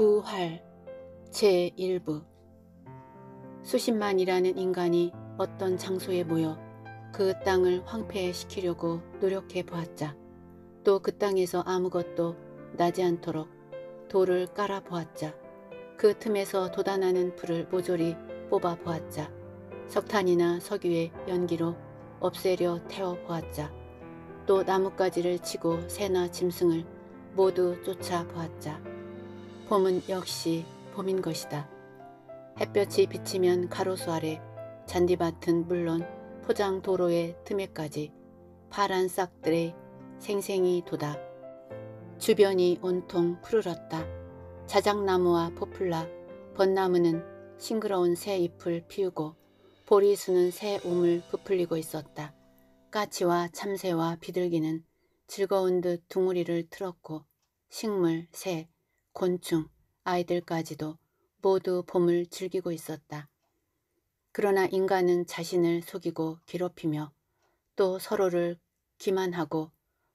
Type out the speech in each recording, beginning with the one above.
부활 제1부 수십만이라는 인간이 어떤 장소에 모여 그 땅을 황폐시키려고 노력해 보았자 또 그 땅에서 아무것도 나지 않도록 돌을 깔아 보았자 그 틈에서 돋아나는 불을 모조리 뽑아 보았자 석탄이나 석유의 연기로 없애려 태워 보았자 또 나뭇가지를 치고 새나 짐승을 모두 쫓아 보았자 봄은 역시 봄인 것이다. 햇볕이 비치면 가로수 아래 잔디밭은 물론 포장 도로의 틈에까지 파란 싹들의 생생히 도다. 주변이 온통 푸르렀다. 자작나무와 포플라, 벚나무는 싱그러운 새 잎을 피우고 보리수는 새 움을 부풀리고 있었다. 까치와 참새와 비둘기는 즐거운 듯 둥우리를 틀었고 식물, 새, 곤충, 아이들까지도 모두 봄을 즐기고 있었다. 그러나 인간은 자신을 속이고 괴롭히며 또 서로를 기만하고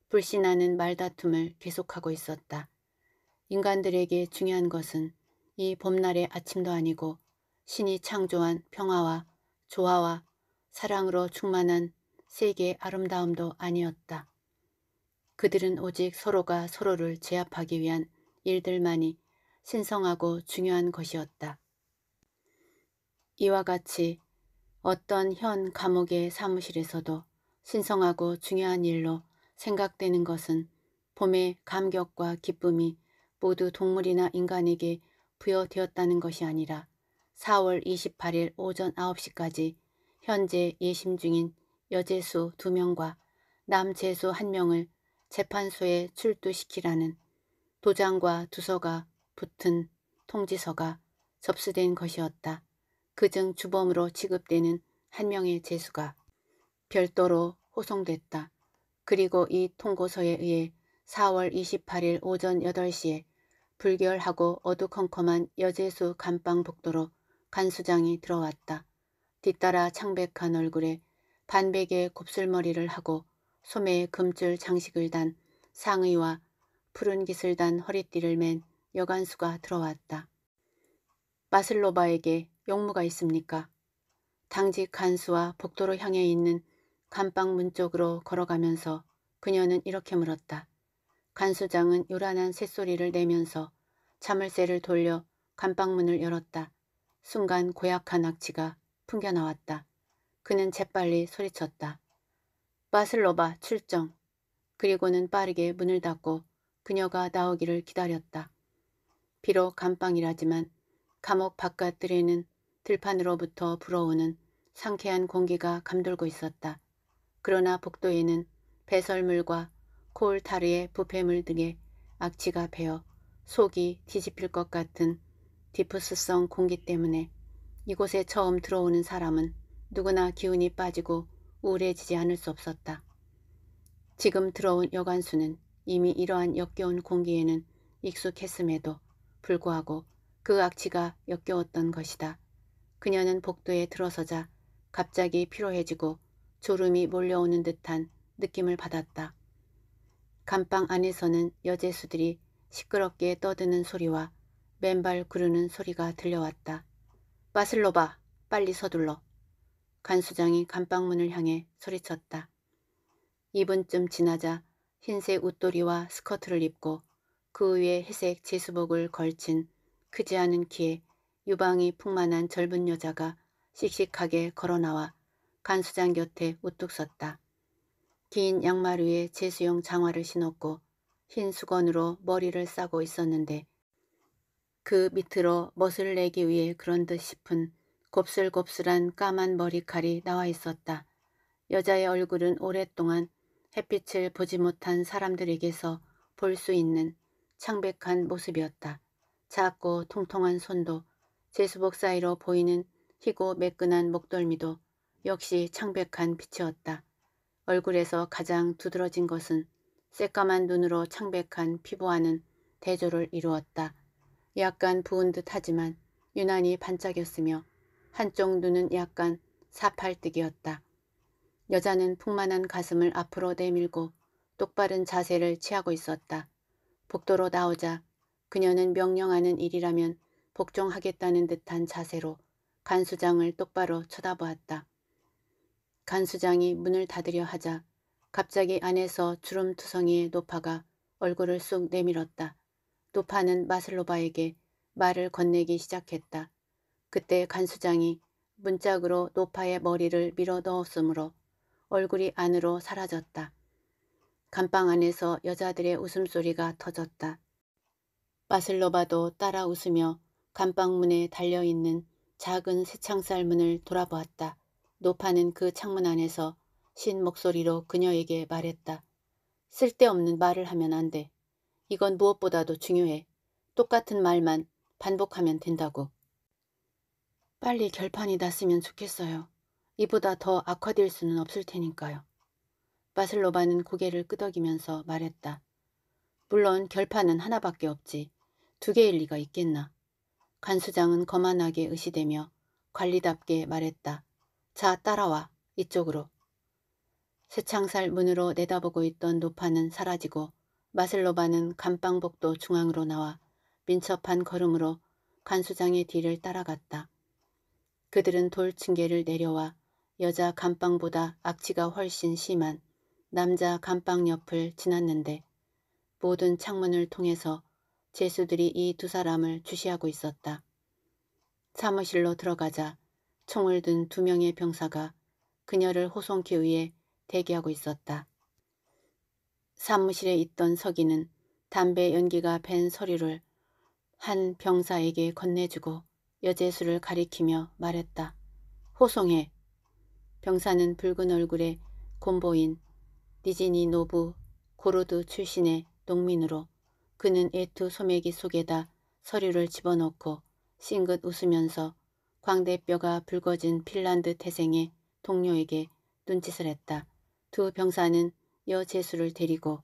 불신하는 말다툼을 계속하고 있었다. 인간들에게 중요한 것은 이 봄날의 아침도 아니고 신이 창조한 평화와 조화와 사랑으로 충만한 세계의 아름다움도 아니었다. 그들은 오직 서로가 서로를 제압하기 위한 일들만이 신성하고 중요한 것이었다. 이와 같이 어떤 현 감옥의 사무실에서도 신성하고 중요한 일로 생각되는 것은 봄의 감격과 기쁨이 모두 동물이나 인간에게 부여되었다는 것이 아니라 4월 28일 오전 9시까지 현재 예심 중인 여재수 두명과 남재수 한명을 재판소에 출두시키라는 도장과 두서가 붙은 통지서가 접수된 것이었다. 그 중 주범으로 취급되는 한 명의 재수가 별도로 호송됐다. 그리고 이 통고서에 의해 4월 28일 오전 8시에 불결하고 어두컴컴한 여재수 감방 복도로 간수장이 들어왔다. 뒤따라 창백한 얼굴에 반백의 곱슬머리를 하고 소매에 금줄 장식을 단 상의와 푸른 깃을 단 허리띠를 맨 여간수가 들어왔다. 마슬로바에게 용무가 있습니까? 당직 간수와 복도로 향해 있는 감방 문 쪽으로 걸어가면서 그녀는 이렇게 물었다. 간수장은 요란한 새소리를 내면서 자물쇠를 돌려 감방문을 열었다. 순간 고약한 악취가 풍겨 나왔다. 그는 재빨리 소리쳤다. 마슬로바 출정. 그리고는 빠르게 문을 닫고 그녀가 나오기를 기다렸다. 비록 감방이라지만 감옥 바깥들에는 들판으로부터 불어오는 상쾌한 공기가 감돌고 있었다. 그러나 복도에는 배설물과 코울타르의 부패물 등의 악취가 배어 속이 뒤집힐 것 같은 디프스성 공기 때문에 이곳에 처음 들어오는 사람은 누구나 기운이 빠지고 우울해지지 않을 수 없었다. 지금 들어온 여관수는 이미 이러한 역겨운 공기에는 익숙했음에도 불구하고 그 악취가 역겨웠던 것이다. 그녀는 복도에 들어서자 갑자기 피로해지고 졸음이 몰려오는 듯한 느낌을 받았다. 감방 안에서는 여제수들이 시끄럽게 떠드는 소리와 맨발 구르는 소리가 들려왔다. 마슬로바 빨리 서둘러. 간수장이 감방문을 향해 소리쳤다. 2분쯤 지나자 흰색 웃돌이와 스커트를 입고 그 위에 회색 제수복을 걸친 크지 않은 키에 유방이 풍만한 젊은 여자가 씩씩하게 걸어나와 간수장 곁에 우뚝 섰다. 긴 양말 위에 제수용 장화를 신었고 흰 수건으로 머리를 싸고 있었는데 그 밑으로 멋을 내기 위해 그런 듯 싶은 곱슬곱슬한 까만 머리칼이 나와 있었다. 여자의 얼굴은 오랫동안 햇빛을 보지 못한 사람들에게서 볼 수 있는 창백한 모습이었다. 작고 통통한 손도 제수복 사이로 보이는 희고 매끈한 목덜미도 역시 창백한 빛이었다. 얼굴에서 가장 두드러진 것은 새까만 눈으로 창백한 피부와는 대조를 이루었다. 약간 부은 듯 하지만 유난히 반짝였으며 한쪽 눈은 약간 사팔뜨기였다. 여자는 풍만한 가슴을 앞으로 내밀고 똑바른 자세를 취하고 있었다. 복도로 나오자 그녀는 명령하는 일이라면 복종하겠다는 듯한 자세로 간수장을 똑바로 쳐다보았다. 간수장이 문을 닫으려 하자 갑자기 안에서 주름투성이의 노파가 얼굴을 쑥 내밀었다. 노파는 마슬로바에게 말을 건네기 시작했다. 그때 간수장이 문짝으로 노파의 머리를 밀어 넣었으므로 얼굴이 안으로 사라졌다. 감방 안에서 여자들의 웃음소리가 터졌다. 마슬로바도 따라 웃으며 감방문에 달려있는 작은 새창살 문을 돌아보았다. 노파는 그 창문 안에서 신 목소리로 그녀에게 말했다. 쓸데없는 말을 하면 안 돼. 이건 무엇보다도 중요해. 똑같은 말만 반복하면 된다고. 빨리 결판이 났으면 좋겠어요. 이보다 더 악화될 수는 없을 테니까요. 바슬로바는 고개를 끄덕이면서 말했다. 물론 결판은 하나밖에 없지. 두 개일 리가 있겠나. 간수장은 거만하게 의시되며 관리답게 말했다. 자 따라와 이쪽으로. 새창살 문으로 내다보고 있던 노파는 사라지고 마슬로바는 감방복도 중앙으로 나와 민첩한 걸음으로 간수장의 뒤를 따라갔다. 그들은 돌 층계를 내려와 여자 감방보다 악취가 훨씬 심한 남자 감방 옆을 지났는데 모든 창문을 통해서 죄수들이 이 두 사람을 주시하고 있었다. 사무실로 들어가자 총을 든 두 명의 병사가 그녀를 호송키 위에 대기하고 있었다. 사무실에 있던 서기는 담배 연기가 밴 서류를 한 병사에게 건네주고 여재수를 가리키며 말했다. 호송해. 병사는 붉은 얼굴에 곰보인 니지니 노부 고로드 출신의 농민으로 그는 일투 소매기 속에다 서류를 집어넣고 싱긋 웃으면서 광대뼈가 붉어진 핀란드 태생의 동료에게 눈짓을 했다. 두 병사는 여제수를 데리고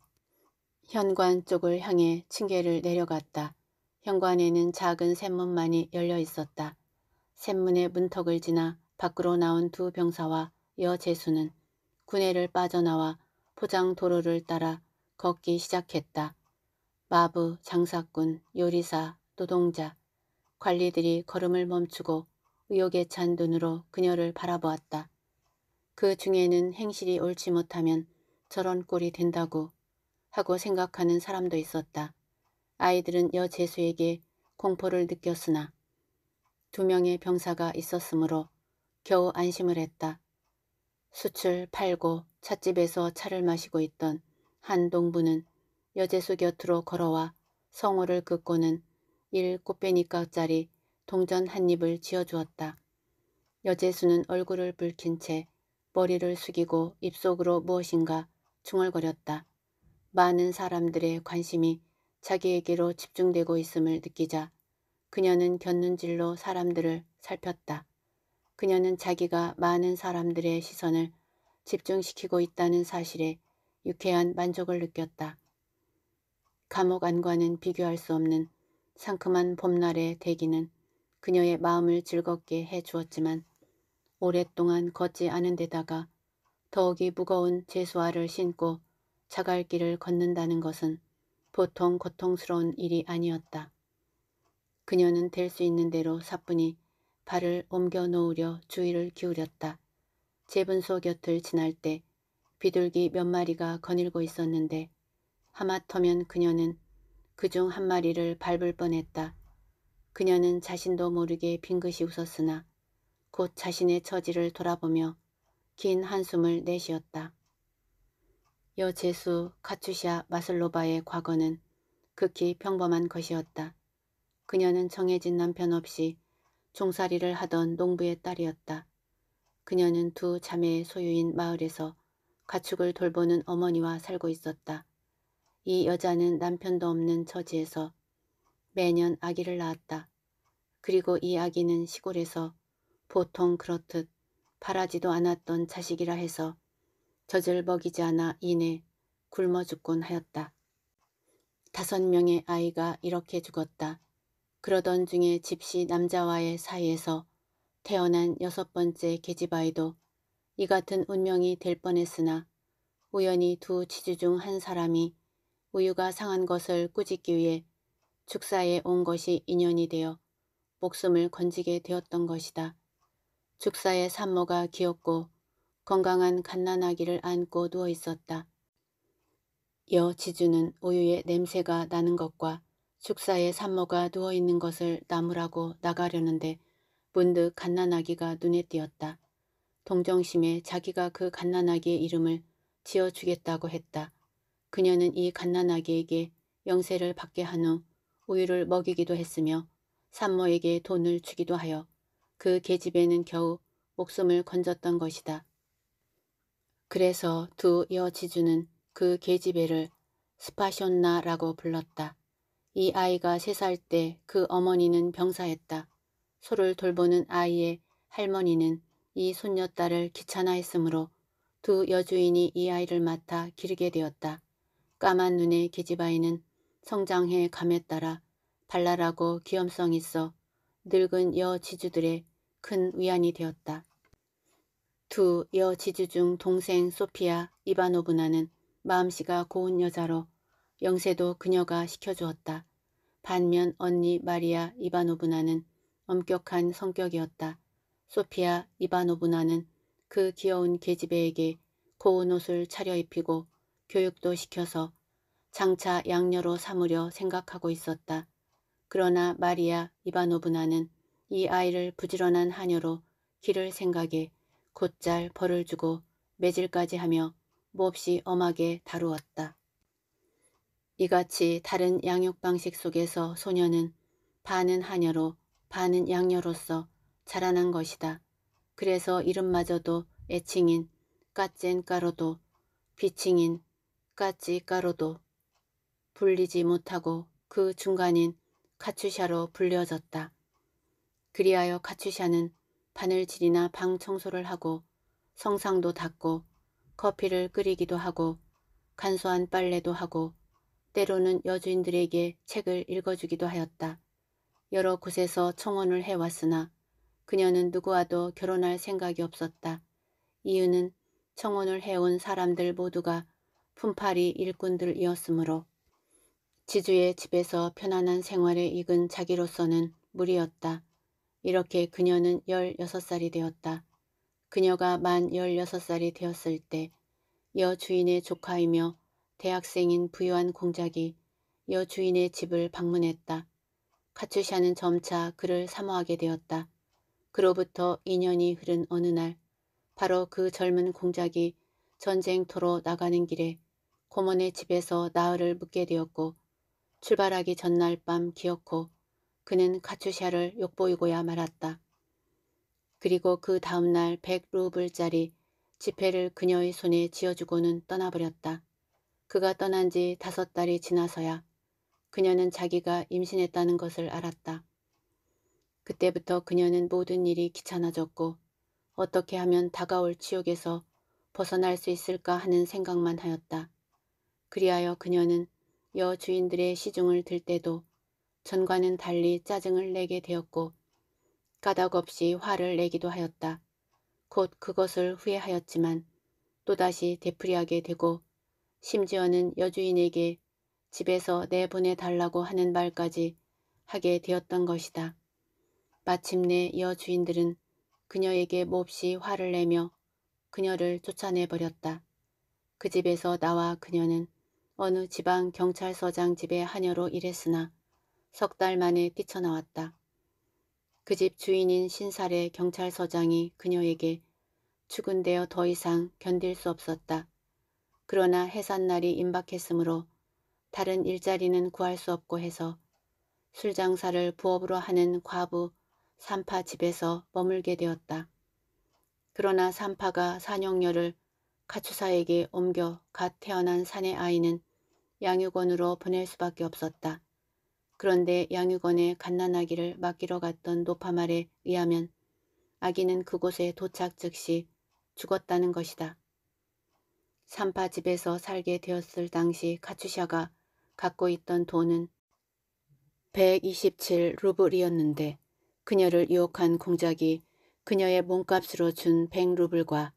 현관 쪽을 향해 층계를 내려갔다. 현관에는 작은 샘문만이 열려 있었다. 샘문의 문턱을 지나 밖으로 나온 두 병사와 여제수는 군해를 빠져나와 포장 도로를 따라 걷기 시작했다. 마부, 장사꾼, 요리사, 노동자, 관리들이 걸음을 멈추고 의욕에 찬 눈으로 그녀를 바라보았다. 그 중에는 행실이 옳지 못하면 저런 꼴이 된다고 하고 생각하는 사람도 있었다. 아이들은 여제수에게 공포를 느꼈으나 두 명의 병사가 있었으므로 겨우 안심을 했다. 수출 팔고 찻집에서 차를 마시고 있던 한 동부는 여제수 곁으로 걸어와 성호를 긋고는 일 꽃배니까짜리 동전 한 입을 지어주었다. 여제수는 얼굴을 붉힌 채 머리를 숙이고 입속으로 무엇인가 중얼거렸다. 많은 사람들의 관심이 자기에게로 집중되고 있음을 느끼자 그녀는 곁눈질로 사람들을 살폈다. 그녀는 자기가 많은 사람들의 시선을 집중시키고 있다는 사실에 유쾌한 만족을 느꼈다. 감옥 안과는 비교할 수 없는 상큼한 봄날의 대기는 그녀의 마음을 즐겁게 해주었지만 오랫동안 걷지 않은 데다가 더욱이 무거운 제수화를 신고 자갈길을 걷는다는 것은 보통 고통스러운 일이 아니었다. 그녀는 될 수 있는 대로 사뿐히 발을 옮겨 놓으려 주의를 기울였다. 재분소 곁을 지날 때 비둘기 몇 마리가 거닐고 있었는데 하마터면 그녀는 그 중 한 마리를 밟을 뻔했다. 그녀는 자신도 모르게 빙긋이 웃었으나 곧 자신의 처지를 돌아보며 긴 한숨을 내쉬었다. 여제수 카투샤 마슬로바의 과거는 극히 평범한 것이었다. 그녀는 정해진 남편 없이 종살이를 하던 농부의 딸이었다. 그녀는 두 자매의 소유인 마을에서 가축을 돌보는 어머니와 살고 있었다. 이 여자는 남편도 없는 처지에서 매년 아기를 낳았다. 그리고 이 아기는 시골에서 보통 그렇듯 바라지도 않았던 자식이라 해서 젖을 먹이지 않아 이내 굶어 죽곤 하였다. 다섯 명의 아이가 이렇게 죽었다. 그러던 중에 집시 남자와의 사이에서 태어난 여섯 번째 계집아이도 이 같은 운명이 될 뻔했으나 우연히 두 지주 중 한 사람이 우유가 상한 것을 꾸짖기 위해 축사에 온 것이 인연이 되어 목숨을 건지게 되었던 것이다. 축사의 산모가 귀엽고 건강한 갓난아기를 안고 누워 있었다. 여 지주는 우유의 냄새가 나는 것과 축사에 산모가 누워있는 것을 나무라고 나가려는데 문득 갓난아기가 눈에 띄었다. 동정심에 자기가 그 갓난아기의 이름을 지어주겠다고 했다. 그녀는 이 갓난아기에게 영세를 받게 한 후 우유를 먹이기도 했으며 산모에게 돈을 주기도 하여 그계집애는 겨우 목숨을 건졌던 것이다. 그래서 두 여지주는 그 계집애를 스파숀나라고 불렀다. 이 아이가 세 살 때 그 어머니는 병사했다. 소를 돌보는 아이의 할머니는 이 손녀딸을 귀찮아했으므로 두 여주인이 이 아이를 맡아 기르게 되었다. 까만 눈의 계집아이는 성장해 감에 따라 발랄하고 귀염성 있어 늙은 여 지주들의 큰 위안이 되었다. 두 여 지주 중 동생 소피아 이바노브나는 마음씨가 고운 여자로 영세도 그녀가 시켜주었다. 반면 언니 마리아 이바노브나는 엄격한 성격이었다. 소피아 이바노브나는 그 귀여운 계집애에게 고운 옷을 차려입히고 교육도 시켜서 장차 양녀로 삼으려 생각하고 있었다. 그러나 마리아 이바노브나는 이 아이를 부지런한 하녀로 기를 생각에 곧잘 벌을 주고 매질까지 하며 몹시 엄하게 다루었다. 이같이 다른 양육 방식 속에서 소녀는 반은 하녀로 반은 양녀로서 자라난 것이다. 그래서 이름마저도 애칭인 까젠까로도 비칭인 까찌까로도 불리지 못하고 그 중간인 카츄샤로 불려졌다. 그리하여 카츄샤는 바늘질이나 방 청소를 하고 성상도 닦고 커피를 끓이기도 하고 간소한 빨래도 하고 때로는 여주인들에게 책을 읽어주기도 하였다. 여러 곳에서 청혼을 해왔으나 그녀는 누구와도 결혼할 생각이 없었다. 이유는 청혼을 해온 사람들 모두가 품팔이 일꾼들이었으므로 지주의 집에서 편안한 생활에 익은 자기로서는 무리였다. 이렇게 그녀는 16살이 되었다. 그녀가 만 16살이 되었을 때 여주인의 조카이며 대학생인 부유한 공작이 여주인의 집을 방문했다. 카츄샤는 점차 그를 사모하게 되었다. 그로부터 2년이 흐른 어느 날 바로 그 젊은 공작이 전쟁터로 나가는 길에 고모네 집에서 나흘을 묵게 되었고 출발하기 전날 밤 기어코 그는 카츄샤를 욕보이고야 말았다. 그리고 그 다음날 100루블짜리 지폐를 그녀의 손에 쥐어주고는 떠나버렸다. 그가 떠난 지 다섯 달이 지나서야 그녀는 자기가 임신했다는 것을 알았다. 그때부터 그녀는 모든 일이 귀찮아졌고 어떻게 하면 다가올 지옥에서 벗어날 수 있을까 하는 생각만 하였다. 그리하여 그녀는 여주인들의 시중을 들 때도 전과는 달리 짜증을 내게 되었고 까닭없이 화를 내기도 하였다. 곧 그것을 후회하였지만 또다시 되풀이하게 되고 심지어는 여주인에게 집에서 내보내달라고 하는 말까지 하게 되었던 것이다. 마침내 여주인들은 그녀에게 몹시 화를 내며 그녀를 쫓아내버렸다. 그 집에서 나와 그녀는 어느 지방 경찰서장 집에 하녀로 일했으나 석 달 만에 뛰쳐나왔다. 그 집 주인인 신살의 경찰서장이 그녀에게 죽은데어 더 이상 견딜 수 없었다. 그러나 해산날이 임박했으므로 다른 일자리는 구할 수 없고 해서 술장사를 부업으로 하는 과부 산파 집에서 머물게 되었다. 그러나 산파가 산용녀를 가추사에게 옮겨 갓 태어난 산의 아이는 양육원으로 보낼 수밖에 없었다. 그런데 양육원의 갓난아기를 맡기러 갔던 노파말에 의하면 아기는 그곳에 도착 즉시 죽었다는 것이다. 산파 집에서 살게 되었을 당시 카츄샤가 갖고 있던 돈은 127 루블이었는데 그녀를 유혹한 공작이 그녀의 몸값으로 준 100루블과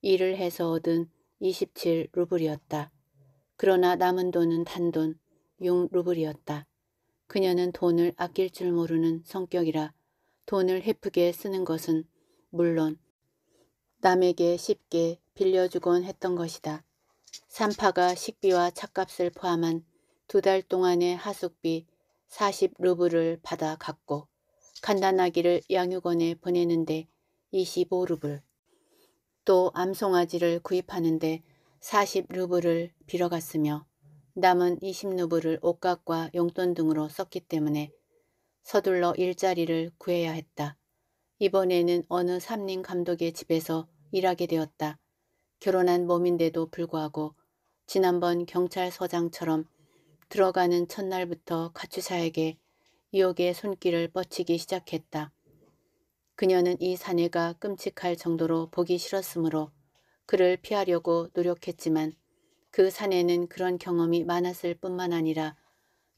일을 해서 얻은 27 루블이었다. 그러나 남은 돈은 단돈 6 루블이었다. 그녀는 돈을 아낄 줄 모르는 성격이라 돈을 헤프게 쓰는 것은 물론 남에게 쉽게 빌려주곤 했던 것이다. 산파가 식비와 찻값을 포함한 두 달 동안의 하숙비 40루블을 받아 갔고 칸다나기를 양육원에 보내는데 25루블 또 암송아지를 구입하는데 40루블을 빌어갔으며 남은 20루블을 옷값과 용돈 등으로 썼기 때문에 서둘러 일자리를 구해야 했다. 이번에는 어느 삼림 감독의 집에서 일하게 되었다. 결혼한 몸인데도 불구하고 지난번 경찰서장처럼 들어가는 첫날부터 가추사에게 유혹의 손길을 뻗치기 시작했다. 그녀는 이 사내가 끔찍할 정도로 보기 싫었으므로 그를 피하려고 노력했지만 그 사내는 그런 경험이 많았을 뿐만 아니라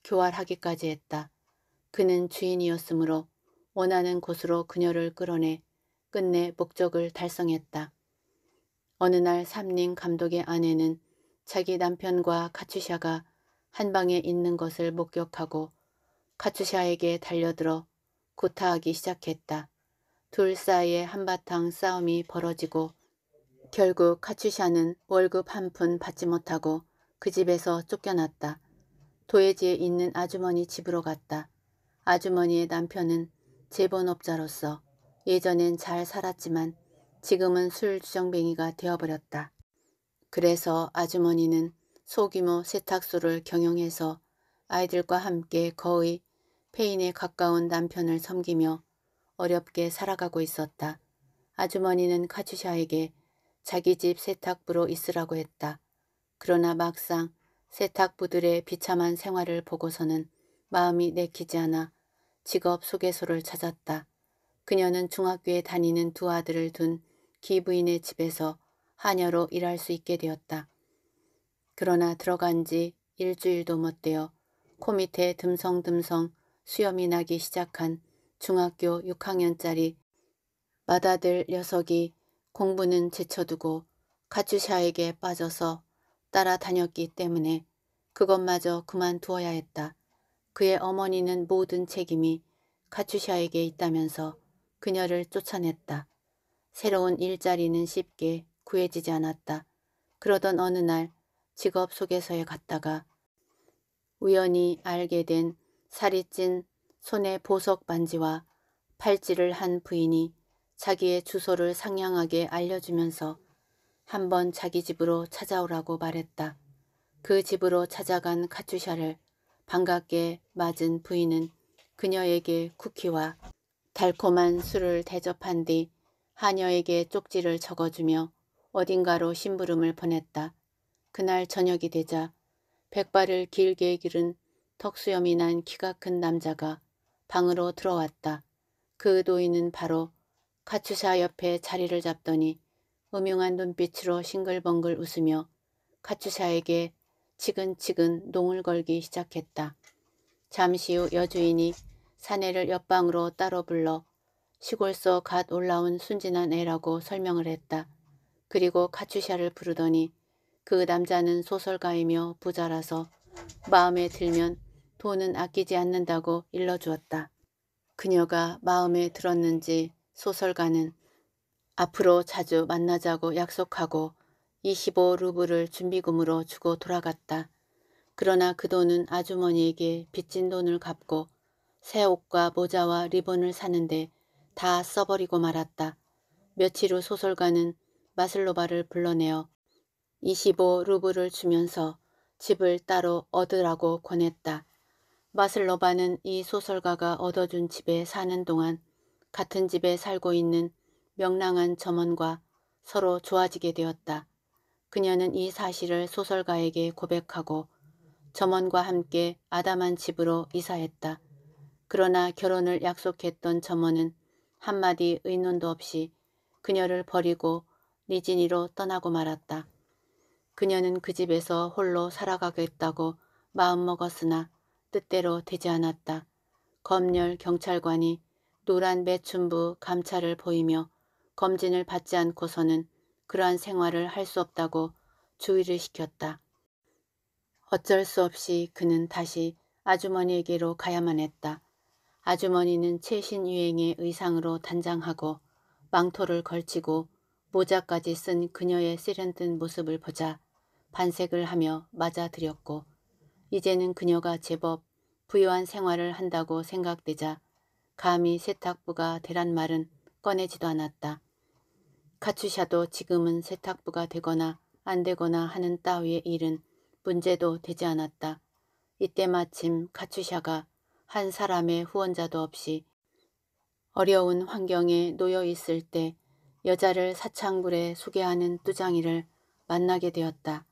교활하기까지 했다. 그는 주인이었으므로 원하는 곳으로 그녀를 끌어내 끝내 목적을 달성했다. 어느 날 삼림 감독의 아내는 자기 남편과 카츄샤가 한 방에 있는 것을 목격하고 카츄샤에게 달려들어 구타하기 시작했다. 둘 사이에 한바탕 싸움이 벌어지고 결국 카츄샤는 월급 한 푼 받지 못하고 그 집에서 쫓겨났다. 도예지에 있는 아주머니 집으로 갔다. 아주머니의 남편은 재본업자로서 예전엔 잘 살았지만 지금은 술주정뱅이가 되어버렸다. 그래서 아주머니는 소규모 세탁소를 경영해서 아이들과 함께 거의 폐인에 가까운 남편을 섬기며 어렵게 살아가고 있었다. 아주머니는 카츄샤에게 자기 집 세탁부로 있으라고 했다. 그러나 막상 세탁부들의 비참한 생활을 보고서는 마음이 내키지 않아 직업 소개소를 찾았다. 그녀는 중학교에 다니는 두 아들을 둔 기부인의 집에서 한녀로 일할 수 있게 되었다. 그러나 들어간 지 일주일도 못 되어 코밑에 듬성듬성 수염이 나기 시작한 중학교 6학년짜리 맏아들 녀석이 공부는 제쳐두고 가추샤에게 빠져서 따라다녔기 때문에 그것마저 그만두어야 했다. 그의 어머니는 모든 책임이 카츄샤에게 있다면서 그녀를 쫓아냈다. 새로운 일자리는 쉽게 구해지지 않았다. 그러던 어느 날 직업 소개서에 갔다가 우연히 알게 된 살이 찐 손에 보석 반지와 팔찌를 한 부인이 자기의 주소를 상냥하게 알려주면서 한번 자기 집으로 찾아오라고 말했다. 그 집으로 찾아간 카츄샤를 반갑게 맞은 부인은 그녀에게 쿠키와 달콤한 술을 대접한 뒤 하녀에게 쪽지를 적어주며 어딘가로 심부름을 보냈다. 그날 저녁이 되자 백발을 길게 기른 턱수염이 난 키가 큰 남자가 방으로 들어왔다. 그 노인은 바로 카츄샤 옆에 자리를 잡더니 음흉한 눈빛으로 싱글벙글 웃으며 카츄샤에게 치근치근 농을 걸기 시작했다. 잠시 후 여주인이 사내를 옆방으로 따로 불러 시골 서갓 올라온 순진한 애라고 설명을 했다. 그리고 카츄샤를 부르더니 그 남자는 소설가이며 부자라서 마음에 들면 돈은 아끼지 않는다고 일러주었다. 그녀가 마음에 들었는지 소설가는 앞으로 자주 만나자고 약속하고 25루블을 준비금으로 주고 돌아갔다. 그러나 그 돈은 아주머니에게 빚진 돈을 갚고 새 옷과 모자와 리본을 사는데 다 써버리고 말았다. 며칠 후 소설가는 마슬로바를 불러내어 25루블을 주면서 집을 따로 얻으라고 권했다. 마슬로바는 이 소설가가 얻어준 집에 사는 동안 같은 집에 살고 있는 명랑한 점원과 서로 좋아지게 되었다. 그녀는 이 사실을 소설가에게 고백하고 점원과 함께 아담한 집으로 이사했다. 그러나 결혼을 약속했던 점원은 한마디 의논도 없이 그녀를 버리고 리진이로 떠나고 말았다. 그녀는 그 집에서 홀로 살아가겠다고 마음먹었으나 뜻대로 되지 않았다. 검열 경찰관이 노란 매춘부 감찰을 보이며 검진을 받지 않고서는 그러한 생활을 할 수 없다고 주의를 시켰다. 어쩔 수 없이 그는 다시 아주머니에게로 가야만 했다. 아주머니는 최신 유행의 의상으로 단장하고 망토를 걸치고 모자까지 쓴 그녀의 세련된 모습을 보자 반색을 하며 맞아들였고 이제는 그녀가 제법 부유한 생활을 한다고 생각되자 감히 세탁부가 되란 말은 꺼내지도 않았다. 카추샤도 지금은 세탁부가 되거나 안 되거나 하는 따위의 일은 문제도 되지 않았다. 이때 마침 카츄샤가 한 사람의 후원자도 없이 어려운 환경에 놓여 있을 때 여자를 사창굴에 소개하는 뚜장이를 만나게 되었다.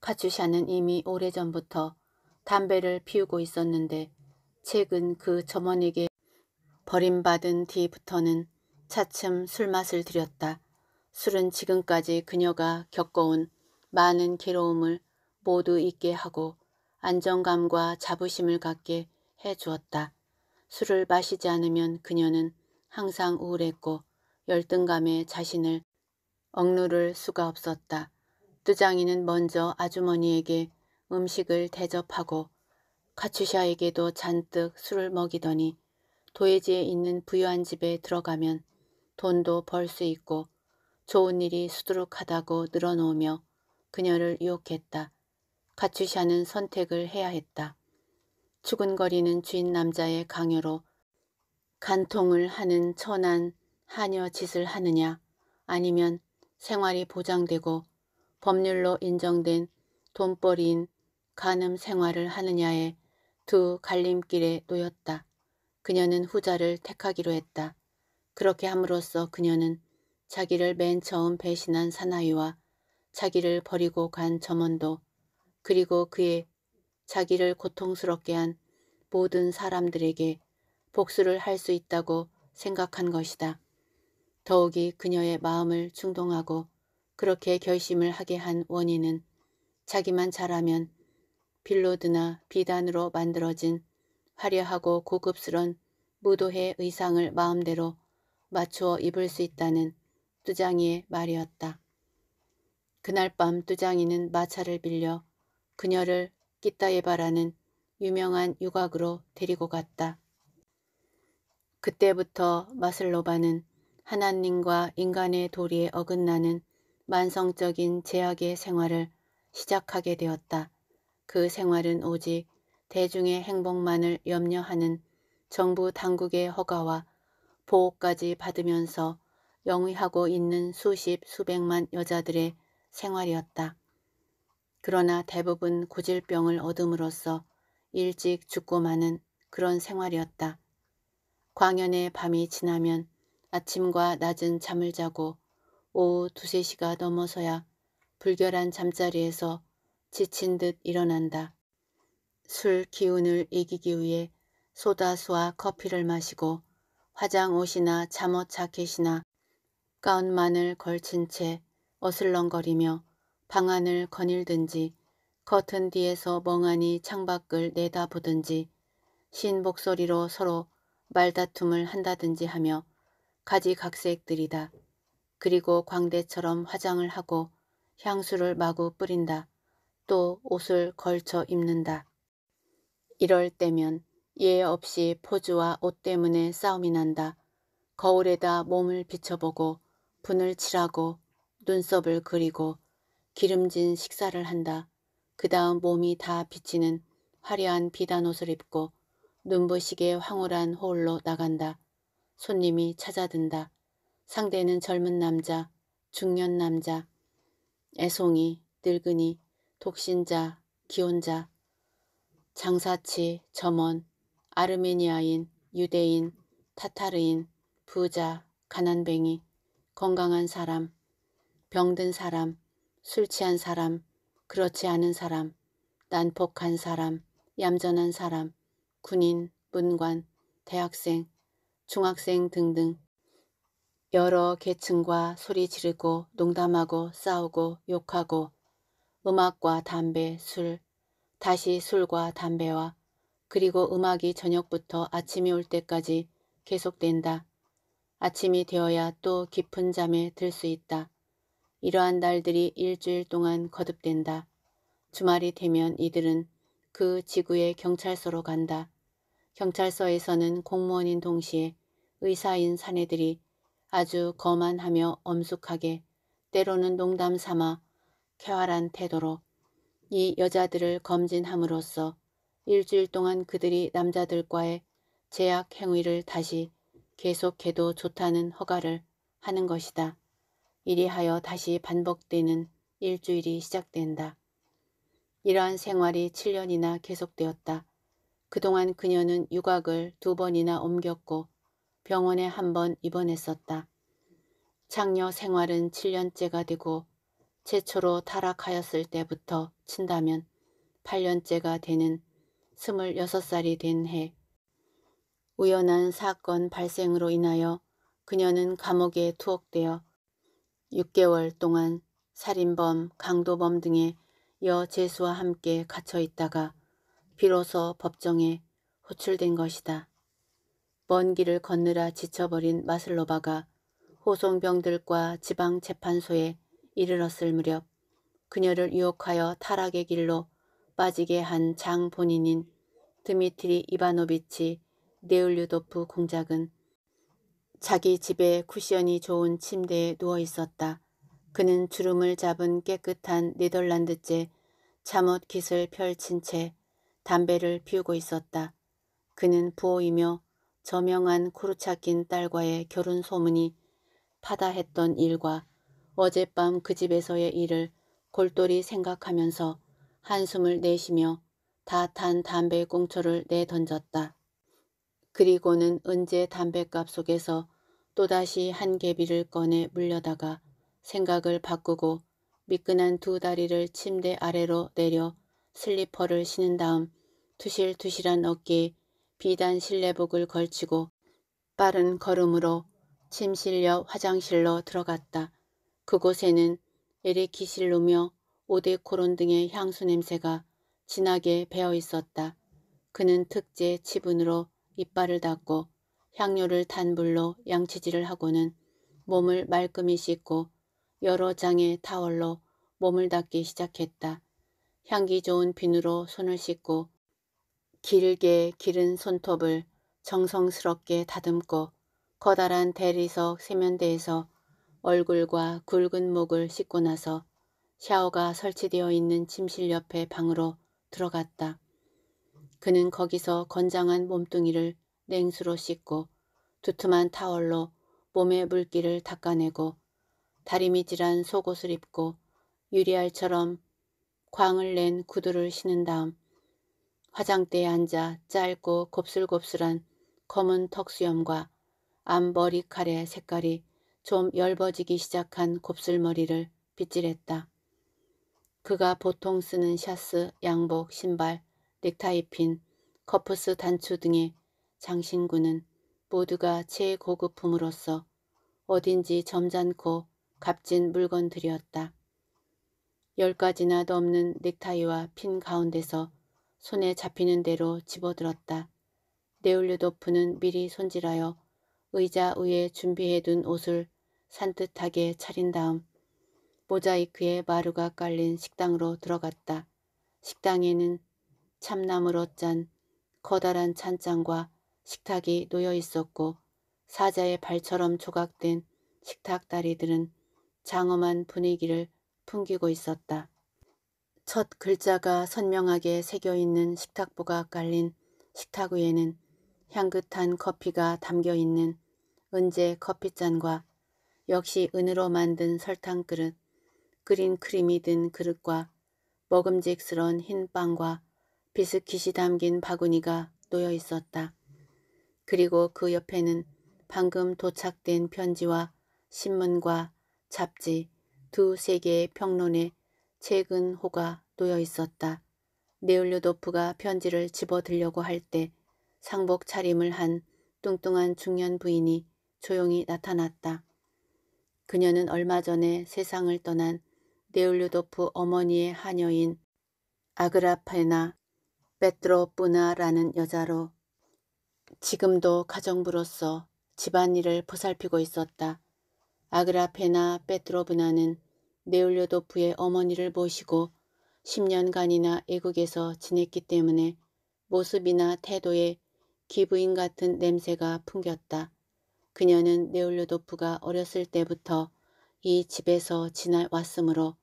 카츄샤는 이미 오래전부터 담배를 피우고 있었는데 최근 그 점원에게 버림받은 뒤부터는 차츰 술맛을 들였다. 술은 지금까지 그녀가 겪어온 많은 괴로움을 모두 잊게 하고 안정감과 자부심을 갖게 해주었다. 술을 마시지 않으면 그녀는 항상 우울했고 열등감에 자신을 억누를 수가 없었다. 뚜장이는 먼저 아주머니에게 음식을 대접하고 카츄샤에게도 잔뜩 술을 먹이더니 도예지에 있는 부유한 집에 들어가면 돈도 벌 수 있고 좋은 일이 수두룩하다고 늘어놓으며 그녀를 유혹했다. 가추샤는 선택을 해야 했다. 추근거리는 주인 남자의 강요로 간통을 하는 천한 하녀 짓을 하느냐 아니면 생활이 보장되고 법률로 인정된 돈벌이인 간음 생활을 하느냐에 두 갈림길에 놓였다. 그녀는 후자를 택하기로 했다. 그렇게 함으로써 그녀는 자기를 맨 처음 배신한 사나이와 자기를 버리고 간 점원도 그리고 그의 자기를 고통스럽게 한 모든 사람들에게 복수를 할 수 있다고 생각한 것이다. 더욱이 그녀의 마음을 충동하고 그렇게 결심을 하게 한 원인은 자기만 잘하면 빌로드나 비단으로 만들어진 화려하고 고급스런 무도회 의상을 마음대로 맞추어 입을 수 있다는 뚜장이의 말이었다. 그날 밤 뚜장이는 마차를 빌려 그녀를 끼따예바라는 유명한 유곽으로 데리고 갔다. 그때부터 마슬로바는 하나님과 인간의 도리에 어긋나는 만성적인 제약의 생활을 시작하게 되었다. 그 생활은 오직 대중의 행복만을 염려하는 정부 당국의 허가와 보호까지 받으면서 영위하고 있는 수십 수백만 여자들의 생활이었다. 그러나 대부분 고질병을 얻음으로써 일찍 죽고 마는 그런 생활이었다. 광연의 밤이 지나면 아침과 낮은 잠을 자고 오후 두세 시가 넘어서야 불결한 잠자리에서 지친 듯 일어난다. 술 기운을 이기기 위해 소다수와 커피를 마시고 화장 옷이나 잠옷 자켓이나 가운만을 걸친 채 어슬렁거리며 방 안을 거닐든지 커튼 뒤에서 멍하니 창밖을 내다보든지 신 목소리로 서로 말다툼을 한다든지 하며 가지각색들이다. 그리고 광대처럼 화장을 하고 향수를 마구 뿌린다. 또 옷을 걸쳐 입는다. 이럴 때면 예 없이 포즈와 옷 때문에 싸움이 난다. 거울에다 몸을 비춰보고 분을 칠하고 눈썹을 그리고 기름진 식사를 한다. 그 다음 몸이 다 비치는 화려한 비단옷을 입고 눈부시게 황홀한 홀로 나간다. 손님이 찾아든다. 상대는 젊은 남자, 중년 남자, 애송이, 늙은이, 독신자, 기혼자, 장사치, 점원, 아르메니아인, 유대인, 타타르인, 부자, 가난뱅이, 건강한 사람, 병든 사람, 술 취한 사람, 그렇지 않은 사람, 난폭한 사람, 얌전한 사람, 군인, 문관, 대학생, 중학생 등등 여러 계층과 소리 지르고 농담하고 싸우고 욕하고 음악과 담배, 술, 다시 술과 담배와 그리고 음악이 저녁부터 아침이 올 때까지 계속된다. 아침이 되어야 또 깊은 잠에 들 수 있다. 이러한 날들이 일주일 동안 거듭된다. 주말이 되면 이들은 그 지구의 경찰서로 간다. 경찰서에서는 공무원인 동시에 의사인 사내들이 아주 거만하며 엄숙하게 때로는 농담 삼아 쾌활한 태도로 이 여자들을 검진함으로써 일주일 동안 그들이 남자들과의 제약 행위를 다시 계속해도 좋다는 허가를 하는 것이다. 이리하여 다시 반복되는 일주일이 시작된다. 이러한 생활이 7년이나 계속되었다. 그동안 그녀는 유곽을 두 번이나 옮겼고 병원에 한 번 입원했었다. 창녀 생활은 7년째가 되고 최초로 타락하였을 때부터 친다면 8년째가 되는 26살이 된해 우연한 사건 발생으로 인하여 그녀는 감옥에 투옥되어 6개월 동안 살인범, 강도범 등의 여재수와 함께 갇혀 있다가 비로소 법정에 호출된 것이다. 먼 길을 걷느라 지쳐버린 마슬로바가 호송병들과 지방재판소에 이르렀을 무렵 그녀를 유혹하여 타락의 길로 빠지게 한 장 본인인 드미트리 이바노비치 네울류도프 공작은 자기 집에 쿠션이 좋은 침대에 누워 있었다. 그는 주름을 잡은 깨끗한 네덜란드제 잠옷 깃을 펼친 채 담배를 피우고 있었다. 그는 부호이며 저명한 코르차낀 딸과의 결혼 소문이 파다했던 일과 어젯밤 그 집에서의 일을 골똘히 생각하면서 한숨을 내쉬며 다 탄 담배 꽁초를 내던졌다. 그리고는 은재 담뱃갑 속에서 또다시 한 개비를 꺼내 물려다가 생각을 바꾸고 미끈한 두 다리를 침대 아래로 내려 슬리퍼를 신은 다음 투실투실한 어깨에 비단 실내복을 걸치고 빠른 걸음으로 침실옆 화장실로 들어갔다. 그곳에는 에레키실로며 오데코론 등의 향수 냄새가 진하게 배어 있었다. 그는 특제 치분으로 이빨을 닦고 향료를 탄불로 양치질을 하고는 몸을 말끔히 씻고 여러 장의 타월로 몸을 닦기 시작했다. 향기 좋은 비누로 손을 씻고 길게 기른 손톱을 정성스럽게 다듬고 커다란 대리석 세면대에서 얼굴과 굵은 목을 씻고 나서 샤워가 설치되어 있는 침실 옆에 방으로 들어갔다. 그는 거기서 건장한 몸뚱이를 냉수로 씻고 두툼한 타월로 몸의 물기를 닦아내고 다리미질한 속옷을 입고 유리알처럼 광을 낸 구두를 신은 다음 화장대에 앉아 짧고 곱슬곱슬한 검은 턱수염과 암머리칼의 색깔이 좀 엷어지기 시작한 곱슬머리를 빗질했다. 그가 보통 쓰는 샤스, 양복, 신발, 넥타이 핀, 커프스 단추 등의 장신구는 모두가 최고급품으로서 어딘지 점잖고 값진 물건들이었다. 열 가지나 넘는 넥타이와 핀 가운데서 손에 잡히는 대로 집어들었다. 네올르도프는 미리 손질하여 의자 위에 준비해둔 옷을 산뜻하게 차린 다음 모자이크에 마루가 깔린 식당으로 들어갔다. 식당에는 참나물로짠 커다란 찬장과 식탁이 놓여 있었고 사자의 발처럼 조각된 식탁 다리들은 장엄한 분위기를 풍기고 있었다. 첫 글자가 선명하게 새겨있는 식탁보가 깔린 식탁 위에는 향긋한 커피가 담겨있는 은재 커피잔과 역시 은으로 만든 설탕 그릇, 그린 크림이 든 그릇과 먹음직스러운흰 빵과 비스킷이 담긴 바구니가 놓여 있었다. 그리고 그 옆에는 방금 도착된 편지와 신문과 잡지 두세 개의 평론에 최근 호가 놓여 있었다. 네울류도프가 편지를 집어들려고 할 때 상복 차림을 한 뚱뚱한 중년 부인이 조용히 나타났다. 그녀는 얼마 전에 세상을 떠난 네울류도프 어머니의 하녀인 아그라페나 베트로 뿌나라는 여자로 지금도 가정부로서 집안일을 보살피고 있었다. 아그라페나 베트로브나는 네올료도프의 어머니를 모시고 10년간이나 애국에서 지냈기 때문에 모습이나 태도에 기부인 같은 냄새가 풍겼다. 그녀는 네올료도프가 어렸을 때부터 이 집에서 지나왔으므로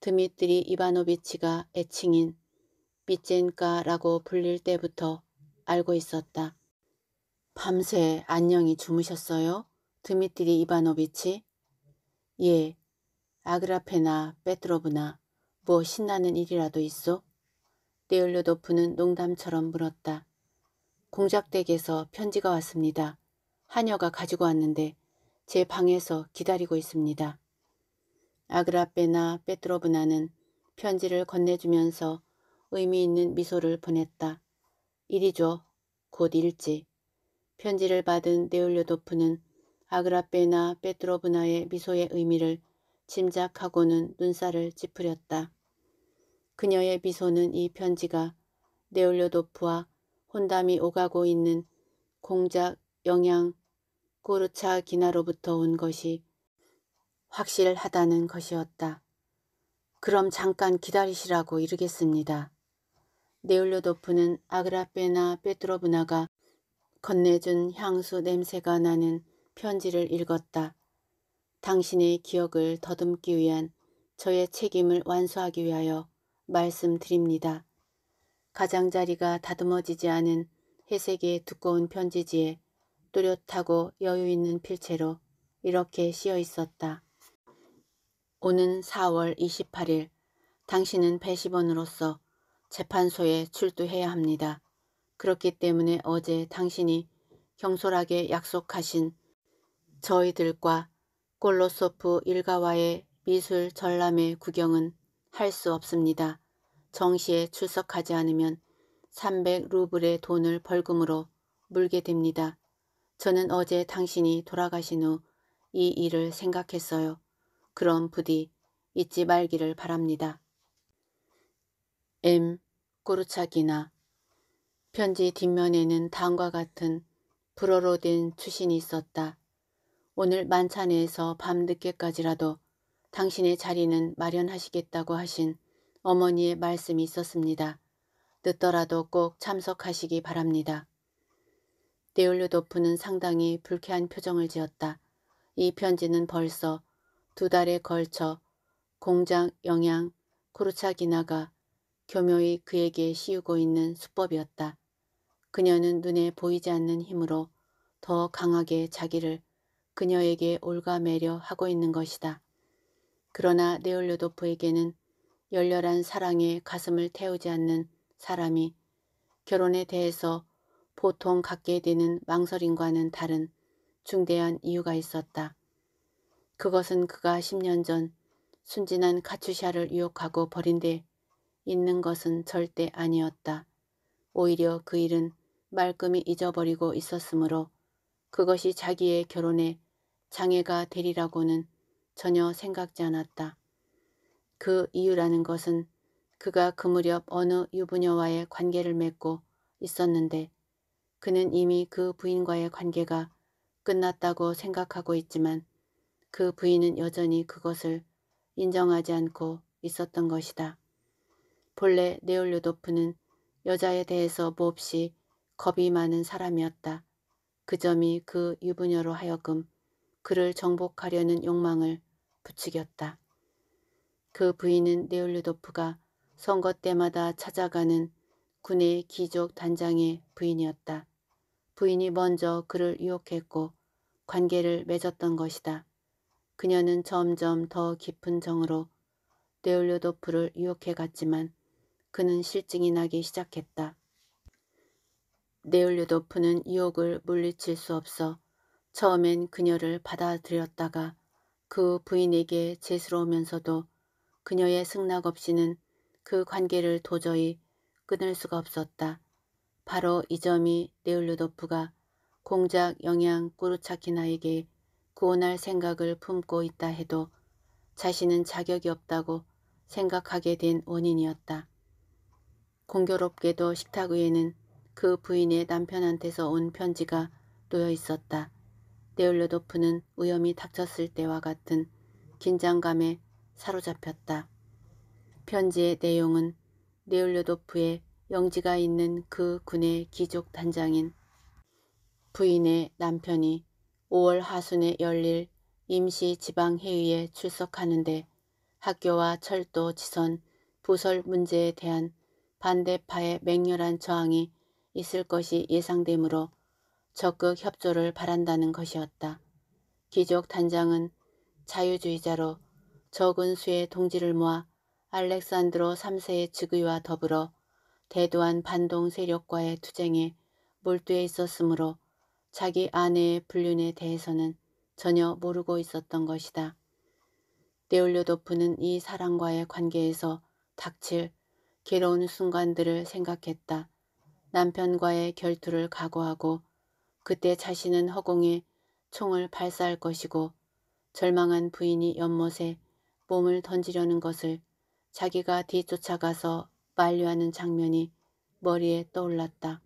드미트리 이바노비치가 애칭인 빚젠가라고 불릴 때부터 알고 있었다. 밤새 안녕히 주무셨어요? 드미트리 이바노비치? 예, 아그라페나 페트로브나 뭐 신나는 일이라도 있어데올료도프는 농담처럼 물었다. 공작댁에서 편지가 왔습니다. 하녀가 가지고 왔는데 제 방에서 기다리고 있습니다. 아그라페나 페트로브나는 편지를 건네주면서 의미 있는 미소를 보냈다. 이리 줘. 곧 일지. 편지를 받은 네울료도프는 아그라페나 페트로브나의 미소의 의미를 짐작하고는 눈살을 찌푸렸다. 그녀의 미소는 이 편지가 네울료도프와 혼담이 오가고 있는 공작 영양 꼬르차 기나로부터 온 것이 확실하다는 것이었다. 그럼 잠깐 기다리시라고 이르겠습니다. 네올료도프는 아그라페나 페트로브나가 건네준 향수 냄새가 나는 편지를 읽었다. 당신의 기억을 더듬기 위한 저의 책임을 완수하기 위하여 말씀드립니다. 가장자리가 다듬어지지 않은 회색의 두꺼운 편지지에 또렷하고 여유있는 필체로 이렇게 씌어 있었다. 오는 4월 28일 당신은 배심원으로서 재판소에 출두해야 합니다. 그렇기 때문에 어제 당신이 경솔하게 약속하신 저희들과 골로소프 일가와의 미술 전람회 구경은 할 수 없습니다. 정시에 출석하지 않으면 300루블의 돈을 벌금으로 물게 됩니다. 저는 어제 당신이 돌아가신 후 이 일을 생각했어요. 그럼 부디 잊지 말기를 바랍니다. M. 꼬르차기나 편지 뒷면에는 다음과 같은 불어로 된 추신이 있었다. 오늘 만찬에서 밤늦게까지라도 당신의 자리는 마련하시겠다고 하신 어머니의 말씀이 있었습니다. 늦더라도 꼭 참석하시기 바랍니다. 데올류도프는 상당히 불쾌한 표정을 지었다. 이 편지는 벌써 두 달에 걸쳐 공장 영양 코르차기나가 교묘히 그에게 씌우고 있는 수법이었다. 그녀는 눈에 보이지 않는 힘으로 더 강하게 자기를 그녀에게 올가매려 하고 있는 것이다. 그러나 네올료도프에게는 열렬한 사랑에 가슴을 태우지 않는 사람이 결혼에 대해서 보통 갖게 되는 망설임과는 다른 중대한 이유가 있었다. 그것은 그가 10년 전 순진한 가츄샤를 유혹하고 버린 데 있는 것은 절대 아니었다. 오히려 그 일은 말끔히 잊어버리고 있었으므로 그것이 자기의 결혼에 장애가 되리라고는 전혀 생각지 않았다. 그 이유라는 것은 그가 그 무렵 어느 유부녀와의 관계를 맺고 있었는데 그는 이미 그 부인과의 관계가 끝났다고 생각하고 있지만 그 부인은 여전히 그것을 인정하지 않고 있었던 것이다. 본래 네올류도프는 여자에 대해서 몹시 겁이 많은 사람이었다. 그 점이 그 유부녀로 하여금 그를 정복하려는 욕망을 부추겼다. 그 부인은 네올류도프가 선거 때마다 찾아가는 군의 귀족 단장의 부인이었다. 부인이 먼저 그를 유혹했고 관계를 맺었던 것이다. 그녀는 점점 더 깊은 정으로 네올류도프를 유혹해 갔지만 그는 실증이 나기 시작했다. 네올류도프는 유혹을 물리칠 수 없어 처음엔 그녀를 받아들였다가 그 부인에게 재스러우면서도 그녀의 승낙 없이는 그 관계를 도저히 끊을 수가 없었다. 바로 이 점이 네올류도프가 공작 영양 꾸르차키나에게 구원할 생각을 품고 있다 해도 자신은 자격이 없다고 생각하게 된 원인이었다. 공교롭게도 식탁 위에는 그 부인의 남편한테서 온 편지가 놓여 있었다. 네올레도프는 위험이 닥쳤을 때와 같은 긴장감에 사로잡혔다. 편지의 내용은 네올레도프의 영지가 있는 그 군의 귀족 단장인 부인의 남편이 5월 하순에 열릴 임시 지방회의에 출석하는데 학교와 철도 지선, 부설 문제에 대한 반대파의 맹렬한 저항이 있을 것이 예상되므로 적극 협조를 바란다는 것이었다. 기족 단장은 자유주의자로 적은 수의 동지를 모아 알렉산드로 3세의 즉위와 더불어 대도한 반동 세력과의 투쟁에 몰두해 있었으므로 자기 아내의 불륜에 대해서는 전혀 모르고 있었던 것이다. 데올료도프는 이 사랑과의 관계에서 닥칠 괴로운 순간들을 생각했다. 남편과의 결투를 각오하고 그때 자신은 허공에 총을 발사할 것이고 절망한 부인이 연못에 몸을 던지려는 것을 자기가 뒤쫓아가서 만류하는 장면이 머리에 떠올랐다.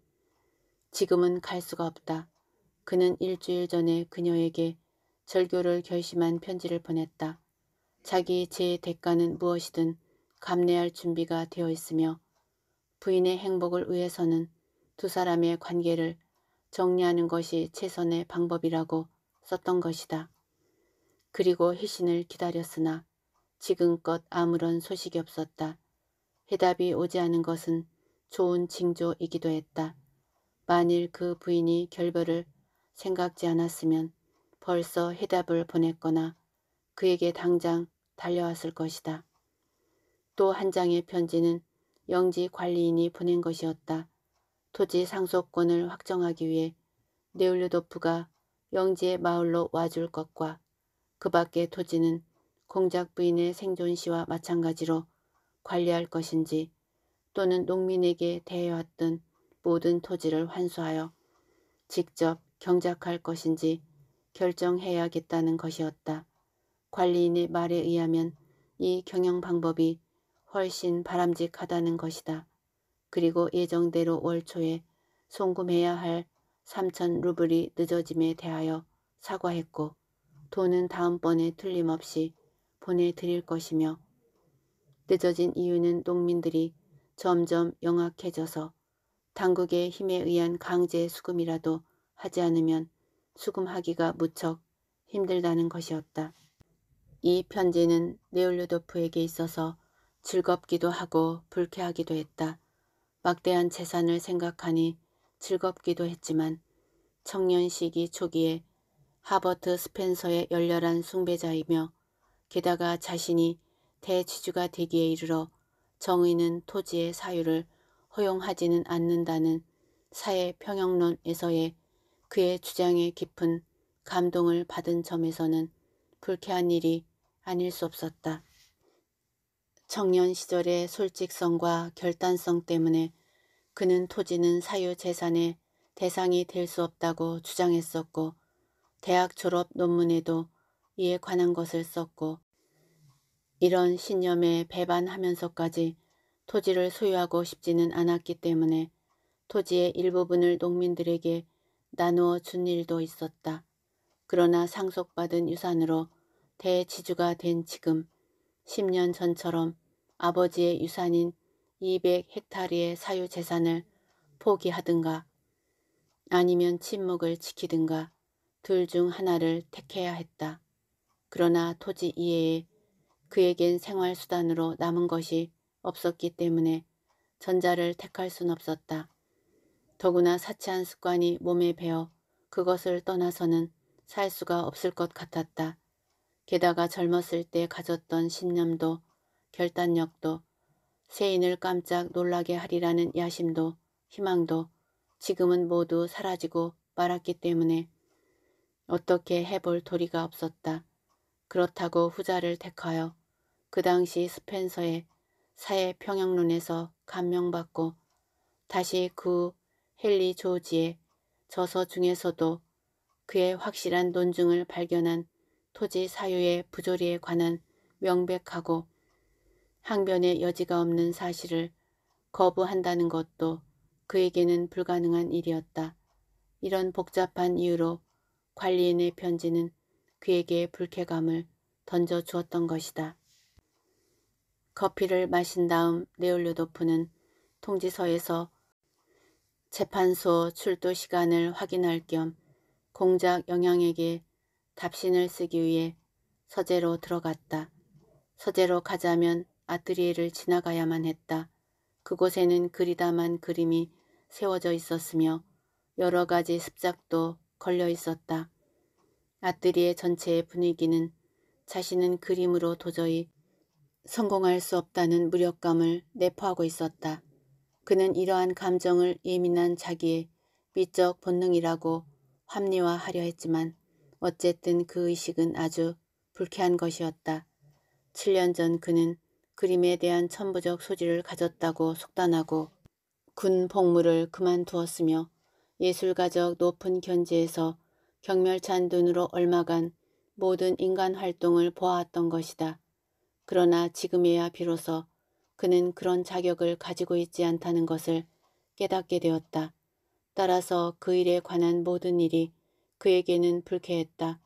지금은 갈 수가 없다. 그는 일주일 전에 그녀에게 절교를 결심한 편지를 보냈다. 자기 제 대가는 무엇이든 감내할 준비가 되어 있으며 부인의 행복을 위해서는 두 사람의 관계를 정리하는 것이 최선의 방법이라고 썼던 것이다. 그리고 희신을 기다렸으나 지금껏 아무런 소식이 없었다. 해답이 오지 않은 것은 좋은 징조이기도 했다. 만일 그 부인이 결별을 생각지 않았으면 벌써 해답을 보냈거나 그에게 당장 달려왔을 것이다. 또한 장의 편지는 영지 관리인이 보낸 것이었다. 토지 상속권을 확정하기 위해 네울르도프가 영지의 마을로 와줄 것과 그 밖의 토지는 공작 부인의 생존시와 마찬가지로 관리할 것인지 또는 농민에게 대해왔던 모든 토지를 환수하여 직접 경작할 것인지 결정해야겠다는 것이었다. 관리인의 말에 의하면 이 경영 방법이 훨씬 바람직하다는 것이다. 그리고 예정대로 월초에 송금해야 할 3천 루블이 늦어짐에 대하여 사과했고 돈은 다음번에 틀림없이 보내드릴 것이며 늦어진 이유는 농민들이 점점 영악해져서 당국의 힘에 의한 강제 수금이라도 하지 않으면 수금하기가 무척 힘들다는 것이었다. 이 편지는 네올류도프에게 있어서 즐겁기도 하고 불쾌하기도 했다. 막대한 재산을 생각하니 즐겁기도 했지만 청년 시기 초기에 하버트 스펜서의 열렬한 숭배자이며 게다가 자신이 대지주가 되기에 이르러 정의는 토지의 사유를 허용하지는 않는다는 사회 평형론에서의 그의 주장에 깊은 감동을 받은 점에서는 불쾌한 일이 아닐 수 없었다. 청년 시절의 솔직성과 결단성 때문에 그는 토지는 사유재산의 대상이 될 수 없다고 주장했었고 대학 졸업 논문에도 이에 관한 것을 썼고 이런 신념에 배반하면서까지 토지를 소유하고 싶지는 않았기 때문에 토지의 일부분을 농민들에게 나누어 준 일도 있었다. 그러나 상속받은 유산으로 대지주가 된 지금 10년 전처럼 아버지의 유산인 200헥타리의 사유재산을 포기하든가 아니면 침묵을 지키든가 둘 중 하나를 택해야 했다. 그러나 토지 이외에 그에겐 생활수단으로 남은 것이 없었기 때문에 전자를 택할 순 없었다. 더구나 사치한 습관이 몸에 배어 그것을 떠나서는 살 수가 없을 것 같았다. 게다가 젊었을 때 가졌던 신념도 결단력도 세인을 깜짝 놀라게 하리라는 야심도 희망도 지금은 모두 사라지고 말았기 때문에 어떻게 해볼 도리가 없었다. 그렇다고 후자를 택하여 그 당시 스펜서의 사회 평양론에서 감명받고 다시 그 헨리 조지의 저서 중에서도 그의 확실한 논증을 발견한 토지 사유의 부조리에 관한 명백하고 항변의 여지가 없는 사실을 거부한다는 것도 그에게는 불가능한 일이었다. 이런 복잡한 이유로 관리인의 편지는 그에게 불쾌감을 던져 주었던 것이다. 커피를 마신 다음 네올류도프는 통지서에서 재판소 출두 시간을 확인할 겸 공작 영향에게 답신을 쓰기 위해 서재로 들어갔다. 서재로 가자면 아트리에를 지나가야만 했다. 그곳에는 그리다만 그림이 세워져 있었으며 여러 가지 습작도 걸려 있었다. 아트리에 전체의 분위기는 자신은 그림으로 도저히 성공할 수 없다는 무력감을 내포하고 있었다. 그는 이러한 감정을 예민한 자기의 미적 본능이라고 합리화하려 했지만 어쨌든 그 의식은 아주 불쾌한 것이었다. 7년 전 그는 그림에 대한 천부적 소질을 가졌다고 속단하고 군 복무를 그만두었으며 예술가적 높은 견지에서 경멸찬 눈으로 얼마간 모든 인간 활동을 보아왔던 것이다. 그러나 지금에야 비로소 그는 그런 자격을 가지고 있지 않다는 것을 깨닫게 되었다. 따라서 그 일에 관한 모든 일이 그에게는 불쾌했다.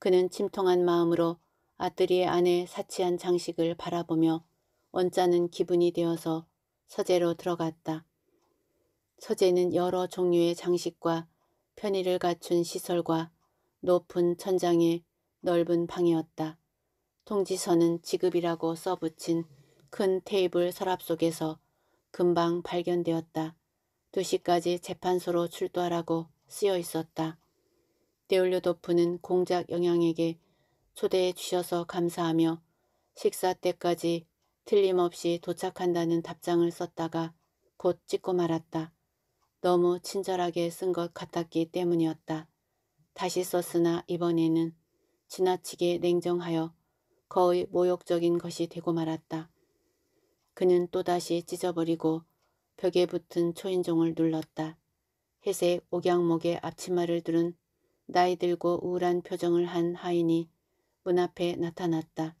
그는 침통한 마음으로 아뜨리의 안에 사치한 장식을 바라보며 원자는 기분이 되어서 서재로 들어갔다. 서재는 여러 종류의 장식과 편의를 갖춘 시설과 높은 천장의 넓은 방이었다. 통지서는 지급이라고 써붙인 큰 테이블 서랍 속에서 금방 발견되었다. 2시까지 재판소로 출두하라고 쓰여 있었다. 데울려도프는 공작 영양에게 초대해 주셔서 감사하며 식사 때까지 틀림없이 도착한다는 답장을 썼다가 곧 찍고 말았다. 너무 친절하게 쓴 것 같았기 때문이었다. 다시 썼으나 이번에는 지나치게 냉정하여 거의 모욕적인 것이 되고 말았다. 그는 또다시 찢어버리고 벽에 붙은 초인종을 눌렀다. 회색 옥양목에 앞치마를 두른 나이 들고 우울한 표정을 한 하인이 문 앞에 나타났다.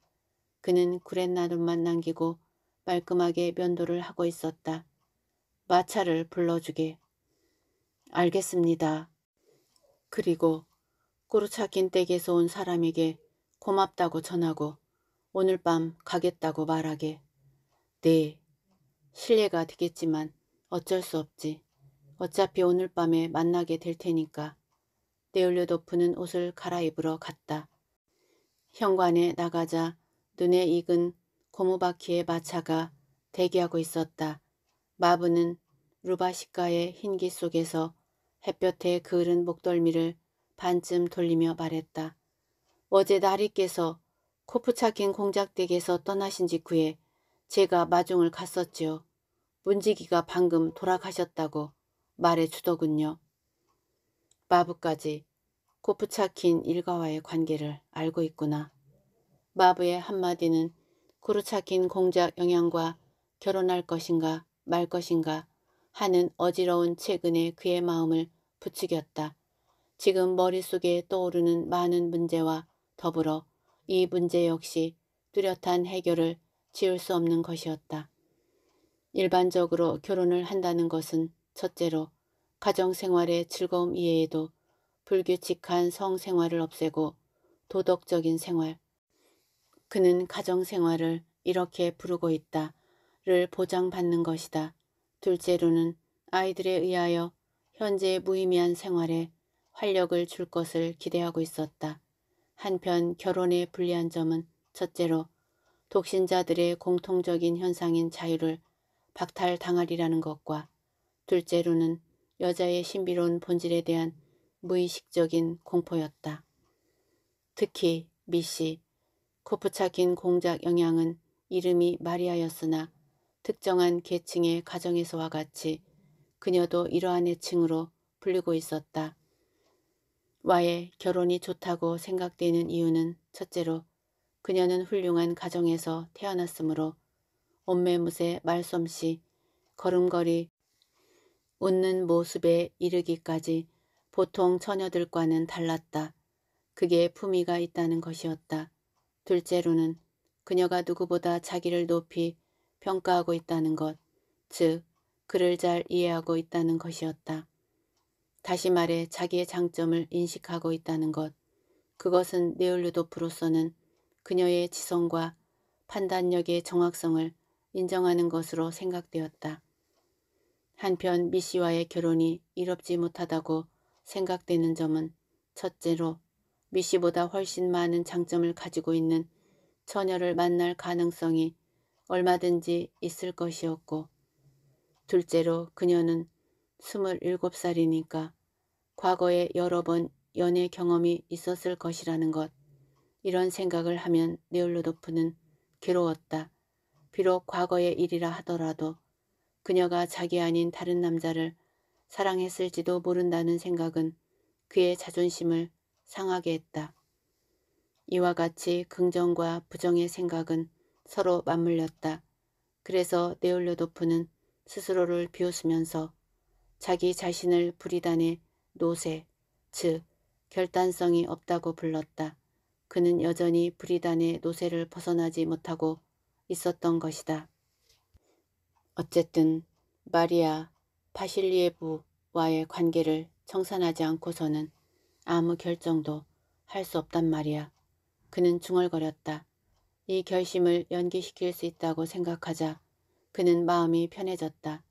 그는 구렛나룻만 남기고 말끔하게 면도를 하고 있었다. 마차를 불러주게. 알겠습니다. 그리고 꾸르차긴 댁에서 온 사람에게 고맙다고 전하고 오늘 밤 가겠다고 말하게. 네. 실례가 되겠지만 어쩔 수 없지. 어차피 오늘 밤에 만나게 될 테니까. 내올려 덮는 옷을 갈아입으러 갔다. 현관에 나가자 눈에 익은 고무바퀴의 마차가 대기하고 있었다. 마부는 루바시카의 흰기 속에서 햇볕에 그을은 목덜미를 반쯤 돌리며 말했다. 어제 나리께서 코프차킨 공작댁에서 떠나신 직후에 제가 마중을 갔었지요. 문지기가 방금 돌아가셨다고 말해 주더군요. 마부까지 고프차킨 일가와의 관계를 알고 있구나. 마부의 한마디는 구루차킨 공작 영향과 결혼할 것인가 말 것인가 하는 어지러운 최근에 그의 마음을 부추겼다. 지금 머릿속에 떠오르는 많은 문제와 더불어 이 문제 역시 뚜렷한 해결을 지을 수 없는 것이었다. 일반적으로 결혼을 한다는 것은 첫째로 가정생활의 즐거움 이외에도 불규칙한 성생활을 없애고 도덕적인 생활, 그는 가정생활을 이렇게 부르고 있다. 를 보장받는 것이다. 둘째로는 아이들에 의하여 현재 무의미한 생활에 활력을 줄 것을 기대하고 있었다. 한편 결혼에 불리한 점은 첫째로 독신자들의 공통적인 현상인 자유를 박탈당하리라는 것과 둘째로는 여자의 신비로운 본질에 대한 무의식적인 공포였다. 특히 미씨, 코프차킨 공작 영향은 이름이 마리아였으나 특정한 계층의 가정에서와 같이 그녀도 이러한 애칭으로 불리고 있었다. 와의 결혼이 좋다고 생각되는 이유는 첫째로 그녀는 훌륭한 가정에서 태어났으므로 옷매무새 말솜씨, 걸음걸이, 웃는 모습에 이르기까지 보통 처녀들과는 달랐다. 그게 품위가 있다는 것이었다. 둘째로는 그녀가 누구보다 자기를 높이 평가하고 있다는 것, 즉 그를 잘 이해하고 있다는 것이었다. 다시 말해 자기의 장점을 인식하고 있다는 것, 그것은 네올루도프로서는 그녀의 지성과 판단력의 정확성을 인정하는 것으로 생각되었다. 한편 미 씨와의 결혼이 이롭지 못하다고 생각되는 점은 첫째로 미 씨보다 훨씬 많은 장점을 가지고 있는 처녀를 만날 가능성이 얼마든지 있을 것이었고 둘째로 그녀는 27살이니까 과거에 여러 번 연애 경험이 있었을 것이라는 것 이런 생각을 하면 네올로도프는 괴로웠다. 비록 과거의 일이라 하더라도 그녀가 자기 아닌 다른 남자를 사랑했을지도 모른다는 생각은 그의 자존심을 상하게 했다. 이와 같이 긍정과 부정의 생각은 서로 맞물렸다. 그래서 네올려도프는 스스로를 비웃으면서 자기 자신을 불리단의 노세, 즉 결단성이 없다고 불렀다. 그는 여전히 불리단의 노세를 벗어나지 못하고 있었던 것이다. 어쨌든 마리아 파실리에브와의 관계를 청산하지 않고서는 아무 결정도 할 수 없단 말이야. 그는 중얼거렸다. 이 결심을 연기시킬 수 있다고 생각하자 그는 마음이 편해졌다.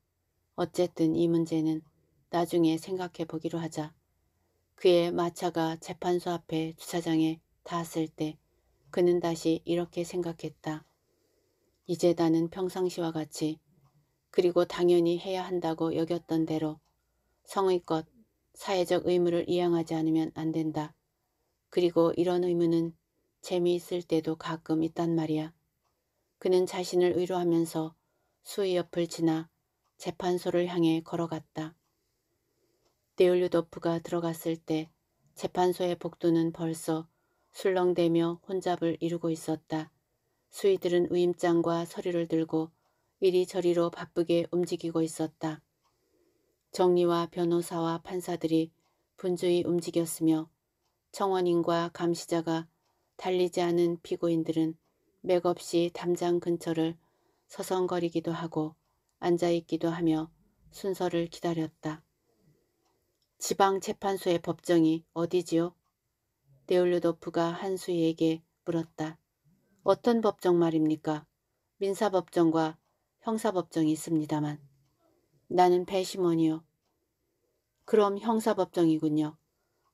어쨌든 이 문제는 나중에 생각해 보기로 하자. 그의 마차가 재판소 앞에 주차장에 닿았을 때 그는 다시 이렇게 생각했다. 이제 나는 평상시와 같이 그리고 당연히 해야 한다고 여겼던 대로 성의껏 사회적 의무를 이양하지 않으면 안 된다. 그리고 이런 의무는 재미있을 때도 가끔 있단 말이야. 그는 자신을 위로하면서 수의 옆을 지나 재판소를 향해 걸어갔다. 네올류도프가 들어갔을 때 재판소의 복도는 벌써 술렁대며 혼잡을 이루고 있었다. 수의들은 위임장과 서류를 들고 이리저리로 바쁘게 움직이고 있었다. 정리와 변호사와 판사들이 분주히 움직였으며 청원인과 감시자가 달리지 않은 피고인들은 맥없이 담장 근처를 서성거리기도 하고 앉아있기도 하며 순서를 기다렸다. 지방재판소의 법정이 어디지요? 네올르도프가 한수희에게 물었다. 어떤 법정 말입니까? 민사법정과 형사법정이 있습니다만 나는 배심원이요. 그럼 형사법정이군요.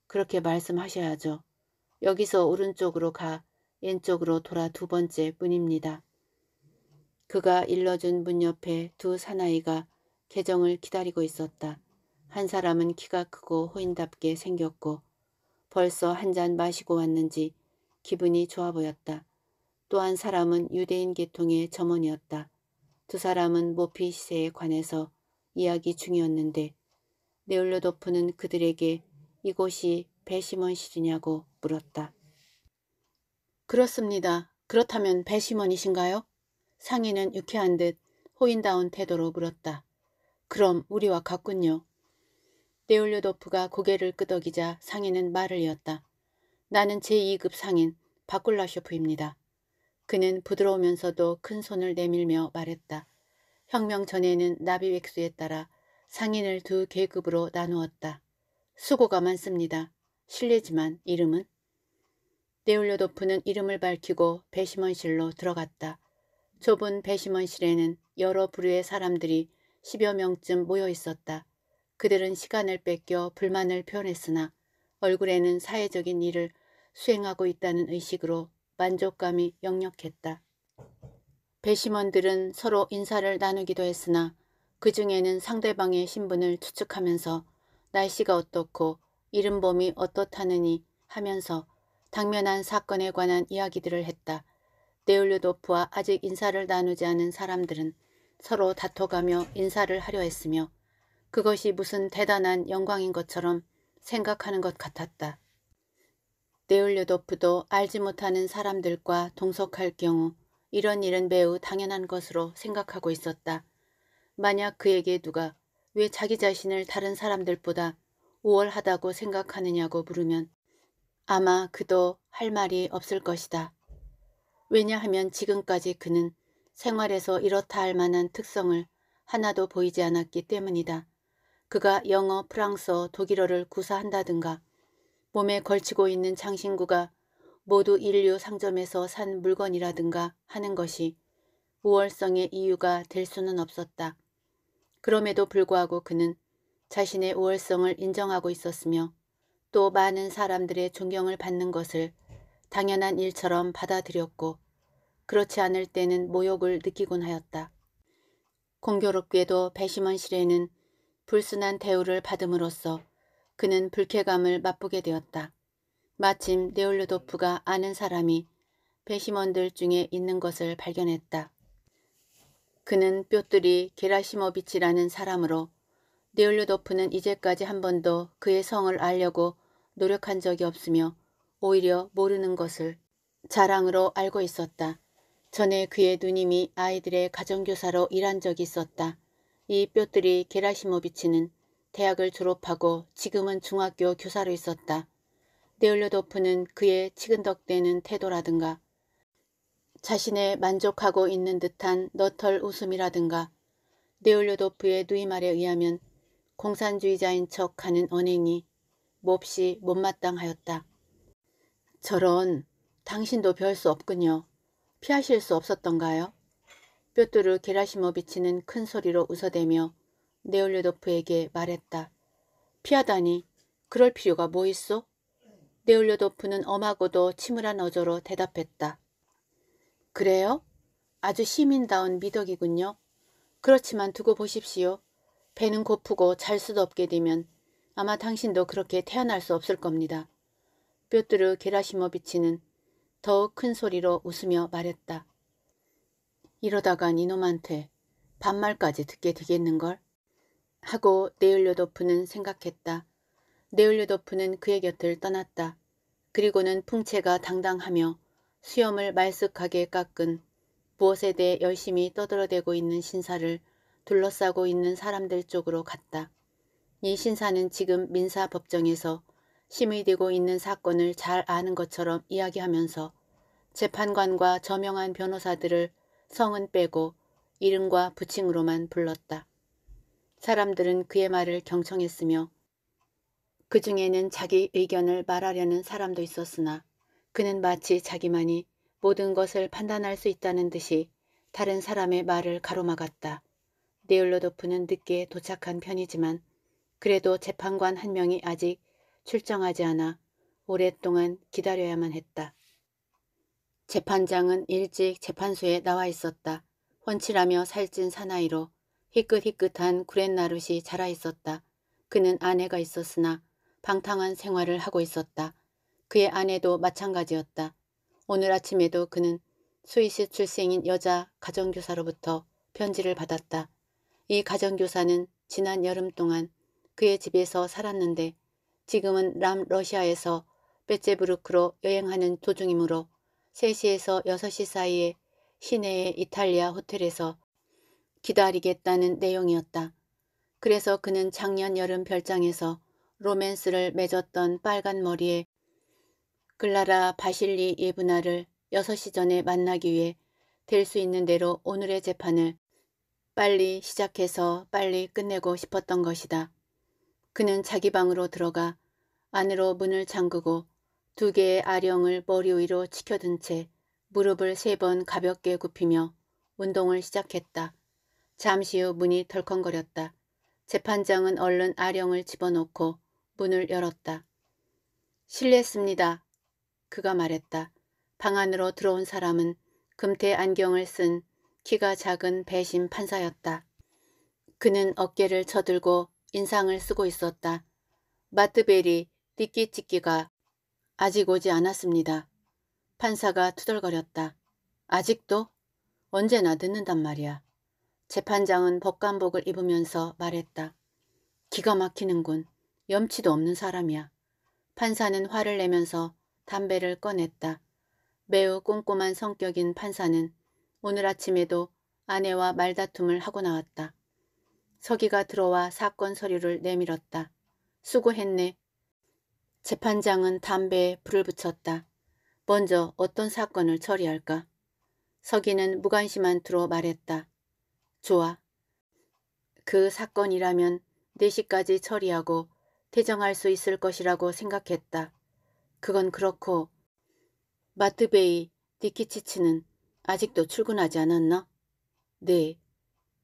그렇게 말씀하셔야죠. 여기서 오른쪽으로 가 왼쪽으로 돌아 두 번째 문입니다. 그가 일러준 문 옆에 두 사나이가 계정을 기다리고 있었다. 한 사람은 키가 크고 호인답게 생겼고 벌써 한 잔 마시고 왔는지 기분이 좋아 보였다. 또 한 사람은 유대인 계통의 점원이었다. 두 사람은 모피 시세에 관해서 이야기 중이었는데 네올로도프는 그들에게 이곳이 배심원실이냐고 물었다. 그렇습니다. 그렇다면 배심원이신가요 상인은 유쾌한 듯 호인다운 태도로 물었다. 그럼 우리와 같군요. 네올로도프가 고개를 끄덕이자 상인은 말을 이었다. 나는 제2급 상인 바꿀라쇼프입니다. 그는 부드러우면서도 큰 손을 내밀며 말했다. 혁명 전에는 나비획수에 따라 상인을 두 계급으로 나누었다. 수고가 많습니다. 실례지만 이름은? 네올려도프는 이름을 밝히고 배심원실로 들어갔다. 좁은 배심원실에는 여러 부류의 사람들이 10여 명쯤 모여 있었다. 그들은 시간을 뺏겨 불만을 표현했으나 얼굴에는 사회적인 일을 수행하고 있다는 의식으로 만족감이 역력했다. 배심원들은 서로 인사를 나누기도 했으나 그 중에는 상대방의 신분을 추측하면서 날씨가 어떻고 이름범이 어떻다느니 하면서 당면한 사건에 관한 이야기들을 했다. 네올류도프와 아직 인사를 나누지 않은 사람들은 서로 다퉈가며 인사를 하려 했으며 그것이 무슨 대단한 영광인 것처럼 생각하는 것 같았다. 네올류도프도 알지 못하는 사람들과 동석할 경우 이런 일은 매우 당연한 것으로 생각하고 있었다. 만약 그에게 누가 왜 자기 자신을 다른 사람들보다 우월하다고 생각하느냐고 물으면 아마 그도 할 말이 없을 것이다. 왜냐하면 지금까지 그는 생활에서 이렇다 할 만한 특성을 하나도 보이지 않았기 때문이다. 그가 영어, 프랑스어, 독일어를 구사한다든가 몸에 걸치고 있는 장신구가 모두 인류 상점에서 산 물건이라든가 하는 것이 우월성의 이유가 될 수는 없었다. 그럼에도 불구하고 그는 자신의 우월성을 인정하고 있었으며 또 많은 사람들의 존경을 받는 것을 당연한 일처럼 받아들였고 그렇지 않을 때는 모욕을 느끼곤 하였다. 공교롭게도 배심원실에는 불순한 대우를 받음으로써 그는 불쾌감을 맛보게 되었다. 마침 네올르도프가 아는 사람이 배심원들 중에 있는 것을 발견했다. 그는 뾰뚜리 게라시모비치라는 사람으로 네올르도프는 이제까지 한 번도 그의 성을 알려고 노력한 적이 없으며 오히려 모르는 것을 자랑으로 알고 있었다. 전에 그의 누님이 아이들의 가정교사로 일한 적이 있었다. 이 뾰뚜리 게라시모비치는 대학을 졸업하고 지금은 중학교 교사로 있었다. 네올려도프는 그의 치근덕대는 태도라든가 자신의 만족하고 있는 듯한 너털 웃음이라든가 네올려도프의 누이말에 의하면 공산주의자인 척하는 언행이 몹시 못마땅하였다. 저런 당신도 별 수 없군요. 피하실 수 없었던가요? 뾰뚜르 게라시모비치는 큰 소리로 웃어대며 네올레도프에게 말했다. 피하다니 그럴 필요가 뭐 있어? 네올레도프는 엄하고도 침울한 어조로 대답했다. 그래요? 아주 시민다운 미덕이군요. 그렇지만 두고 보십시오. 배는 고프고 잘 수도 없게 되면 아마 당신도 그렇게 태어날 수 없을 겁니다. 뾰뚜르 게라시모비치는 더욱 큰 소리로 웃으며 말했다. 이러다간 이놈한테 반말까지 듣게 되겠는걸? 하고 네올료도프는 생각했다. 네올료도프는 그의 곁을 떠났다. 그리고는 풍채가 당당하며 수염을 말쑥하게 깎은 무엇에 대해 열심히 떠들어대고 있는 신사를 둘러싸고 있는 사람들 쪽으로 갔다. 이 신사는 지금 민사법정에서 심의되고 있는 사건을 잘 아는 것처럼 이야기하면서 재판관과 저명한 변호사들을 성은 빼고 이름과 부칭으로만 불렀다. 사람들은 그의 말을 경청했으며 그 중에는 자기 의견을 말하려는 사람도 있었으나 그는 마치 자기만이 모든 것을 판단할 수 있다는 듯이 다른 사람의 말을 가로막았다. 네올로도프는 늦게 도착한 편이지만 그래도 재판관 한 명이 아직 출정하지 않아 오랫동안 기다려야만 했다. 재판장은 일찍 재판소에 나와 있었다. 훤칠하며 살찐 사나이로 희끗희끗한 구렛나룻이 자라있었다. 그는 아내가 있었으나 방탕한 생활을 하고 있었다. 그의 아내도 마찬가지였다. 오늘 아침에도 그는 스위스 출생인 여자 가정교사로부터 편지를 받았다. 이 가정교사는 지난 여름 동안 그의 집에서 살았는데 지금은 람 러시아에서 베제부르크로 여행하는 도중이므로 3시에서 6시 사이에 시내의 이탈리아 호텔에서 기다리겠다는 내용이었다. 그래서 그는 작년 여름 별장에서 로맨스를 맺었던 빨간 머리에 글라라 바실리 예브나를 6시 전에 만나기 위해 될 수 있는 대로 오늘의 재판을 빨리 시작해서 빨리 끝내고 싶었던 것이다. 그는 자기 방으로 들어가 안으로 문을 잠그고 두 개의 아령을 머리 위로 치켜든 채 무릎을 세 번 가볍게 굽히며 운동을 시작했다. 잠시 후 문이 덜컹거렸다. 재판장은 얼른 아령을 집어넣고 문을 열었다. 실례했습니다. 그가 말했다. 방 안으로 들어온 사람은 금태 안경을 쓴 키가 작은 배심 판사였다. 그는 어깨를 쳐들고 인상을 쓰고 있었다. 마트베리 띠끼찌끼가 아직 오지 않았습니다. 판사가 투덜거렸다. 아직도? 언제나 듣는단 말이야. 재판장은 법관복을 입으면서 말했다. 기가 막히는군. 염치도 없는 사람이야. 판사는 화를 내면서 담배를 꺼냈다. 매우 꼼꼼한 성격인 판사는 오늘 아침에도 아내와 말다툼을 하고 나왔다. 서기가 들어와 사건 서류를 내밀었다. 수고했네. 재판장은 담배에 불을 붙였다. 먼저 어떤 사건을 처리할까? 서기는 무관심한 투로 말했다. 좋아. 그 사건이라면 4시까지 처리하고 퇴정할 수 있을 것이라고 생각했다. 그건 그렇고 마트베이 디키치치는 아직도 출근하지 않았나? 네.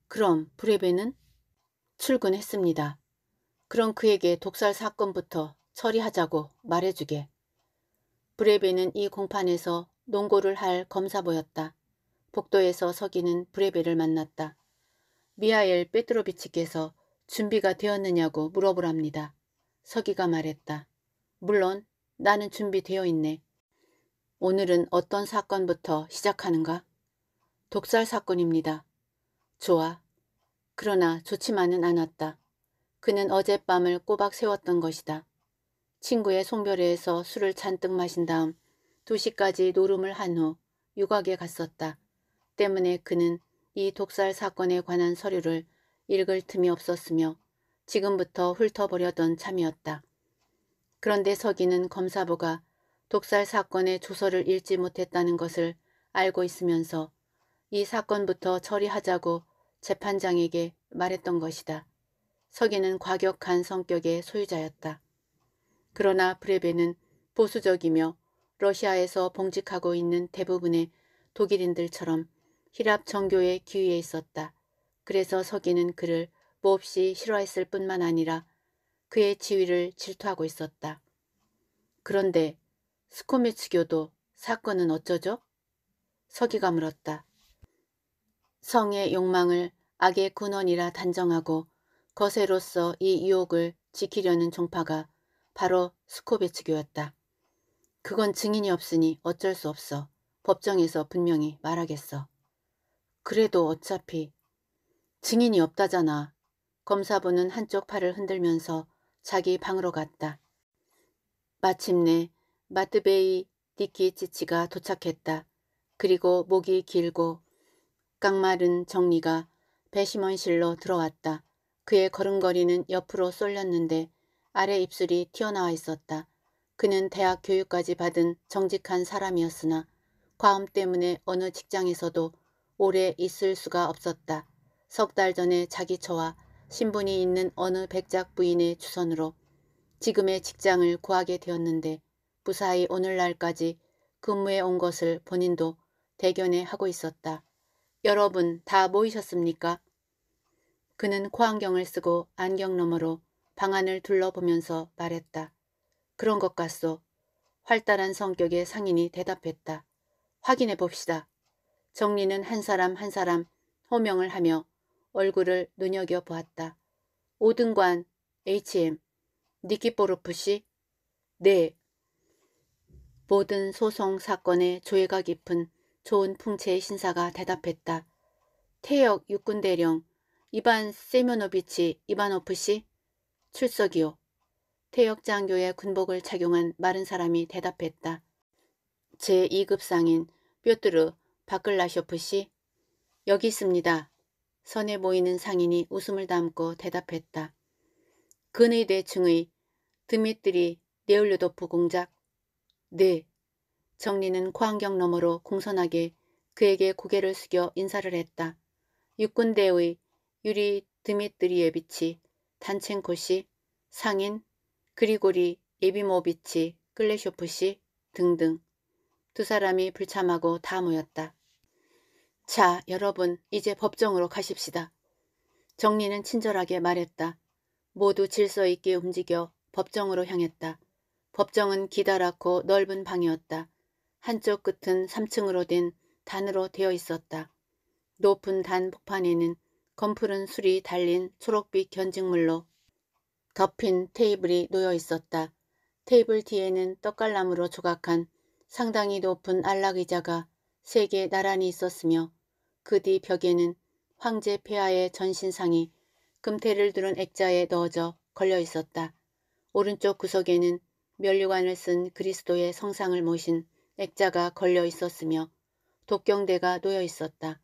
그럼 브레베는? 출근했습니다. 그럼 그에게 독살 사건부터 처리하자고 말해주게. 브레베는 이 공판에서 농고를 할 검사 보였다. 복도에서 서기는 브레베를 만났다. 미하엘 페트로비치께서 준비가 되었느냐고 물어보랍니다. 서기가 말했다. 물론 나는 준비되어 있네. 오늘은 어떤 사건부터 시작하는가? 독살 사건입니다. 좋아. 그러나 좋지만은 않았다. 그는 어젯밤을 꼬박 세웠던 것이다. 친구의 송별회에서 술을 잔뜩 마신 다음 2시까지 노름을 한 후 육악에 갔었다. 때문에 그는 이 독살 사건에 관한 서류를 읽을 틈이 없었으며 지금부터 훑어버려던 참이었다. 그런데 서기는 검사부가 독살 사건의 조서를 읽지 못했다는 것을 알고 있으면서 이 사건부터 처리하자고 재판장에게 말했던 것이다. 서기는 과격한 성격의 소유자였다. 그러나 브레베는 보수적이며 러시아에서 봉직하고 있는 대부분의 독일인들처럼 히랍 정교의 귀에 있었다. 그래서 서기는 그를 몹시 싫어했을 뿐만 아니라 그의 지위를 질투하고 있었다. 그런데 스코미츠교도 사건은 어쩌죠? 서기가 물었다. 성의 욕망을 악의 근원이라 단정하고 거세로서 이 유혹을 지키려는 종파가 바로 스코베츠교였다. 그건 증인이 없으니 어쩔 수 없어. 법정에서 분명히 말하겠어. 그래도 어차피 증인이 없다잖아. 검사부는 한쪽 팔을 흔들면서 자기 방으로 갔다. 마침내 마트베이 니키치치가 도착했다. 그리고 목이 길고 깡마른 정리가 배심원실로 들어왔다. 그의 걸음걸이는 옆으로 쏠렸는데 아래 입술이 튀어나와 있었다. 그는 대학 교육까지 받은 정직한 사람이었으나 과음 때문에 어느 직장에서도 오래 있을 수가 없었다. 석 달 전에 자기 처와 신분이 있는 어느 백작 부인의 주선으로 지금의 직장을 구하게 되었는데 부사히 오늘날까지 근무해 온 것을 본인도 대견해 하고 있었다. 여러분 다 모이셨습니까? 그는 코안경을 쓰고 안경 너머로 방 안을 둘러보면서 말했다. 그런 것 같소. 활달한 성격의 상인이 대답했다. 확인해 봅시다. 정리는 한 사람 한 사람 호명을 하며 얼굴을 눈여겨보았다. 5등관 HM 니키포르프 씨? 네. 모든 소송 사건에 조예가 깊은 좋은 풍채의 신사가 대답했다. 태역 육군대령 이반 세미노비치 이반오프 씨? 출석이요. 태역 장교의 군복을 착용한 마른 사람이 대답했다. 제2급상인 뾰뚜르 바글라쇼프 씨, 여기 있습니다. 선해 보이는 상인이 웃음을 담고 대답했다. 근의대충의 드미트리 네올류도프 공작. 네. 정리는 광경 너머로 공손하게 그에게 고개를 숙여 인사를 했다. 육군대의 유리 드미트리 예비치, 단첸코 씨, 상인, 그리고리 예비모비치, 클레쇼프 씨 등등. 두 사람이 불참하고 다 모였다. 자, 여러분 이제 법정으로 가십시다. 정리는 친절하게 말했다. 모두 질서 있게 움직여 법정으로 향했다. 법정은 기다랗고 넓은 방이었다. 한쪽 끝은 3층으로 된 단으로 되어 있었다. 높은 단 폭판에는 검푸른 술이 달린 초록빛 견직물로 덮인 테이블이 놓여 있었다. 테이블 뒤에는 떡갈나무로 조각한 상당히 높은 안락의자가 세 개 나란히 있었으며 그 뒤 벽에는 황제 폐하의 전신상이 금태를 두른 액자에 넣어져 걸려 있었다. 오른쪽 구석에는 면류관을 쓴 그리스도의 성상을 모신 액자가 걸려 있었으며 독경대가 놓여 있었다.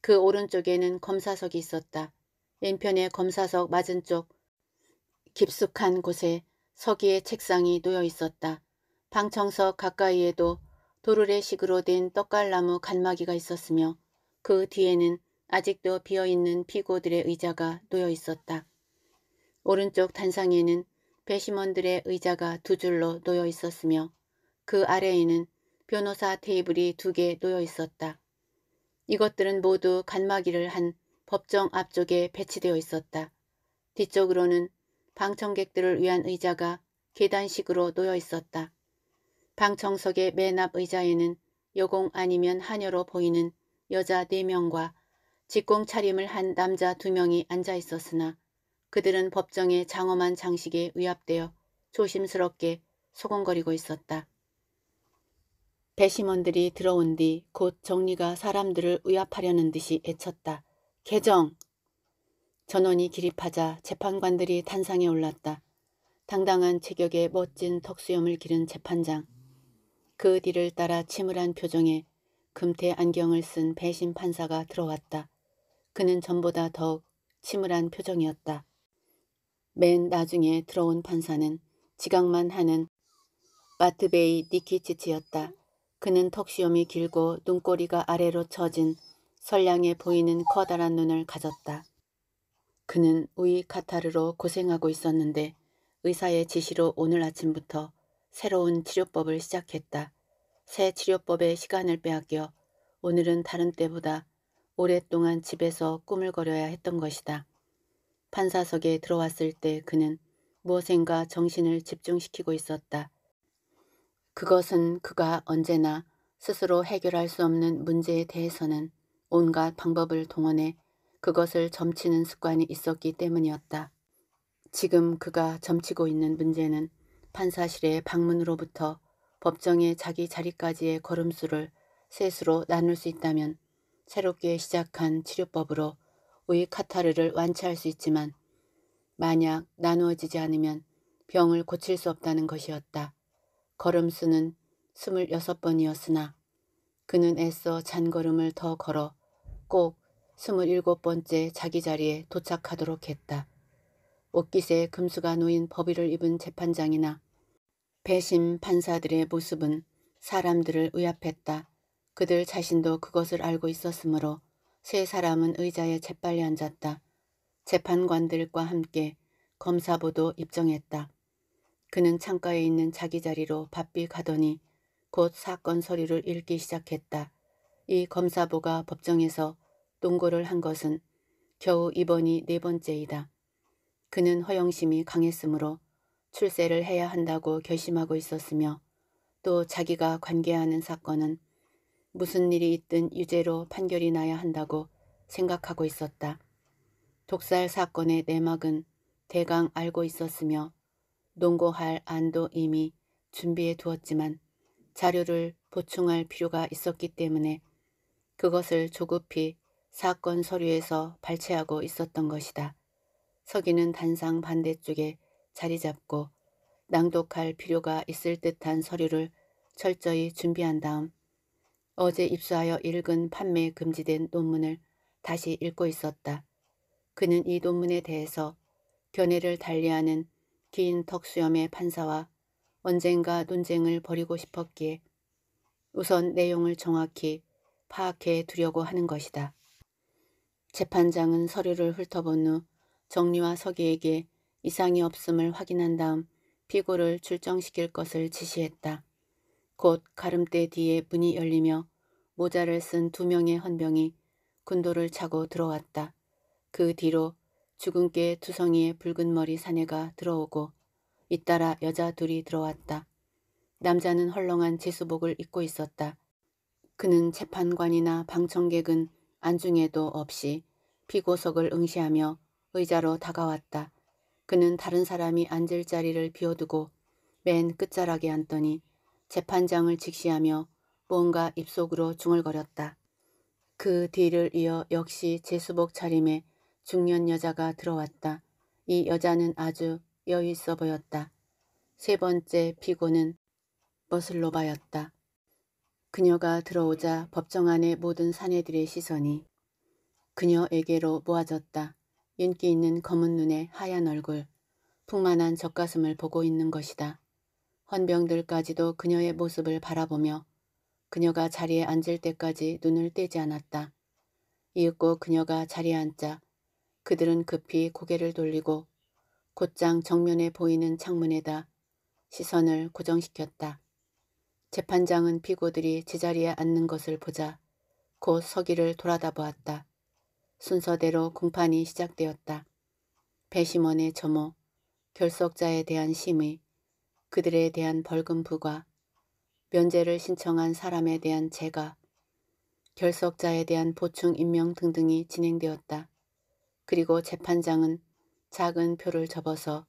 그 오른쪽에는 검사석이 있었다. 왼편의 검사석 맞은쪽 깊숙한 곳에 서기의 책상이 놓여 있었다. 방청석 가까이에도 도르래식으로 된 떡갈나무 간마기가 있었으며 그 뒤에는 아직도 비어있는 피고들의 의자가 놓여 있었다. 오른쪽 단상에는 배심원들의 의자가 두 줄로 놓여 있었으며 그 아래에는 변호사 테이블이 두 개 놓여 있었다. 이것들은 모두 간마기를 한 법정 앞쪽에 배치되어 있었다. 뒤쪽으로는 방청객들을 위한 의자가 계단식으로 놓여 있었다. 방청석의 맨 앞 의자에는 여공 아니면 하녀로 보이는 여자 4명과 직공 차림을 한 남자 2명이 앉아 있었으나 그들은 법정의 장엄한 장식에 위압되어 조심스럽게 소곤거리고 있었다. 배심원들이 들어온 뒤 곧 정리가 사람들을 위압하려는 듯이 애쳤다. 개정! 전원이 기립하자 재판관들이 탄상에 올랐다. 당당한 체격에 멋진 턱수염을 기른 재판장. 그 뒤를 따라 침울한 표정에 금태 안경을 쓴 배신 판사가 들어왔다. 그는 전보다 더욱 침울한 표정이었다. 맨 나중에 들어온 판사는 지각만 하는 마트베이 니키치치였다. 그는 턱시염이 길고 눈꼬리가 아래로 처진 선량해 보이는 커다란 눈을 가졌다. 그는 우이 카타르로 고생하고 있었는데 의사의 지시로 오늘 아침부터 새로운 치료법을 시작했다. 새 치료법에 시간을 빼앗겨 오늘은 다른 때보다 오랫동안 집에서 꾸물거려야 했던 것이다. 판사석에 들어왔을 때 그는 무엇인가 정신을 집중시키고 있었다. 그것은 그가 언제나 스스로 해결할 수 없는 문제에 대해서는 온갖 방법을 동원해 그것을 점치는 습관이 있었기 때문이었다. 지금 그가 점치고 있는 문제는 판사실의 방문으로부터 법정의 자기 자리까지의 걸음수를 셋으로 나눌 수 있다면 새롭게 시작한 치료법으로 우의 카타르를 완치할 수 있지만 만약 나누어지지 않으면 병을 고칠 수 없다는 것이었다. 걸음수는 2 6 번이었으나 그는 애써 잔걸음을 더 걸어 꼭2 7 번째 자기 자리에 도착하도록 했다. 옷깃에 금수가 놓인 법의를 입은 재판장이나 배심 판사들의 모습은 사람들을 의압했다. 그들 자신도 그것을 알고 있었으므로 세 사람은 의자에 재빨리 앉았다. 재판관들과 함께 검사보도 입정했다. 그는 창가에 있는 자기 자리로 바삐 가더니 곧 사건 서류를 읽기 시작했다. 이 검사보가 법정에서 동고를 한 것은 겨우 이번이 네 번째이다. 그는 허영심이 강했으므로 출세를 해야 한다고 결심하고 있었으며 또 자기가 관계하는 사건은 무슨 일이 있든 유죄로 판결이 나야 한다고 생각하고 있었다. 독살 사건의 내막은 대강 알고 있었으며 농고할 안도 이미 준비해 두었지만 자료를 보충할 필요가 있었기 때문에 그것을 조급히 사건 서류에서 발췌하고 있었던 것이다. 서기는 단상 반대쪽에 자리 잡고 낭독할 필요가 있을 듯한 서류를 철저히 준비한 다음 어제 입수하여 읽은 판매 금지된 논문을 다시 읽고 있었다. 그는 이 논문에 대해서 견해를 달리하는 긴 턱수염의 판사와 언젠가 논쟁을 벌이고 싶었기에 우선 내용을 정확히 파악해 두려고 하는 것이다. 재판장은 서류를 훑어본 후 정리와 서기에게 이상이 없음을 확인한 다음 피고를 출정시킬 것을 지시했다. 곧 가름대 뒤에 문이 열리며 모자를 쓴 두 명의 헌병이 군도를 차고 들어왔다. 그 뒤로 주근깨 두성이의 붉은 머리 사내가 들어오고 잇따라 여자 둘이 들어왔다. 남자는 헐렁한 제수복을 입고 있었다. 그는 재판관이나 방청객은 안중에도 없이 피고석을 응시하며 의자로 다가왔다. 그는 다른 사람이 앉을 자리를 비워두고 맨 끝자락에 앉더니 재판장을 직시하며 뭔가 입속으로 중얼거렸다. 그 뒤를 이어 역시 제수복 차림의 중년 여자가 들어왔다. 이 여자는 아주 여유있어 보였다. 세 번째 피고는 머슬로바였다. 그녀가 들어오자 법정 안의 모든 사내들의 시선이 그녀에게로 모아졌다. 윤기 있는 검은 눈에 하얀 얼굴, 풍만한 젖가슴을 보고 있는 것이다. 헌병들까지도 그녀의 모습을 바라보며 그녀가 자리에 앉을 때까지 눈을 떼지 않았다. 이윽고 그녀가 자리에 앉자 그들은 급히 고개를 돌리고 곧장 정면에 보이는 창문에다 시선을 고정시켰다. 재판장은 피고들이 제자리에 앉는 것을 보자 곧 서기를 돌아다 보았다. 순서대로 공판이 시작되었다. 배심원의 점호, 결석자에 대한 심의, 그들에 대한 벌금 부과, 면제를 신청한 사람에 대한 제가 결석자에 대한 보충 임명 등등이 진행되었다. 그리고 재판장은 작은 표를 접어서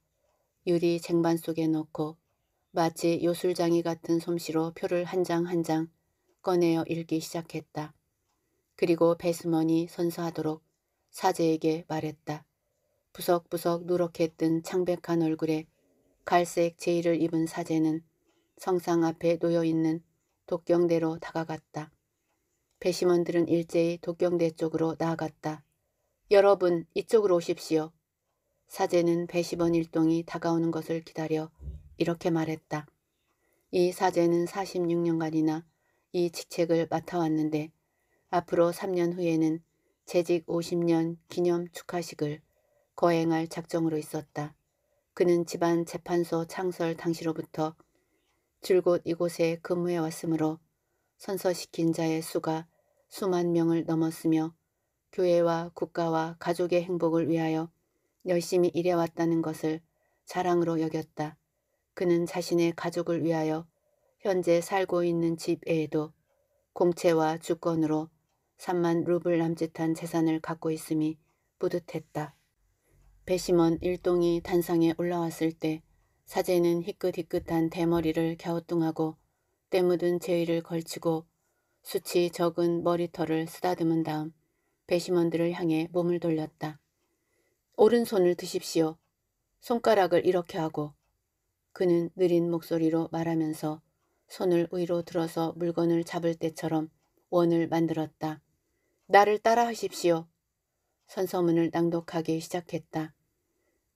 유리 쟁반 속에 놓고 마치 요술장이 같은 솜씨로 표를 한 장 한장 한장 꺼내어 읽기 시작했다. 그리고 배스먼이 선서하도록 사제에게 말했다. 부석부석 누렇게 뜬 창백한 얼굴에 갈색 제의를 입은 사제는 성상 앞에 놓여있는 독경대로 다가갔다. 배심원들은 일제히 독경대 쪽으로 나아갔다. 여러분 이쪽으로 오십시오. 사제는 배심원 일동이 다가오는 것을 기다려 이렇게 말했다. 이 사제는 46년간이나 이 직책을 맡아왔는데 앞으로 3년 후에는 재직 50년 기념 축하식을 거행할 작정으로 있었다. 그는 집안 재판소 창설 당시로부터 줄곧 이곳에 근무해 왔으므로 선서시킨 자의 수가 수만 명을 넘었으며 교회와 국가와 가족의 행복을 위하여 열심히 일해왔다는 것을 자랑으로 여겼다. 그는 자신의 가족을 위하여 현재 살고 있는 집에도 공채와 주권으로 3만 루블 남짓한 재산을 갖고 있음이 뿌듯했다. 배심원 일동이 단상에 올라왔을 때 사제는 희끗희끗한 대머리를 갸우뚱하고 때묻은 제의를 걸치고 수치 적은 머리털을 쓰다듬은 다음 배심원들을 향해 몸을 돌렸다. 오른손을 드십시오. 손가락을 이렇게 하고 그는 느린 목소리로 말하면서 손을 위로 들어서 물건을 잡을 때처럼 원을 만들었다. 나를 따라하십시오. 선서문을 낭독하기 시작했다.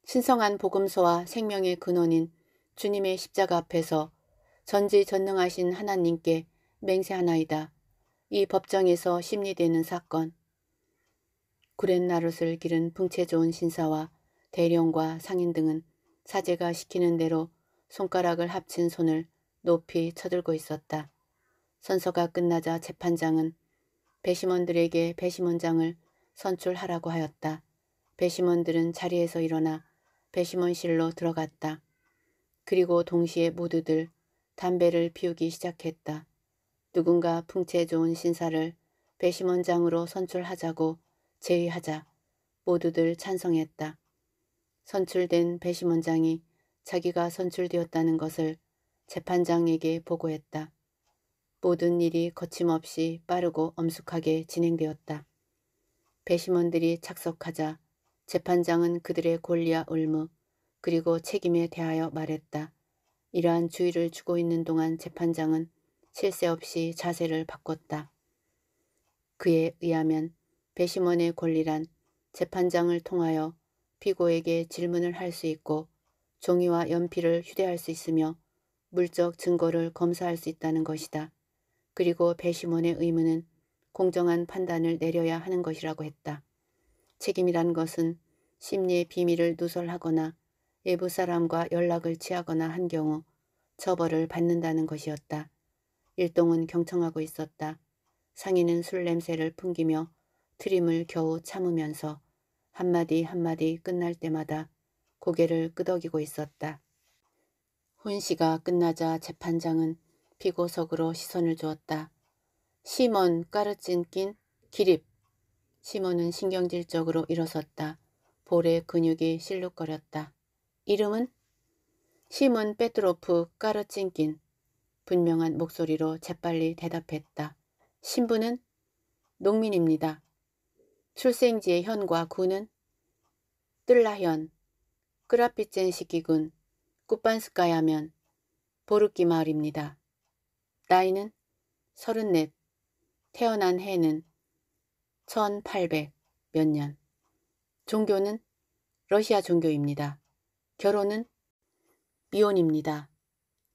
신성한 복음서와 생명의 근원인 주님의 십자가 앞에서 전지전능하신 하나님께 맹세하나이다. 이 법정에서 심리되는 사건. 구렛나룻을 기른 풍채 좋은 신사와 대령과 상인 등은 사제가 시키는 대로 손가락을 합친 손을 높이 쳐들고 있었다. 선서가 끝나자 재판장은 배심원들에게 배심원장을 선출하라고 하였다. 배심원들은 자리에서 일어나 배심원실로 들어갔다. 그리고 동시에 모두들 담배를 피우기 시작했다. 누군가 풍채 좋은 신사를 배심원장으로 선출하자고 제의하자 모두들 찬성했다. 선출된 배심원장이 자기가 선출되었다는 것을 재판장에게 보고했다. 모든 일이 거침없이 빠르고 엄숙하게 진행되었다. 배심원들이 착석하자 재판장은 그들의 권리와 의무 그리고 책임에 대하여 말했다. 이러한 주의를 주고 있는 동안 재판장은 실세 없이 자세를 바꿨다. 그에 의하면 배심원의 권리란 재판장을 통하여 피고에게 질문을 할 수 있고 종이와 연필을 휴대할 수 있으며 물적 증거를 검사할 수 있다는 것이다. 그리고 배시몬의 의무는 공정한 판단을 내려야 하는 것이라고 했다. 책임이란 것은 심리의 비밀을 누설하거나 외부 사람과 연락을 취하거나 한 경우 처벌을 받는다는 것이었다. 일동은 경청하고 있었다. 상인은 술 냄새를 풍기며 트림을 겨우 참으면서 한마디 한마디 끝날 때마다 고개를 끄덕이고 있었다. 혼시가 끝나자 재판장은 피고석으로 시선을 주었다. 시몬 까르찐낀 기립. 시몬은 신경질적으로 일어섰다. 볼의 근육이 실룩거렸다. 이름은? 시몬 페트로프 까르찐낀. 분명한 목소리로 재빨리 대답했다. 신부는? 농민입니다. 출생지의 현과 군은? 뜰라현, 끄라피첸시기군, 쿠반스카야면, 보르키 마을입니다. 나이는 3른넷 태어난 해는 1800 몇 년, 종교는 러시아 종교입니다. 결혼은 미혼입니다.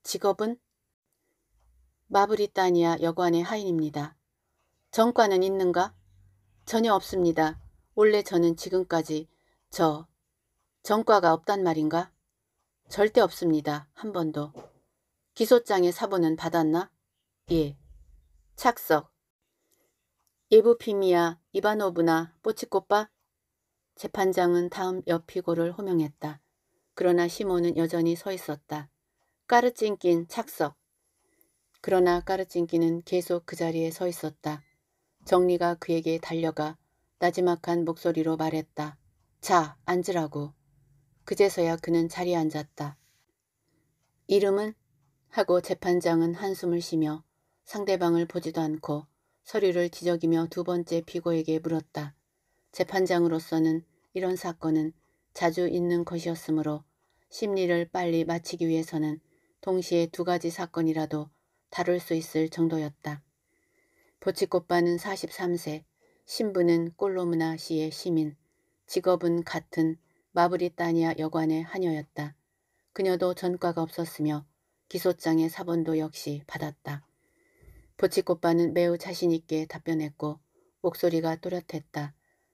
직업은 마브리타니아 여관의 하인입니다. 정과는 있는가? 전혀 없습니다. 원래 저는 지금까지 저 정과가 없단 말인가? 절대 없습니다. 한 번도. 기소장의 사본은 받았나? 1. 착석 예부피미야 이바노브나 뽀치꽃바 재판장은 다음 옆피고를 호명했다. 그러나 시모는 여전히 서 있었다. 까르찡낀 착석 그러나 까르찡끼는 계속 그 자리에 서 있었다. 정리가 그에게 달려가 나지막한 목소리로 말했다. 자, 앉으라고. 그제서야 그는 자리에 앉았다. 이름은? 하고 재판장은 한숨을 쉬며 상대방을 보지도 않고 서류를 지적이며 두 번째 피고에게 물었다. 재판장으로서는 이런 사건은 자주 있는 것이었으므로 심리를 빨리 마치기 위해서는 동시에 두 가지 사건이라도 다룰 수 있을 정도였다. 보치꽃바는 43세, 신부는 꼴로무나 시의 시민, 직업은 같은 마브리타니아 여관의 하녀였다. 그녀도 전과가 없었으며 기소장의 사본도 역시 받았다. 보치꽃바는 매우 자신있게 답변했고 목소리가 또렷했다.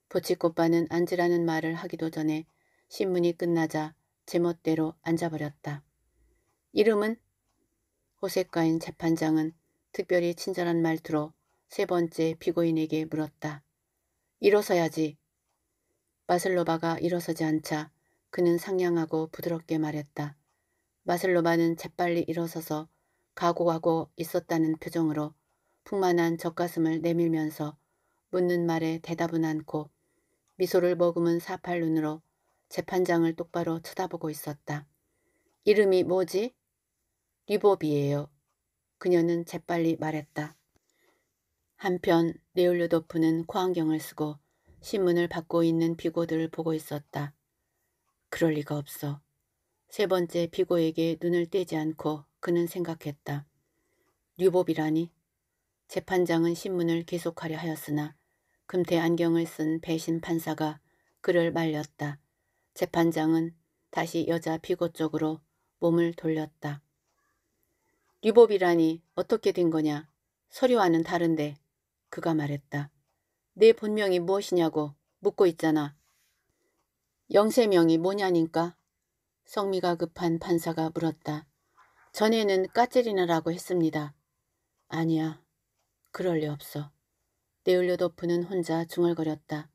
보치꽃바는 앉으라는 말을 하기도 전에 신문이 끝나자 제멋대로 앉아버렸다. 이름은? 호색과인 재판장은 특별히 친절한 말투로 세 번째 피고인에게 물었다. 일어서야지. 마슬로바가 일어서지 않자 그는 상냥하고 부드럽게 말했다. 마슬로바는 재빨리 일어서서 각오하고 있었다는 표정으로 풍만한 젖가슴을 내밀면서 묻는 말에 대답은 않고 미소를 머금은 사팔 눈으로 재판장을 똑바로 쳐다보고 있었다. 이름이 뭐지? 리보비예요. 그녀는 재빨리 말했다. 한편 네올루도프는 코안경을 쓰고 신문을 받고 있는 비고들을 보고 있었다. 그럴 리가 없어. 세 번째 비고에게 눈을 떼지 않고 그는 생각했다. 류법이라니 재판장은 신문을 계속하려 하였으나 금태 안경을 쓴 배신 판사가 그를 말렸다. 재판장은 다시 여자 피고 쪽으로 몸을 돌렸다. 류법이라니 어떻게 된 거냐. 서류와는 다른데 그가 말했다. 내 본명이 무엇이냐고 묻고 있잖아. 영세명이 뭐냐니까? 성미가 급한 판사가 물었다. 전에는 까찔이나라고 했습니다. 아니야. 그럴 리 없어. 네울료도프는 혼자 중얼거렸다.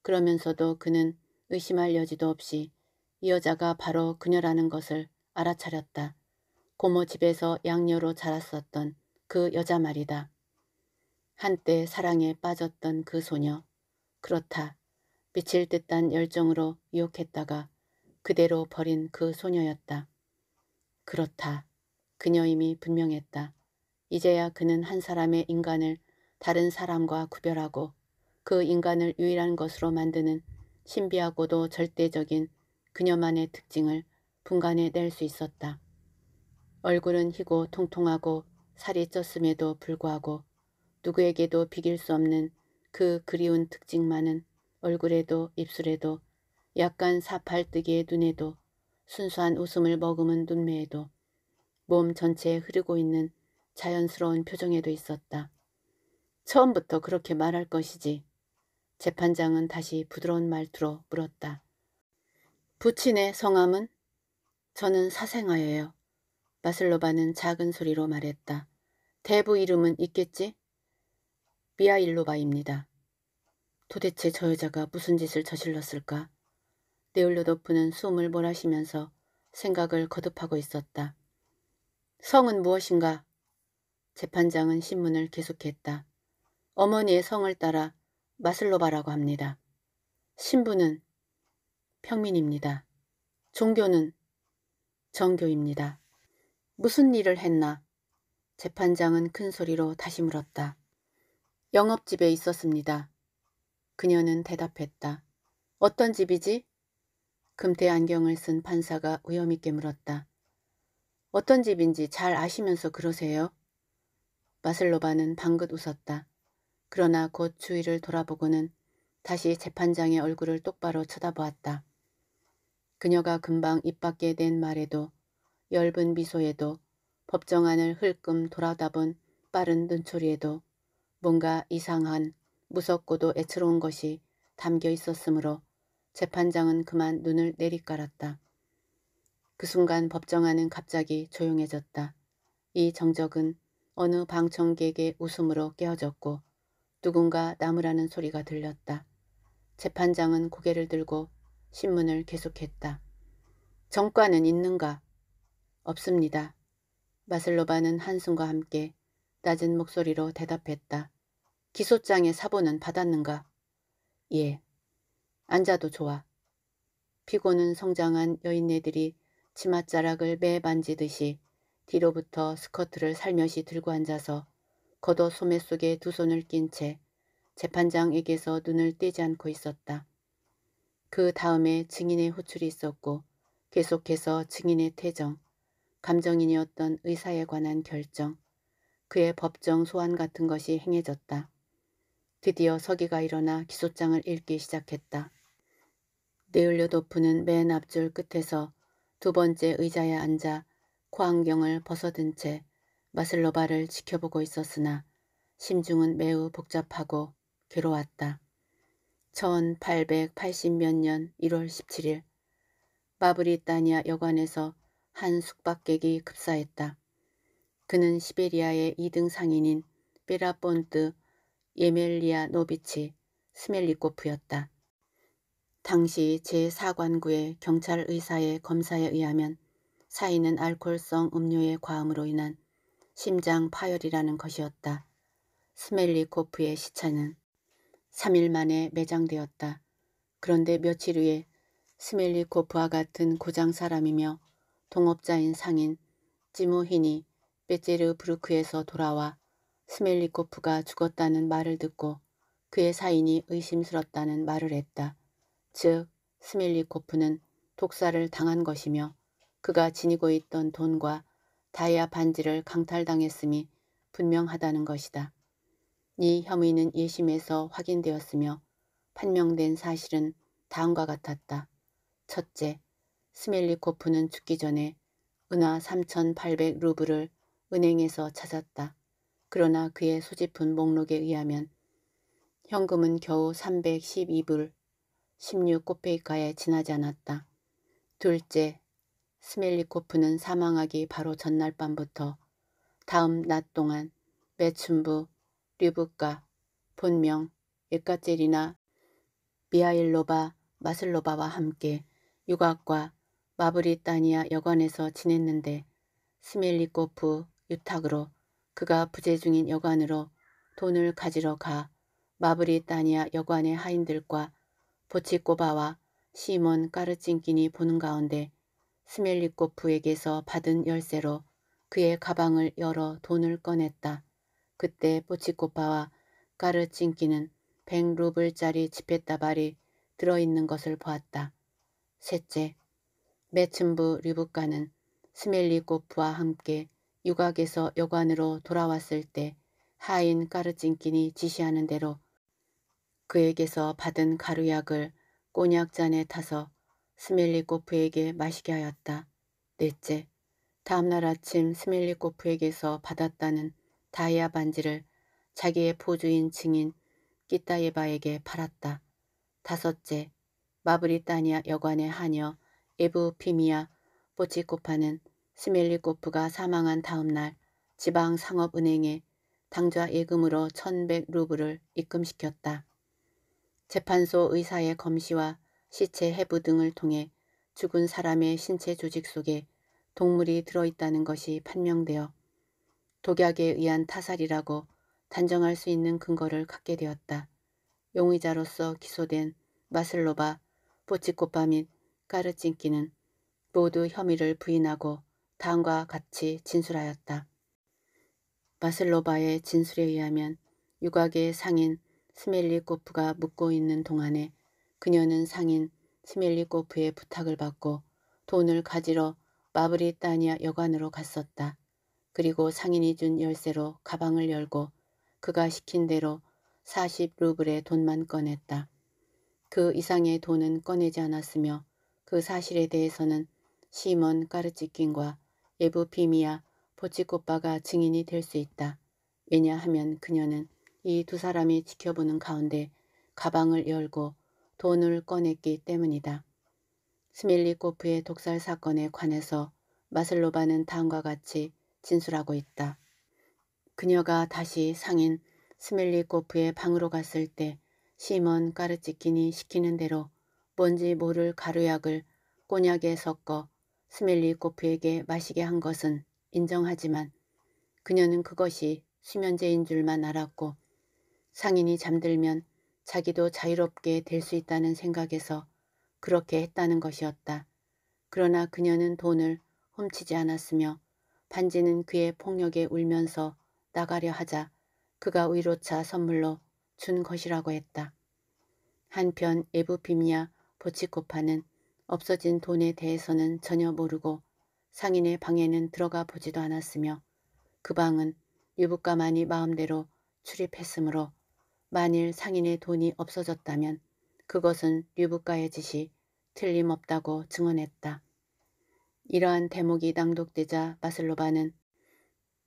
그러면서도 그는 의심할 여지도 없이 이 여자가 바로 그녀라는 것을 알아차렸다. 고모 집에서 양녀로 자랐었던 그 여자 말이다. 한때 사랑에 빠졌던 그 소녀. 그렇다. 미칠 듯한 열정으로 유혹했다가 그대로 버린 그 소녀였다. 그렇다. 그녀임이 분명했다. 이제야 그는 한 사람의 인간을 다른 사람과 구별하고 그 인간을 유일한 것으로 만드는 신비하고도 절대적인 그녀만의 특징을 분간해 낼 수 있었다. 얼굴은 희고 통통하고 살이 쪘음에도 불구하고 누구에게도 비길 수 없는 그 그리운 특징만은 얼굴에도 입술에도 약간 사팔뜨기의 눈에도 순수한 웃음을 머금은 눈매에도 몸 전체에 흐르고 있는 자연스러운 표정에도 있었다. 처음부터 그렇게 말할 것이지. 재판장은 다시 부드러운 말투로 물었다. 부친의 성함은? 저는 사생아예요. 마슬로바는 작은 소리로 말했다. 대부 이름은 있겠지? 미아일로바입니다. 도대체 저 여자가 무슨 짓을 저질렀을까? 네올로도프는 숨을 몰아쉬면서 생각을 거듭하고 있었다. 성은 무엇인가? 재판장은 신문을 계속했다. 어머니의 성을 따라 마슬로바라고 합니다. 신부는 평민입니다. 종교는 정교입니다. 무슨 일을 했나? 재판장은 큰 소리로 다시 물었다. 영업집에 있었습니다. 그녀는 대답했다. 어떤 집이지? 금태 안경을 쓴 판사가 위험있게 물었다. 어떤 집인지 잘 아시면서 그러세요? 마슬로바는 방긋 웃었다. 그러나 곧 주위를 돌아보고는 다시 재판장의 얼굴을 똑바로 쳐다보았다. 그녀가 금방 입 밖에 낸 말에도 엷은 미소에도 법정안을 흘끔 돌아다본 빠른 눈초리에도 뭔가 이상한 무섭고도 애처로운 것이 담겨 있었으므로 재판장은 그만 눈을 내리깔았다. 그 순간 법정 안은 갑자기 조용해졌다. 이 정적은 어느 방청객의 웃음으로 깨어졌고 누군가 나무라는 소리가 들렸다. 재판장은 고개를 들고 신문을 계속했다. 정과는 있는가? 없습니다. 마슬로바는 한숨과 함께 낮은 목소리로 대답했다. 기소장의 사본은 받았는가? 예. 앉아도 좋아. 피고는 성장한 여인네들이 치맛자락을 매 만지듯이 뒤로부터 스커트를 살며시 들고 앉아서 겉옷 소매 속에 두 손을 낀 채 재판장에게서 눈을 떼지 않고 있었다. 그 다음에 증인의 호출이 있었고 계속해서 증인의 퇴정 감정인이었던 의사에 관한 결정, 그의 법정 소환 같은 것이 행해졌다. 드디어 서기가 일어나 기소장을 읽기 시작했다. 네을려 도프는 맨 앞줄 끝에서 두 번째 의자에 앉아 코안경을 벗어든 채 마슬로바를 지켜보고 있었으나 심중은 매우 복잡하고 괴로웠다. 1880몇 년 1월 17일 마브리타니아 여관에서 한 숙박객이 급사했다. 그는 시베리아의 2등 상인인 베라본트 예멜리아 노비치 스멜리코프였다. 당시 제4관구의 경찰 의사의 검사에 의하면 사인은 알코올성 음료의 과음으로 인한 심장 파열이라는 것이었다. 스멜리코프의 시차는 3일 만에 매장되었다. 그런데 며칠 후에 스멜리코프와 같은 고장 사람이며 동업자인 상인 찌모히이베제르브루크에서 돌아와 스멜리코프가 죽었다는 말을 듣고 그의 사인이 의심스럽다는 말을 했다. 즉 스멜리코프는 독사를 당한 것이며 그가 지니고 있던 돈과 다이아 반지를 강탈당했음이 분명하다는 것이다. 이 혐의는 예심에서 확인되었으며 판명된 사실은 다음과 같았다. 첫째, 스멜리코프는 죽기 전에 은화 3,800 루블을 은행에서 찾았다. 그러나 그의 소지품 목록에 의하면 현금은 겨우 312불 16코페이카에 지나지 않았다. 둘째, 스멜리코프는 사망하기 바로 전날 밤부터 다음 낮 동안 매춘부, 류브카, 본명, 예카제리나, 미하일로바 마슬로바와 함께 유학과 마브리타니아 여관에서 지냈는데 스멜리코프 유탁으로 그가 부재 중인 여관으로 돈을 가지러 가 마브리타니아 여관의 하인들과 보치꼬바와 시몬 까르친킨니 보는 가운데 스멜리코프에게서 받은 열쇠로 그의 가방을 열어 돈을 꺼냈다. 그때 보치꼬바와 까르친킨는 100루블짜리 지폐따발이 들어있는 것을 보았다. 셋째, 매춘부 리브카는 스멜리코프와 함께 유곽에서 여관으로 돌아왔을 때 하인 까르친킨니 지시하는 대로 그에게서 받은 가루약을 꼬냑잔에 타서 스멜리코프에게 마시게 하였다. 넷째, 다음날 아침 스멜리코프에게서 받았다는 다이아 반지를 자기의 포주인 증인 끼따예바에게 팔았다. 다섯째, 마브리타니아 여관의 하녀 에브피미아 보치코파는 스멜리코프가 사망한 다음날 지방상업은행에 당좌 예금으로 천백 루블을 입금시켰다. 재판소 의사의 검시와 시체 해부 등을 통해 죽은 사람의 신체 조직 속에 동물이 들어있다는 것이 판명되어 독약에 의한 타살이라고 단정할 수 있는 근거를 갖게 되었다. 용의자로서 기소된 마슬로바, 보치코파 및까르찐키는 모두 혐의를 부인하고 다음과 같이 진술하였다. 마슬로바의 진술에 의하면 유곽의 상인 스멜리코프가 묵고 있는 동안에 그녀는 상인 스멜리코프의 부탁을 받고 돈을 가지러 마브리타니아 여관으로 갔었다. 그리고 상인이 준 열쇠로 가방을 열고 그가 시킨 대로 40루블의 돈만 꺼냈다. 그 이상의 돈은 꺼내지 않았으며 그 사실에 대해서는 시몬 까르치킨과 에브피미아 보치코빠가 증인이 될 수 있다. 왜냐하면 그녀는 이두 사람이 지켜보는 가운데 가방을 열고 돈을 꺼냈기 때문이다. 스밀리코프의 독살 사건에 관해서 마슬로바는 다음과 같이 진술하고 있다. 그녀가 다시 상인 스멜리코프의 방으로 갔을 때 시몬 까르치킨이 시키는 대로 뭔지 모를 가루약을 꼬냑에 섞어 스멜리코프에게 마시게 한 것은 인정하지만 그녀는 그것이 수면제인 줄만 알았고 상인이 잠들면 자기도 자유롭게 될 수 있다는 생각에서 그렇게 했다는 것이었다. 그러나 그녀는 돈을 훔치지 않았으며 반지는 그의 폭력에 울면서 나가려 하자 그가 위로차 선물로 준 것이라고 했다. 한편 에브피미아 보치코파는 없어진 돈에 대해서는 전혀 모르고 상인의 방에는 들어가 보지도 않았으며 그 방은 유부가만이 마음대로 출입했으므로 만일 상인의 돈이 없어졌다면 그것은 류부가의 짓이 틀림없다고 증언했다. 이러한 대목이 낭독되자 마슬로바는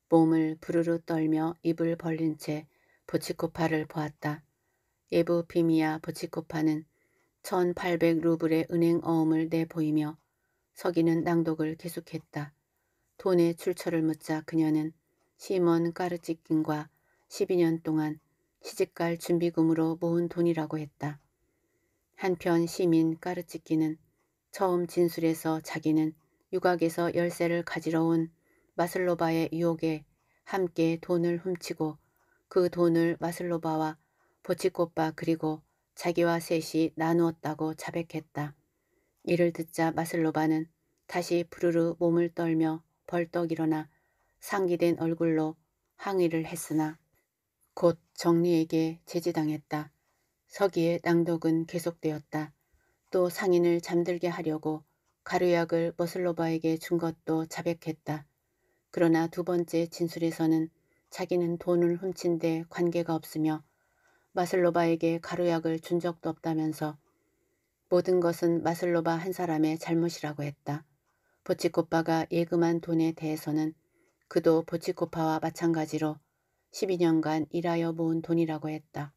몸을 부르르 떨며 입을 벌린 채 보치코파를 보았다. 에브피미아 보치코파는 1800 루블의 은행 어음을 내보이며 서기는 낭독을 계속했다. 돈의 출처를 묻자 그녀는 시몬 까르치킨과 12년 동안 시집갈 준비금으로 모은 돈이라고 했다. 한편 시민 까르치키는 처음 진술에서 자기는 유곽에서 열쇠를 가지러 온 마슬로바의 유혹에 함께 돈을 훔치고 그 돈을 마슬로바와 보치코바 그리고 자기와 셋이 나누었다고 자백했다. 이를 듣자 마슬로바는 다시 부르르 몸을 떨며 벌떡 일어나 상기된 얼굴로 항의를 했으나 곧 정리에게 제지당했다. 서기의 낭독은 계속되었다. 또 상인을 잠들게 하려고 가루약을 머슬로바에게 준 것도 자백했다. 그러나 두 번째 진술에서는 자기는 돈을 훔친 데 관계가 없으며 마슬로바에게 가루약을 준 적도 없다면서 모든 것은 마슬로바 한 사람의 잘못이라고 했다. 보치코파가 예금한 돈에 대해서는 그도 보치코파와 마찬가지로 12년간 일하여 모은 돈이라고 했다.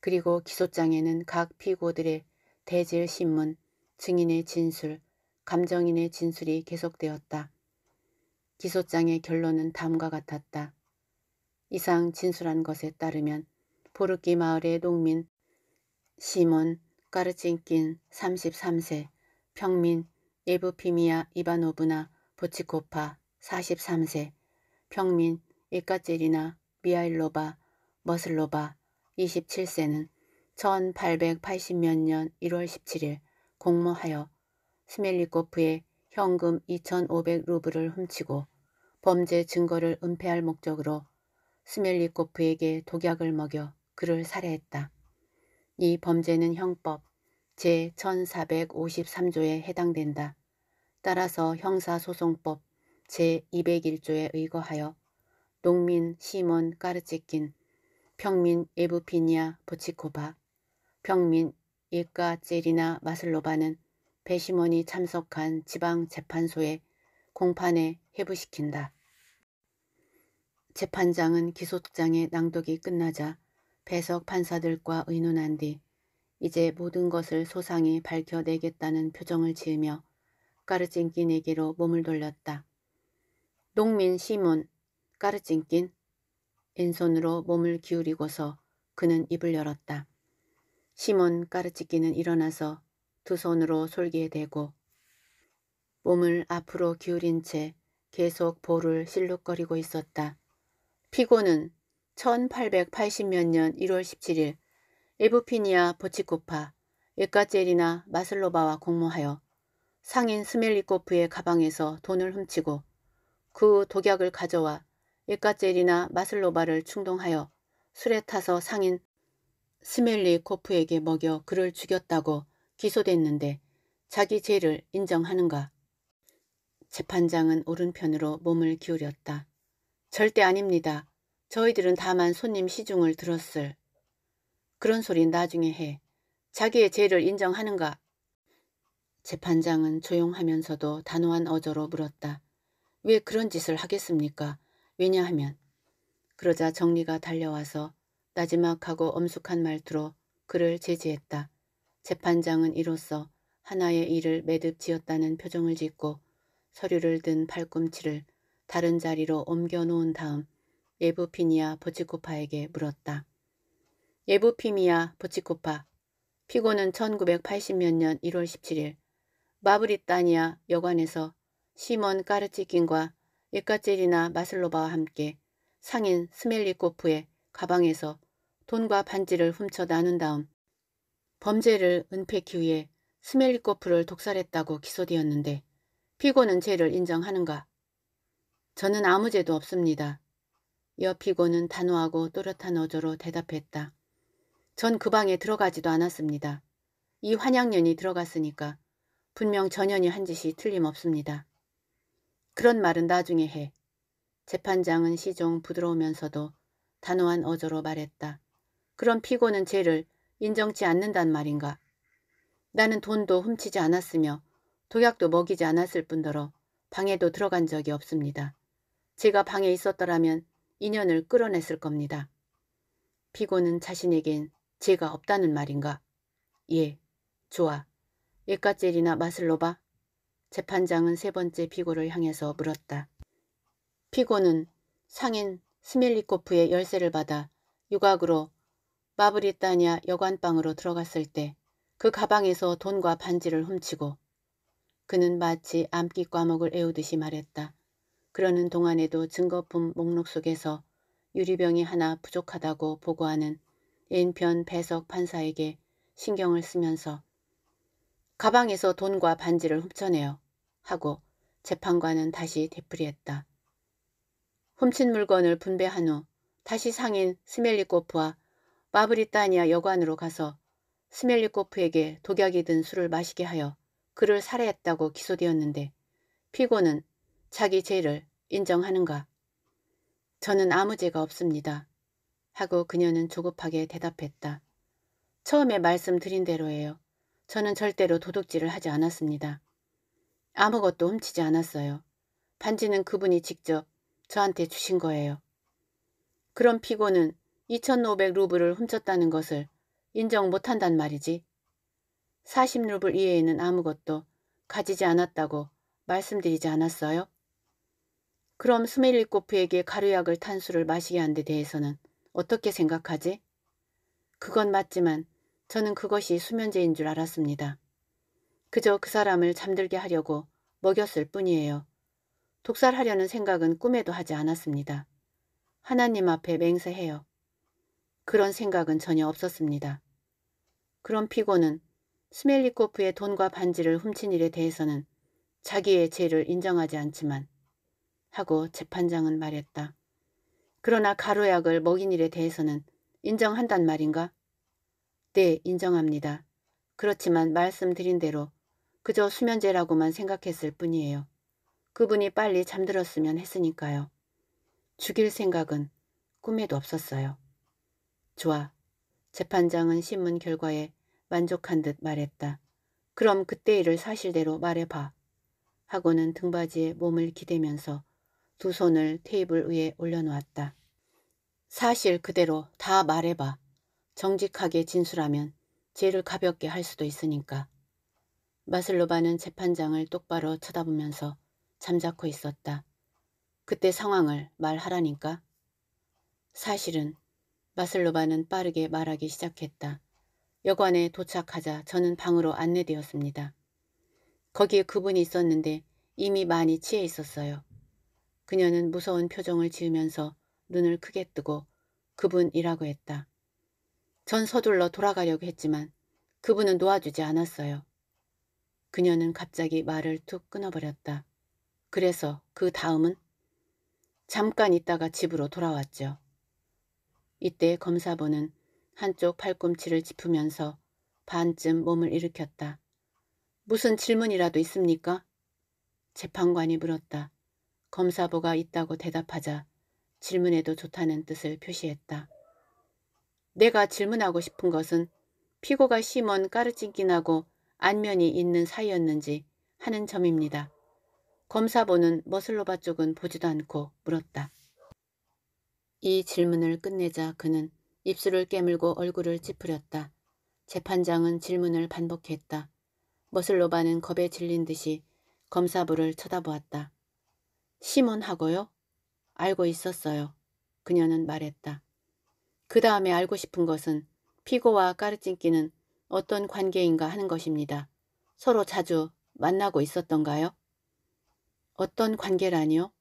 그리고 기소장에는 각 피고들의 대질 신문, 증인의 진술, 감정인의 진술이 계속되었다. 기소장의 결론은 다음과 같았다. 이상 진술한 것에 따르면 보르키 마을의 농민 시몬 까르친킨 33세, 평민 에브피미아 이바노브나 보치코파 43세, 평민 예카제리나 미하일로바 머슬로바 27세는 1880몇 년 1월 17일 공모하여 스멜리코프의 현금 2,500루블을 훔치고 범죄 증거를 은폐할 목적으로 스멜리코프에게 독약을 먹여 그를 살해했다. 이 범죄는 형법 제1453조에 해당된다. 따라서 형사소송법 제201조에 의거하여 농민 시몬 까르체킨, 평민 에브피니아 보치코바, 평민 일가 제리나 마슬로바는 배시몬이 참석한 지방재판소에 공판에 해부시킨다. 재판장은 기소장의 낭독이 끝나자 배석 판사들과 의논한 뒤 이제 모든 것을 소상히 밝혀내겠다는 표정을 지으며 까르친킨에게로 몸을 돌렸다. 농민 시몬, 까르찡낀 왼손으로 몸을 기울이고서 그는 입을 열었다. 시몬 까르치끼는 일어나서 두 손으로 솔기에 대고 몸을 앞으로 기울인 채 계속 볼을 실룩거리고 있었다. 피고는 1880몇 년 1월 17일 에부피니아 보치코파 에카제리나 마슬로바와 공모하여 상인 스멜리코프의 가방에서 돈을 훔치고 그 독약을 가져와 예카젤이나 마슬로바를 충동하여 술에 타서 상인 스멜리코프에게 먹여 그를 죽였다고 기소됐는데 자기 죄를 인정하는가. 재판장은 오른편으로 몸을 기울였다. 절대 아닙니다. 저희들은 다만 손님 시중을 들었을. 그런 소린 나중에 해. 자기의 죄를 인정하는가? 재판장은 조용하면서도 단호한 어조로 물었다. 왜 그런 짓을 하겠습니까? 왜냐하면 그러자 정리가 달려와서 나지막하고 엄숙한 말투로 그를 제지했다. 재판장은 이로써 하나의 일을 매듭 지었다는 표정을 짓고 서류를 든 팔꿈치를 다른 자리로 옮겨놓은 다음 예부피니아 보치코파에게 물었다. 예부피니아 보치코파 피고는 1980몇 년 1월 17일 마브리타니아 여관에서 시몬 까르치킨과 예카젤이나 마슬로바와 함께 상인 스멜리코프의 가방에서 돈과 반지를 훔쳐 나눈 다음 범죄를 은폐키 위해 스멜리코프를 독살했다고 기소되었는데 피고는 죄를 인정하는가? 저는 아무 죄도 없습니다. 여 피고는 단호하고 또렷한 어조로 대답했다. 전 그 방에 들어가지도 않았습니다. 이 환양년이 들어갔으니까 분명 전현이 한 짓이 틀림없습니다. 그런 말은 나중에 해. 재판장은 시종 부드러우면서도 단호한 어조로 말했다. 그럼 피고는 죄를 인정치 않는단 말인가. 나는 돈도 훔치지 않았으며 도약도 먹이지 않았을 뿐더러 방에도 들어간 적이 없습니다. 제가 방에 있었더라면 인연을 끌어냈을 겁니다. 피고는 자신에겐 죄가 없다는 말인가? 예, 좋아. 예까젤이나 마슬로바 재판장은 세 번째 피고를 향해서 물었다. 피고는 상인 스멜리코프의 열쇠를 받아 유각으로 마브리타냐 여관방으로 들어갔을 때 그 가방에서 돈과 반지를 훔치고 그는 마치 암기 과목을 애우듯이 말했다. 그러는 동안에도 증거품 목록 속에서 유리병이 하나 부족하다고 보고하는 인편 배석 판사에게 신경을 쓰면서 가방에서 돈과 반지를 훔쳐내어 하고 재판관은 다시 되풀이했다. 훔친 물건을 분배한 후 다시 상인 스멜리코프와 마브리타니아 여관으로 가서 스멜리코프에게 독약이 든 술을 마시게 하여 그를 살해했다고 기소되었는데 피고는 자기 죄를 인정하는가? 저는 아무 죄가 없습니다. 하고 그녀는 조급하게 대답했다. 처음에 말씀드린 대로예요. 저는 절대로 도둑질을 하지 않았습니다. 아무것도 훔치지 않았어요. 반지는 그분이 직접 저한테 주신 거예요. 그럼 피고는 2,500 루블을 훔쳤다는 것을 인정 못한단 말이지. 40루블 이외에는 아무것도 가지지 않았다고 말씀드리지 않았어요? 그럼 스멜리코프에게 가루약을 탄수를 마시게 한 데 대해서는 어떻게 생각하지? 그건 맞지만 저는 그것이 수면제인 줄 알았습니다. 그저 그 사람을 잠들게 하려고 먹였을 뿐이에요. 독살하려는 생각은 꿈에도 하지 않았습니다. 하나님 앞에 맹세해요. 그런 생각은 전혀 없었습니다. 그런 피고는 스멜리코프의 돈과 반지를 훔친 일에 대해서는 자기의 죄를 인정하지 않지만 하고 재판장은 말했다. 그러나 가루약을 먹인 일에 대해서는 인정한단 말인가? 네, 인정합니다. 그렇지만 말씀드린 대로 그저 수면제라고만 생각했을 뿐이에요. 그분이 빨리 잠들었으면 했으니까요. 죽일 생각은 꿈에도 없었어요. 좋아. 재판장은 신문 결과에 만족한 듯 말했다. 그럼 그때 일을 사실대로 말해봐. 하고는 등받이에 몸을 기대면서 두 손을 테이블 위에 올려놓았다. 사실 그대로 다 말해봐. 정직하게 진술하면 죄를 가볍게 할 수도 있으니까. 마슬로바는 재판장을 똑바로 쳐다보면서 잠자코 있었다. 그때 상황을 말하라니까. 사실은 마슬로바는 빠르게 말하기 시작했다. 여관에 도착하자 저는 방으로 안내되었습니다. 거기에 그분이 있었는데 이미 많이 취해 있었어요. 그녀는 무서운 표정을 지으면서 눈을 크게 뜨고 그분이라고 했다. 전 서둘러 돌아가려고 했지만 그분은 놓아주지 않았어요. 그녀는 갑자기 말을 툭 끊어버렸다. 그래서 그 다음은 잠깐 있다가 집으로 돌아왔죠. 이때 검사본은 한쪽 팔꿈치를 짚으면서 반쯤 몸을 일으켰다. 무슨 질문이라도 있습니까? 재판관이 물었다. 검사보가 있다고 대답하자 질문에도 좋다는 뜻을 표시했다. 내가 질문하고 싶은 것은 피고가 심원 까르친킨하고 안면이 있는 사이였는지 하는 점입니다. 검사보는 머슬로바 쪽은 보지도 않고 물었다. 이 질문을 끝내자 그는 입술을 깨물고 얼굴을 찌푸렸다. 재판장은 질문을 반복했다. 머슬로바는 겁에 질린 듯이 검사부를 쳐다보았다. 시몬하고요? 알고 있었어요. 그녀는 말했다. 그 다음에 알고 싶은 것은 피고와 까르찐끼는 어떤 관계인가 하는 것입니다. 서로 자주 만나고 있었던가요? 어떤 관계라니요?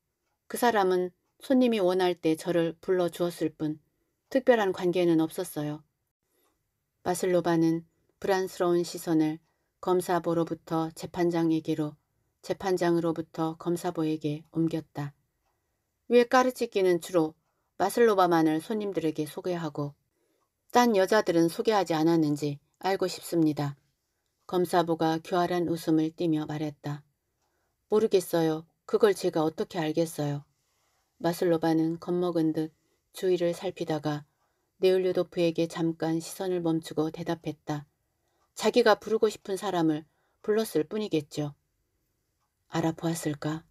그 사람은 손님이 원할 때 저를 불러주었을 뿐 특별한 관계는 없었어요. 바슬로바는 불안스러운 시선을 검사보로부터 재판장에게로 재판장으로부터 검사보에게 옮겼다. 왜에 까르치기는 주로 마슬로바만을 손님들에게 소개하고 딴 여자들은 소개하지 않았는지 알고 싶습니다. 검사부가 교활한 웃음을 띠며 말했다. 모르겠어요. 그걸 제가 어떻게 알겠어요. 마슬로바는 겁먹은 듯 주위를 살피다가 네올류도프에게 잠깐 시선을 멈추고 대답했다. 자기가 부르고 싶은 사람을 불렀을 뿐이겠죠. 알아보았을까?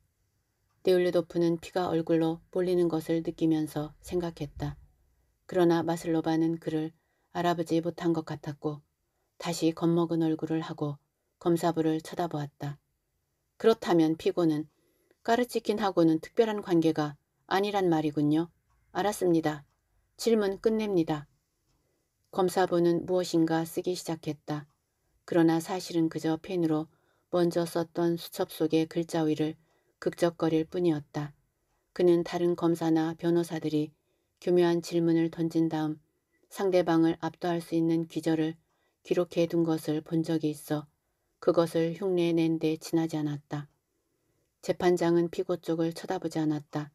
네올류도프는 피가 얼굴로 몰리는 것을 느끼면서 생각했다. 그러나 마슬로바는 그를 알아보지 못한 것 같았고 다시 겁먹은 얼굴을 하고 검사부를 쳐다보았다. 그렇다면 피고는 까르치킨하고는 특별한 관계가 아니란 말이군요. 알았습니다. 질문 끝냅니다. 검사부는 무엇인가 쓰기 시작했다. 그러나 사실은 그저 펜으로 먼저 썼던 수첩 속의 글자 위를 극적거릴 뿐이었다. 그는 다른 검사나 변호사들이 교묘한 질문을 던진 다음 상대방을 압도할 수 있는 귀절을 기록해 둔 것을 본 적이 있어 그것을 흉내낸 데 지나지 않았다. 재판장은 피고 쪽을 쳐다보지 않았다.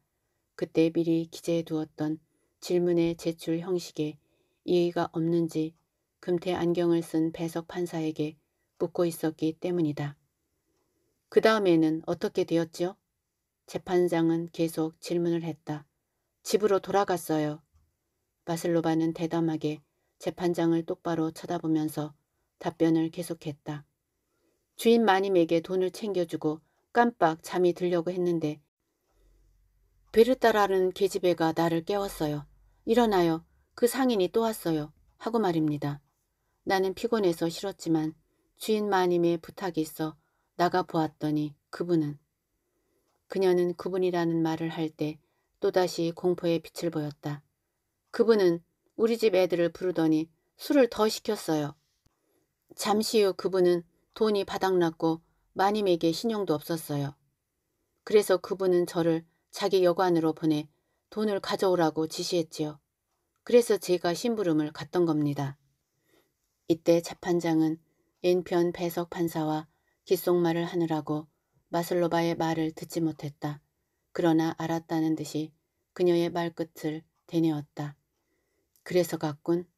그때 미리 기재해 두었던 질문의 제출 형식에 이의가 없는지 금태 안경을 쓴 배석 판사에게 묻고 있었기 때문이다. 그 다음에는 어떻게 되었지요? 재판장은 계속 질문을 했다. 집으로 돌아갔어요. 마슬로바는 대담하게 재판장을 똑바로 쳐다보면서 답변을 계속했다. 주인 마님에게 돈을 챙겨주고 깜빡 잠이 들려고 했는데 베르따라는 계집애가 나를 깨웠어요. 일어나요. 그 상인이 또 왔어요. 하고 말입니다. 나는 피곤해서 싫었지만 주인 마님의 부탁이 있어 나가 보았더니 그분은 그녀는 그분이라는 말을 할 때 또다시 공포의 빛을 보였다. 그분은 우리 집 애들을 부르더니 술을 더 시켰어요. 잠시 후 그분은 돈이 바닥났고 마님에게 신용도 없었어요. 그래서 그분은 저를 자기 여관으로 보내 돈을 가져오라고 지시했지요. 그래서 제가 심부름을 갔던 겁니다. 이때 재판장은 인편 배석 판사와 귓속말을 하느라고 마슬로바의 말을 듣지 못했다. 그러나 알았다는 듯이 그녀의 말끝을 되뇌었다. 그래서 갔군.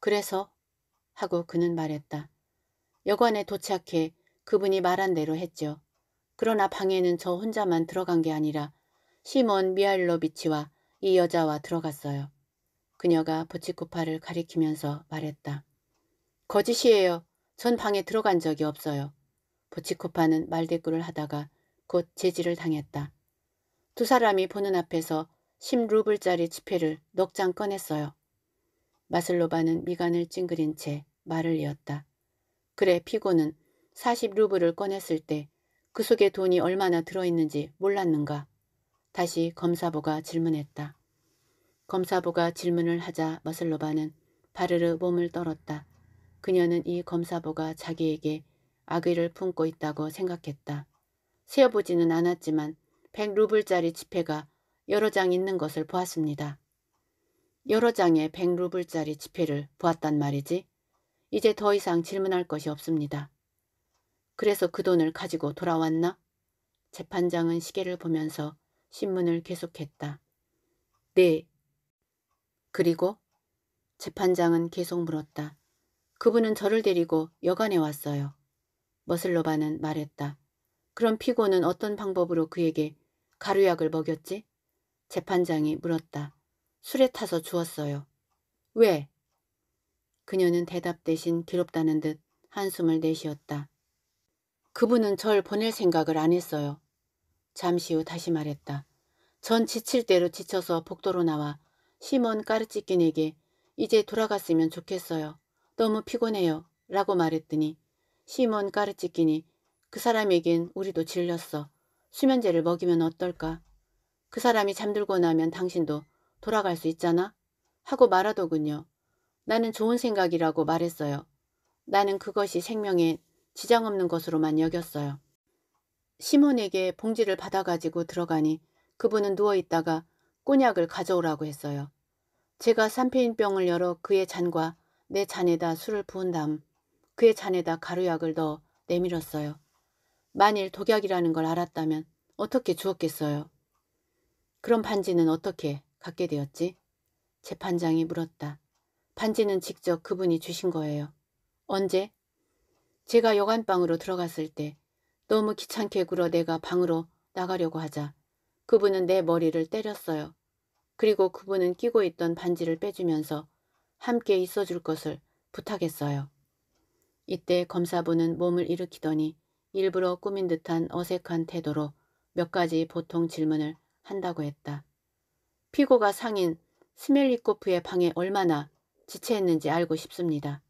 그래서? 하고 그는 말했다. 여관에 도착해 그분이 말한 대로 했죠. 그러나 방에는 저 혼자만 들어간 게 아니라 시몬 미알로비치와 이 여자와 들어갔어요. 그녀가 보치코파를 가리키면서 말했다. 거짓이에요. 전 방에 들어간 적이 없어요. 보치코파는 말대꾸를 하다가 곧 제지를 당했다. 두 사람이 보는 앞에서 10루블짜리 지폐를 넉장 꺼냈어요. 마슬로바는 미간을 찡그린 채 말을 이었다. 그래 피고는 40루블을 꺼냈을 때 그 속에 돈이 얼마나 들어있는지 몰랐는가? 다시 검사부가 질문했다. 검사부가 질문을 하자 마슬로바는 바르르 몸을 떨었다. 그녀는 이 검사부가 자기에게 악의를 품고 있다고 생각했다. 세어보지는 않았지만 100루블짜리 지폐가 여러 장 있는 것을 보았습니다. 여러 장의 100루블짜리 지폐를 보았단 말이지. 이제 더 이상 질문할 것이 없습니다. 그래서 그 돈을 가지고 돌아왔나? 재판장은 시계를 보면서 신문을 계속했다. 네. 그리고? 재판장은 계속 물었다. 그분은 저를 데리고 여관에 왔어요. 머슬로바는 말했다. 그럼 피고는 어떤 방법으로 그에게 가루약을 먹였지? 재판장이 물었다. 술에 타서 주었어요. 왜? 그녀는 대답 대신 괴롭다는듯 한숨을 내쉬었다. 그분은 절 보낼 생각을 안 했어요. 잠시 후 다시 말했다. 전 지칠 대로 지쳐서 복도로 나와 심몬 까르찌킨에게 이제 돌아갔으면 좋겠어요. 너무 피곤해요. 라고 말했더니 심몬 까르찌킨이 그 사람에겐 우리도 질렸어. 수면제를 먹이면 어떨까? 그 사람이 잠들고 나면 당신도 돌아갈 수 있잖아. 하고 말하더군요. 나는 좋은 생각이라고 말했어요. 나는 그것이 생명에 지장 없는 것으로만 여겼어요. 시몬에게 봉지를 받아가지고 들어가니 그분은 누워있다가 꼬냑을 가져오라고 했어요. 제가 산페인병을 열어 그의 잔과 내 잔에다 술을 부은 다음 그의 잔에다 가루약을 넣어 내밀었어요. 만일 독약이라는 걸 알았다면 어떻게 주었겠어요? 그럼 반지는 어떻게? 받게 되었지? 재판장이 물었다. 반지는 직접 그분이 주신 거예요. 언제? 제가 여관방으로 들어갔을 때 너무 귀찮게 굴어 내가 방으로 나가려고 하자 그분은 내 머리를 때렸어요. 그리고 그분은 끼고 있던 반지를 빼주면서 함께 있어줄 것을 부탁했어요. 이때 검사부는 몸을 일으키더니 일부러 꾸민 듯한 어색한 태도로 몇 가지 보통 질문을 한다고 했다. 피고가 상인 스멜리코프의 방에 얼마나 지체했는지 알고 싶습니다.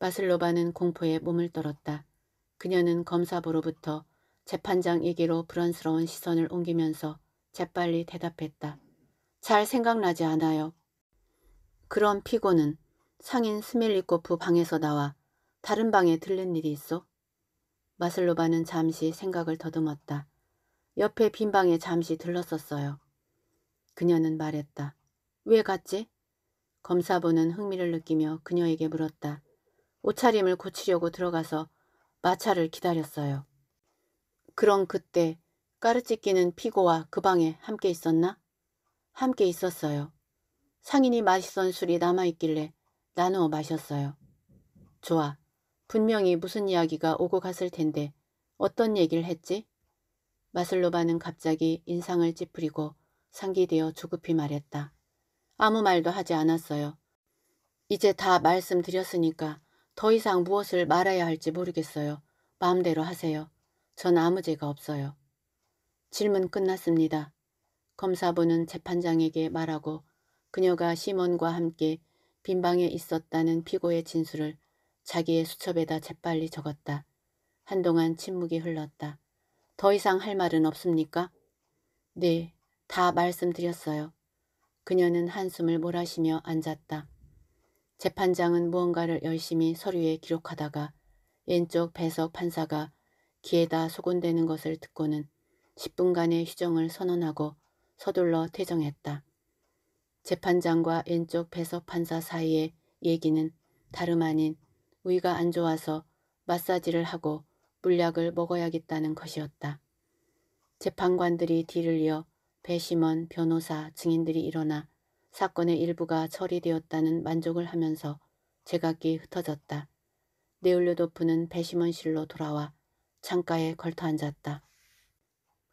마슬로바는 공포에 몸을 떨었다. 그녀는 검사부로부터 재판장에게로 불안스러운 시선을 옮기면서 재빨리 대답했다. 잘 생각나지 않아요. 그럼 피고는 상인 스멜리코프 방에서 나와 다른 방에 들른 일이 있어? 마슬로바는 잠시 생각을 더듬었다. 옆에 빈 방에 잠시 들렀었어요. 그녀는 말했다. 왜 갔지? 검사부는 흥미를 느끼며 그녀에게 물었다. 옷차림을 고치려고 들어가서 마차를 기다렸어요. 그럼 그때 까르찌끼는 피고와 그 방에 함께 있었나? 함께 있었어요. 상인이 마시던 술이 남아있길래 나누어 마셨어요. 좋아. 분명히 무슨 이야기가 오고 갔을 텐데 어떤 얘기를 했지? 마슬로바는 갑자기 인상을 찌푸리고 상기되어 조급히 말했다. 아무 말도 하지 않았어요. 이제 다 말씀드렸으니까 더 이상 무엇을 말해야 할지 모르겠어요. 마음대로 하세요. 전 아무 죄가 없어요. 질문 끝났습니다. 검사부는 재판장에게 말하고 그녀가 시몬과 함께 빈방에 있었다는 피고의 진술을 자기의 수첩에다 재빨리 적었다. 한동안 침묵이 흘렀다. 더 이상 할 말은 없습니까? 네, 다 말씀드렸어요. 그녀는 한숨을 몰아쉬며 앉았다. 재판장은 무언가를 열심히 서류에 기록하다가 왼쪽 배석 판사가 귀에다 소곤대는 것을 듣고는 10분간의 휴정을 선언하고 서둘러 퇴정했다. 재판장과 왼쪽 배석 판사 사이의 얘기는 다름 아닌 위가 안 좋아서 마사지를 하고 물약을 먹어야겠다는 것이었다. 재판관들이 뒤를 이어 배심원, 변호사, 증인들이 일어나 사건의 일부가 처리되었다는 만족을 하면서 제각기 흩어졌다. 네올류도프는 배심원실로 돌아와 창가에 걸터앉았다.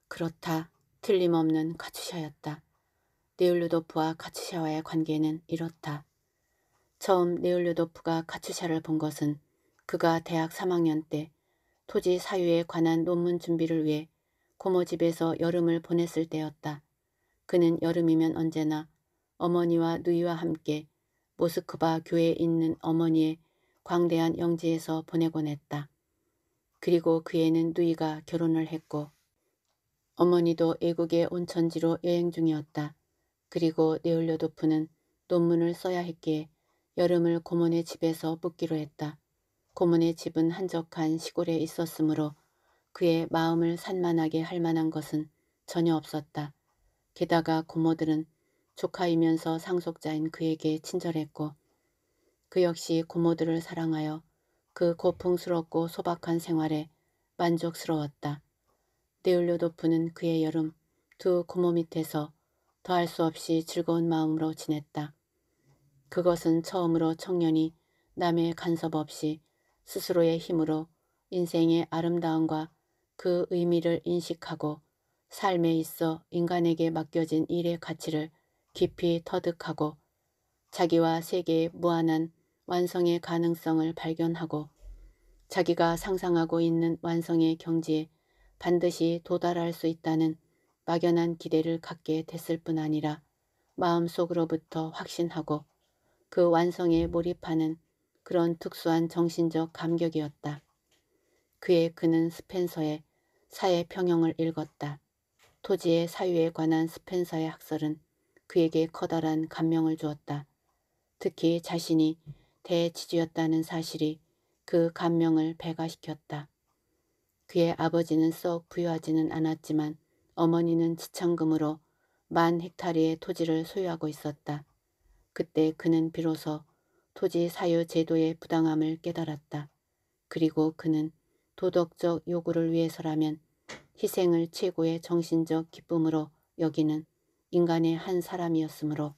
그렇다. 틀림없는 카츠샤였다. 네올류도프와 카츠샤와의 관계는 이렇다. 처음 네올류도프가 카츠샤를 본 것은 그가 대학 3학년 때 토지 사유에 관한 논문 준비를 위해 고모 집에서 여름을 보냈을 때였다. 그는 여름이면 언제나 어머니와 누이와 함께 모스크바 교회에 있는 어머니의 광대한 영지에서 보내곤 했다. 그리고 그해는 누이가 결혼을 했고 어머니도 애국의 온천지로 여행 중이었다. 그리고 네올려도프는 논문을 써야 했기에 여름을 고모네 집에서 묵기로 했다. 고모네 집은 한적한 시골에 있었으므로 그의 마음을 산만하게 할 만한 것은 전혀 없었다. 게다가 고모들은 조카이면서 상속자인 그에게 친절했고 그 역시 고모들을 사랑하여 그 고풍스럽고 소박한 생활에 만족스러웠다. 네울료도프는 그의 여름 두 고모 밑에서 더할 수 없이 즐거운 마음으로 지냈다. 그것은 처음으로 청년이 남의 간섭 없이 스스로의 힘으로 인생의 아름다움과 그 의미를 인식하고 삶에 있어 인간에게 맡겨진 일의 가치를 깊이 터득하고 자기와 세계의 무한한 완성의 가능성을 발견하고 자기가 상상하고 있는 완성의 경지에 반드시 도달할 수 있다는 막연한 기대를 갖게 됐을 뿐 아니라 마음속으로부터 확신하고 그 완성에 몰입하는 그런 특수한 정신적 감격이었다. 그의 그는 스펜서의 사회 평형을 읽었다. 토지의 사유에 관한 스펜서의 학설은 그에게 커다란 감명을 주었다. 특히 자신이 대지주였다는 사실이 그 감명을 배가시켰다. 그의 아버지는 썩 부유하지는 않았지만 어머니는 지참금으로 만 헥타리의 토지를 소유하고 있었다. 그때 그는 비로소 토지 사유 제도의 부당함을 깨달았다. 그리고 그는 도덕적 요구를 위해서라면 희생을 최고의 정신적 기쁨으로 여기는 인간의 한 사람이었으므로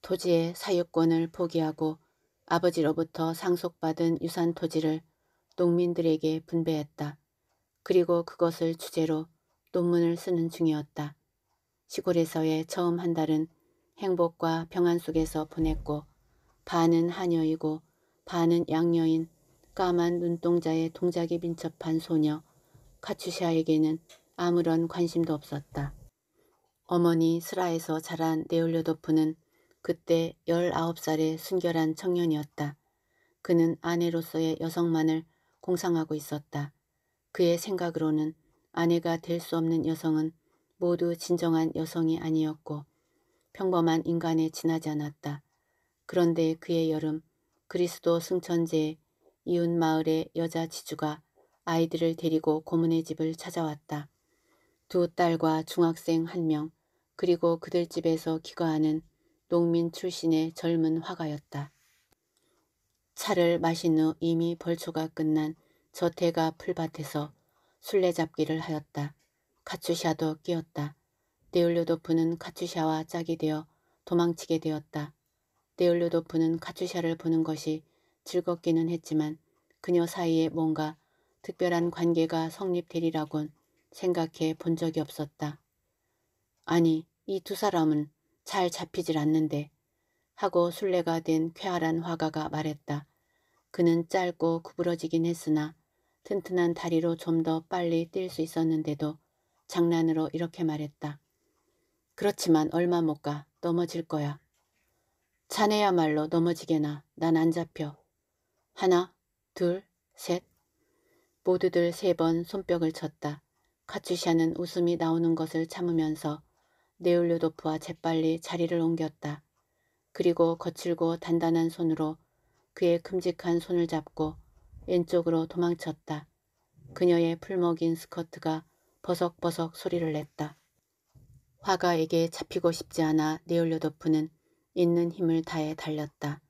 토지의 사유권을 포기하고 아버지로부터 상속받은 유산 토지를 농민들에게 분배했다. 그리고 그것을 주제로 논문을 쓰는 중이었다. 시골에서의 처음 한 달은 행복과 평안 속에서 보냈고 반은 하녀이고 반은 양녀인 까만 눈동자의 동작에 민첩한 소녀 카츄샤에게는 아무런 관심도 없었다. 어머니 슬라에서 자란 네올려도프는 그때 19살의 순결한 청년이었다. 그는 아내로서의 여성만을 공상하고 있었다. 그의 생각으로는 아내가 될 수 없는 여성은 모두 진정한 여성이 아니었고 평범한 인간에 지나지 않았다. 그런데 그의 여름 그리스도 승천제에 이웃 마을의 여자 지주가 아이들을 데리고 고문의 집을 찾아왔다. 두 딸과 중학생 한 명, 그리고 그들 집에서 기거하는 농민 출신의 젊은 화가였다. 차를 마신 후 이미 벌초가 끝난 저태가 풀밭에서 술래잡기를 하였다. 카츄샤도 끼었다. 데올료도프는 카츄샤와 짝이 되어 도망치게 되었다. 데올료도프는 카츄샤를 보는 것이 즐겁기는 했지만 그녀 사이에 뭔가 특별한 관계가 성립되리라곤 생각해 본 적이 없었다. 아니 이 두 사람은 잘 잡히질 않는데 하고 술래가 된 쾌활한 화가가 말했다. 그는 짧고 구부러지긴 했으나 튼튼한 다리로 좀 더 빨리 뛸 수 있었는데도 장난으로 이렇게 말했다. 그렇지만 얼마 못 가 넘어질 거야. 자네야말로 넘어지게나 난 안 잡혀. 하나, 둘, 셋. 모두들 세 번 손뼉을 쳤다. 카츄샤는 웃음이 나오는 것을 참으면서 네올류도프와 재빨리 자리를 옮겼다. 그리고 거칠고 단단한 손으로 그의 큼직한 손을 잡고 왼쪽으로 도망쳤다. 그녀의 풀먹인 스커트가 버석버석 소리를 냈다. 화가에게 잡히고 싶지 않아 네올려도프는 있는 힘을 다해 달렸다.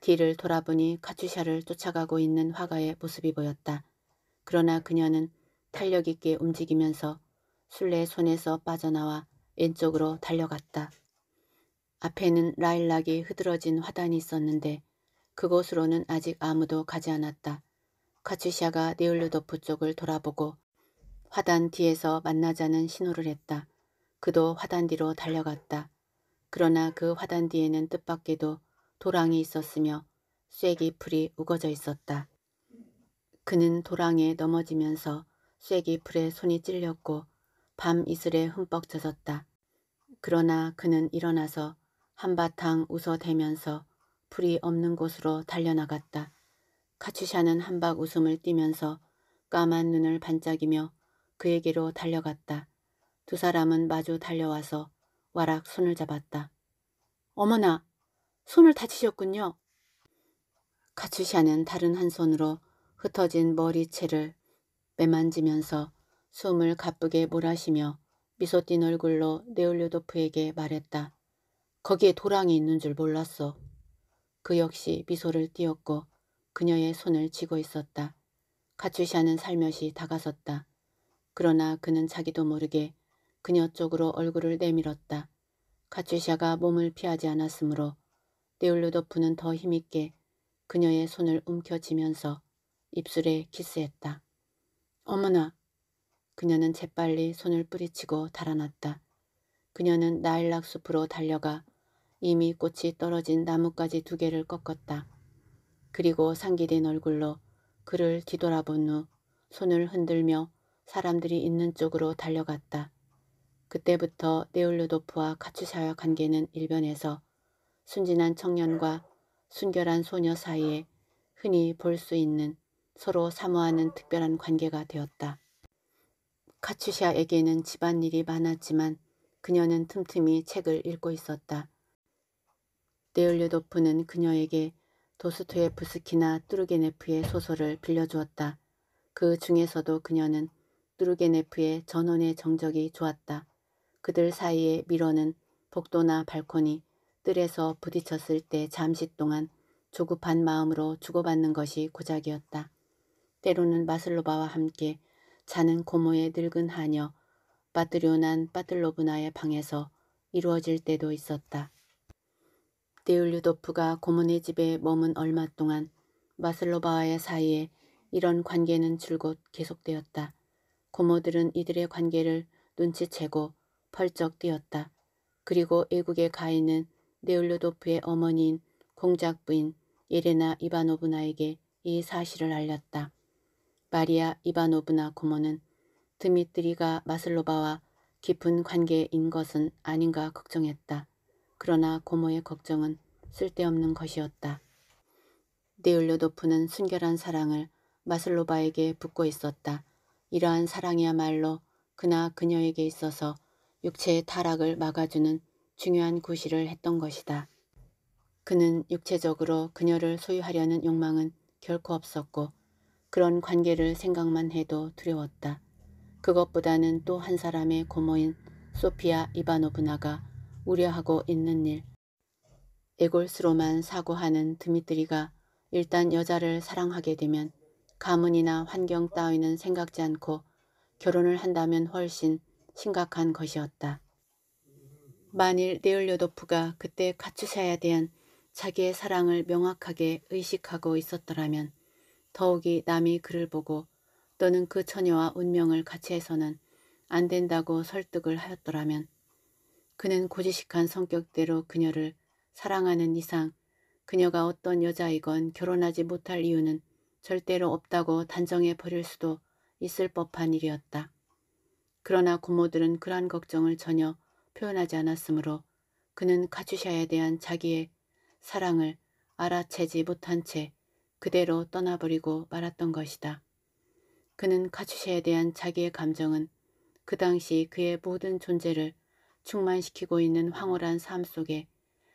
뒤를 돌아보니 카츄샤를 쫓아가고 있는 화가의 모습이 보였다. 그러나 그녀는 탄력 있게 움직이면서 술래의 손에서 빠져나와 왼쪽으로 달려갔다. 앞에는 라일락이 흐드러진 화단이 있었는데 그곳으로는 아직 아무도 가지 않았다. 카츄샤가 네올루도프 쪽을 돌아보고 화단 뒤에서 만나자는 신호를 했다. 그도 화단 뒤로 달려갔다. 그러나 그 화단 뒤에는 뜻밖에도 도랑이 있었으며 쐐기 풀이 우거져 있었다. 그는 도랑에 넘어지면서 쐐기 풀에 손이 찔렸고 밤 이슬에 흠뻑 젖었다. 그러나 그는 일어나서 한바탕 웃어대면서 풀이 없는 곳으로 달려나갔다. 카츄샤는 한박 웃음을 띠면서 까만 눈을 반짝이며 그에게로 달려갔다. 두 사람은 마주 달려와서 와락 손을 잡았다. 어머나! 손을 다치셨군요. 카츠샤는 다른 한 손으로 흩어진 머리채를 매만지면서 숨을 가쁘게 몰아쉬며 미소 띈 얼굴로 네올류도프에게 말했다. 거기에 도랑이 있는 줄 몰랐어. 그 역시 미소를 띄었고 그녀의 손을 쥐고 있었다. 카츠샤는 살며시 다가섰다. 그러나 그는 자기도 모르게 그녀 쪽으로 얼굴을 내밀었다. 카츠샤가 몸을 피하지 않았으므로 데올로도프는더 힘있게 그녀의 손을 움켜쥐면서 입술에 키스했다. 어머나! 그녀는 재빨리 손을 뿌리치고 달아났다. 그녀는 나일락 숲으로 달려가 이미 꽃이 떨어진 나뭇가지 두 개를 꺾었다. 그리고 상기된 얼굴로 그를 뒤돌아본 후 손을 흔들며 사람들이 있는 쪽으로 달려갔다. 그때부터 네올루도프와 카츄샤와 관계는 일변에서 순진한 청년과 순결한 소녀 사이에 흔히 볼 수 있는 서로 사모하는 특별한 관계가 되었다. 카츄샤에게는 집안일이 많았지만 그녀는 틈틈이 책을 읽고 있었다. 네올류도프는 그녀에게 도스토예프스키나 뚜르게네프의 소설을 빌려주었다. 그 중에서도 그녀는 뚜르게네프의 전원의 정적이 좋았다. 그들 사이에 미러는 복도나 발코니, 뜰에서 부딪혔을 때 잠시 동안 조급한 마음으로 주고받는 것이 고작이었다. 때로는 마슬로바와 함께 자는 고모의 늙은 하녀 빠뜨려난 빠틀로브나의 방에서 이루어질 때도 있었다. 데울류도프가 고모네 집에 머문 얼마 동안 마슬로바와의 사이에 이런 관계는 줄곧 계속되었다. 고모들은 이들의 관계를 눈치채고 펄쩍 뛰었다. 그리고 애국의 가인은 네올루도프의 어머니인 공작 부인 예레나 이바노브나에게 이 사실을 알렸다. 마리아 이바노브나 고모는 드미트리가 마슬로바와 깊은 관계인 것은 아닌가 걱정했다. 그러나 고모의 걱정은 쓸데없는 것이었다. 네올료도프는 순결한 사랑을 마슬로바에게 붓고 있었다. 이러한 사랑이야말로 그나 그녀에게 있어서 육체의 타락을 막아주는 중요한 구실을 했던 것이다. 그는 육체적으로 그녀를 소유하려는 욕망은 결코 없었고 그런 관계를 생각만 해도 두려웠다. 그것보다는 또 한 사람의 고모인 소피아 이바노브나가 우려하고 있는 일. 애골수로만 사고하는 드미트리가 일단 여자를 사랑하게 되면 가문이나 환경 따위는 생각지 않고 결혼을 한다면 훨씬 심각한 것이었다. 만일 네올료도프가 그때 카츄샤에 대한 자기의 사랑을 명확하게 의식하고 있었더라면 더욱이 남이 그를 보고 또는 그 처녀와 운명을 같이 해서는 안 된다고 설득을 하였더라면 그는 고지식한 성격대로 그녀를 사랑하는 이상 그녀가 어떤 여자이건 결혼하지 못할 이유는 절대로 없다고 단정해 버릴 수도 있을 법한 일이었다. 그러나 고모들은 그러한 걱정을 전혀 표현하지 않았으므로 그는 카츄샤에 대한 자기의 사랑을 알아채지 못한 채 그대로 떠나버리고 말았던 것이다. 그는 카츄샤에 대한 자기의 감정은 그 당시 그의 모든 존재를 충만시키고 있는 황홀한 삶 속에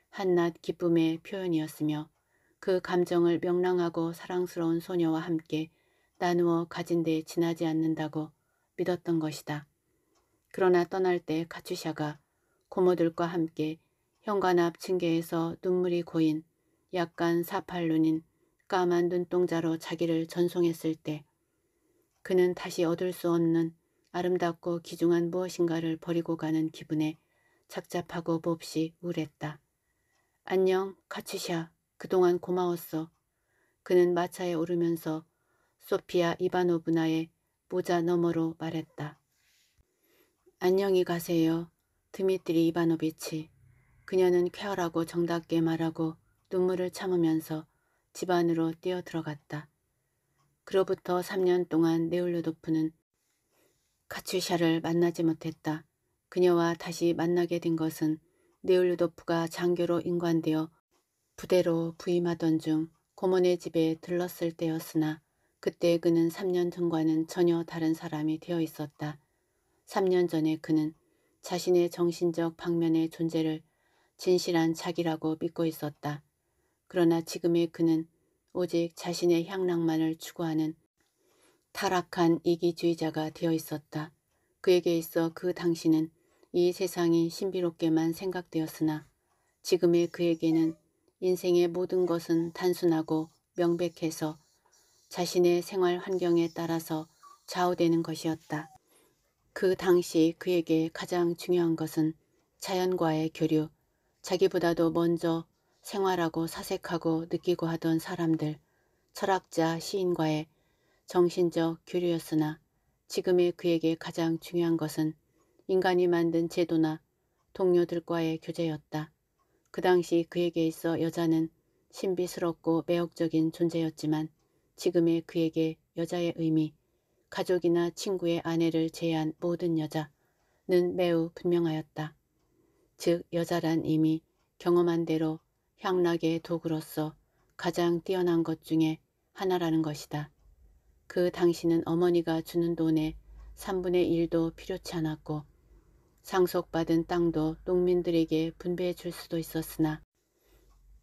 한낱 기쁨의 표현이었으며 그 감정을 명랑하고 사랑스러운 소녀와 함께 나누어 가진 데 지나지 않는다고 믿었던 것이다. 그러나 떠날 때 카츄샤가 고모들과 함께 현관 앞 층계에서 눈물이 고인 약간 사팔눈인 까만 눈동자로 자기를 전송했을 때 그는 다시 얻을 수 없는 아름답고 귀중한 무엇인가를 버리고 가는 기분에 착잡하고 몹시 우울했다. 안녕, 카츠샤 그동안 고마웠어. 그는 마차에 오르면서 소피아 이바노브나의 모자 너머로 말했다. 안녕히 가세요. 드미트리 이바노비치. 그녀는 쾌활하고 정답게 말하고 눈물을 참으면서 집 안으로 뛰어들어갔다. 그로부터 3년 동안 네올루도프는 카츄샤를 만나지 못했다. 그녀와 다시 만나게 된 것은 네올루도프가 장교로 인관되어 부대로 부임하던 중 고모네 집에 들렀을 때였으나 그때 그는 3년 전과는 전혀 다른 사람이 되어 있었다. 3년 전에 그는 자신의 정신적 방면의 존재를 진실한 자기라고 믿고 있었다. 그러나 지금의 그는 오직 자신의 향락만을 추구하는 타락한 이기주의자가 되어 있었다. 그에게 있어 그 당시는 이 세상이 신비롭게만 생각되었으나 지금의 그에게는 인생의 모든 것은 단순하고 명백해서 자신의 생활 환경에 따라서 좌우되는 것이었다. 그 당시 그에게 가장 중요한 것은 자연과의 교류, 자기보다도 먼저 생활하고 사색하고 느끼고 하던 사람들, 철학자, 시인과의 정신적 교류였으나 지금의 그에게 가장 중요한 것은 인간이 만든 제도나 동료들과의 교제였다. 그 당시 그에게 있어 여자는 신비스럽고 매혹적인 존재였지만 지금의 그에게 여자의 의미, 가족이나 친구의 아내를 제외한 모든 여자는 매우 분명하였다. 즉 여자란 이미 경험한 대로 향락의 도구로서 가장 뛰어난 것 중에 하나라는 것이다. 그 당신은 어머니가 주는 돈의 3분의 1도 필요치 않았고 상속받은 땅도 농민들에게 분배해 줄 수도 있었으나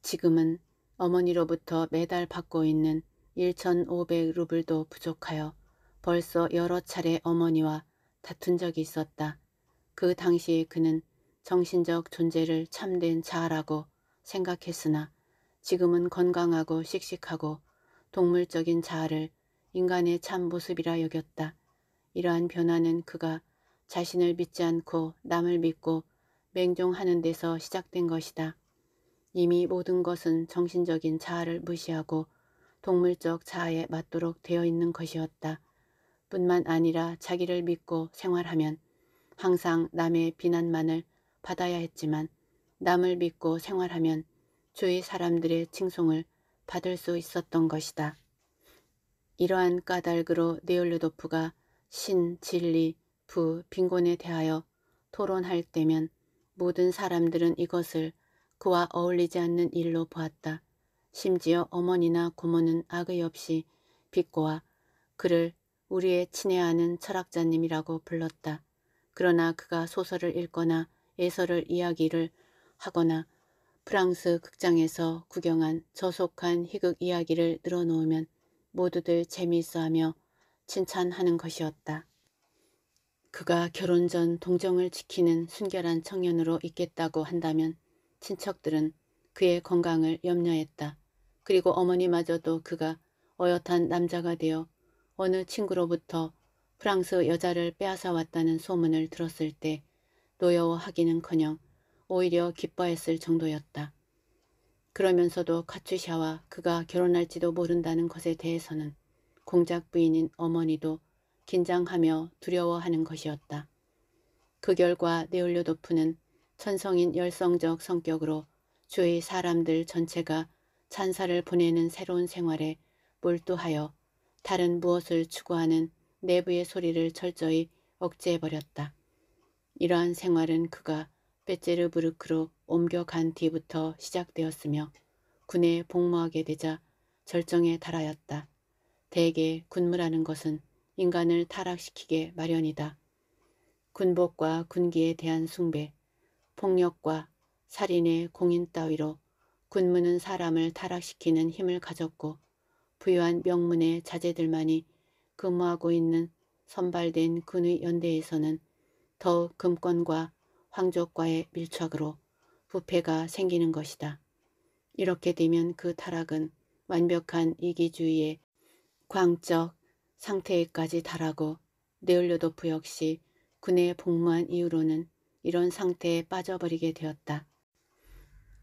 지금은 어머니로부터 매달 받고 있는 1,500루블도 부족하여 벌써 여러 차례 어머니와 다툰 적이 있었다. 그 당시 에 그는 정신적 존재를 참된 자아라고 생각했으나 지금은 건강하고 씩씩하고 동물적인 자아를 인간의 참 모습이라 여겼다. 이러한 변화는 그가 자신을 믿지 않고 남을 믿고 맹종하는 데서 시작된 것이다. 이미 모든 것은 정신적인 자아를 무시하고 동물적 자아에 맞도록 되어 있는 것이었다. 뿐만 아니라 자기를 믿고 생활하면 항상 남의 비난만을 받아야 했지만 남을 믿고 생활하면 주위 사람들의 칭송을 받을 수 있었던 것이다. 이러한 까닭으로 네올르도프가 신, 진리, 부, 빈곤에 대하여 토론할 때면 모든 사람들은 이것을 그와 어울리지 않는 일로 보았다. 심지어 어머니나 고모는 악의 없이 비꼬아 그를 우리의 친애하는 철학자님이라고 불렀다. 그러나 그가 소설을 읽거나 예서를 이야기를 하거나 프랑스 극장에서 구경한 저속한 희극 이야기를 늘어놓으면 모두들 재미있어하며 칭찬하는 것이었다. 그가 결혼 전 동정을 지키는 순결한 청년으로 있겠다고 한다면 친척들은 그의 건강을 염려했다. 그리고 어머니마저도 그가 어엿한 남자가 되어 어느 친구로부터 프랑스 여자를 빼앗아 왔다는 소문을 들었을 때 노여워하기는커녕 오히려 기뻐했을 정도였다. 그러면서도 카츄샤와 그가 결혼할지도 모른다는 것에 대해서는 공작 부인인 어머니도 긴장하며 두려워하는 것이었다. 그 결과 네올료도프는 천성인 열성적 성격으로 주위 사람들 전체가 찬사를 보내는 새로운 생활에 몰두하여 다른 무엇을 추구하는 내부의 소리를 철저히 억제해버렸다. 이러한 생활은 그가 베제르부르크로 옮겨간 뒤부터 시작되었으며 군에 복무하게 되자 절정에 달하였다. 대개 군무라는 것은 인간을 타락시키게 마련이다. 군복과 군기에 대한 숭배, 폭력과 살인의 공인 따위로 군무는 사람을 타락시키는 힘을 가졌고 부유한 명문의 자제들만이 근무하고 있는 선발된 군의 연대에서는 더욱 금권과 황족과의 밀착으로 부패가 생기는 것이다. 이렇게 되면 그 타락은 완벽한 이기주의의 광적 상태에까지 달하고 네올려도프 역시 군에 복무한 이후로는 이런 상태에 빠져버리게 되었다.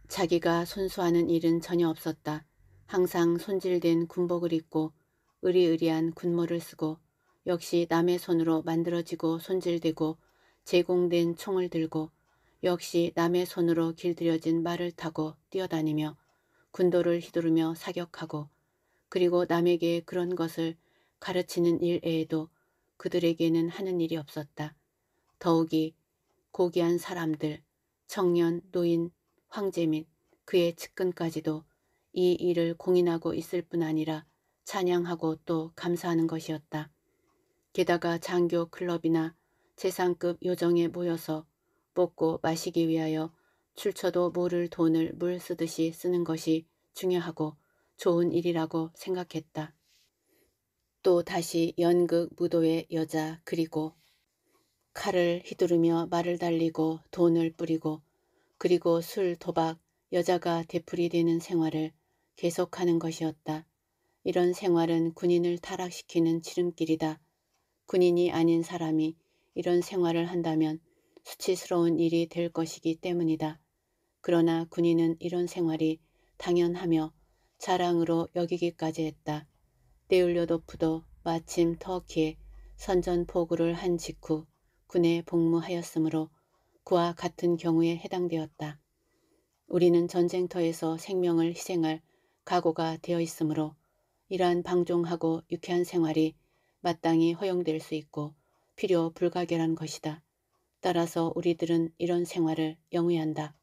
자기가 손수하는 일은 전혀 없었다. 항상 손질된 군복을 입고 의리의리한 군모를 쓰고 역시 남의 손으로 만들어지고 손질되고 제공된 총을 들고 역시 남의 손으로 길들여진 말을 타고 뛰어다니며 군도를 휘두르며 사격하고 그리고 남에게 그런 것을 가르치는 일 외에도 그들에게는 하는 일이 없었다. 더욱이 고귀한 사람들, 청년, 노인, 황제 및 그의 측근까지도 이 일을 공인하고 있을 뿐 아니라 찬양하고 또 감사하는 것이었다. 게다가 장교 클럽이나 재상급 요정에 모여서 먹고 마시기 위하여 출처도 모를 돈을 물 쓰듯이 쓰는 것이 중요하고 좋은 일이라고 생각했다. 또 다시 연극 무도의 여자 그리고 칼을 휘두르며 말을 달리고 돈을 뿌리고 그리고 술 도박 여자가 되풀이되는 생활을 계속하는 것이었다. 이런 생활은 군인을 타락시키는 지름길이다. 군인이 아닌 사람이 이런 생활을 한다면 수치스러운 일이 될 것이기 때문이다. 그러나 군인은 이런 생활이 당연하며 자랑으로 여기기까지 했다. 데울료도프도 마침 터키에 선전포구를한 직후 군에 복무하였으므로 그와 같은 경우에 해당되었다. 우리는 전쟁터에서 생명을 희생할 각오가 되어 있으므로 이러한 방종하고 유쾌한 생활이 마땅히 허용될 수 있고 필요 불가결한 것이다. 따라서 우리들은 이런 생활을 영위한다.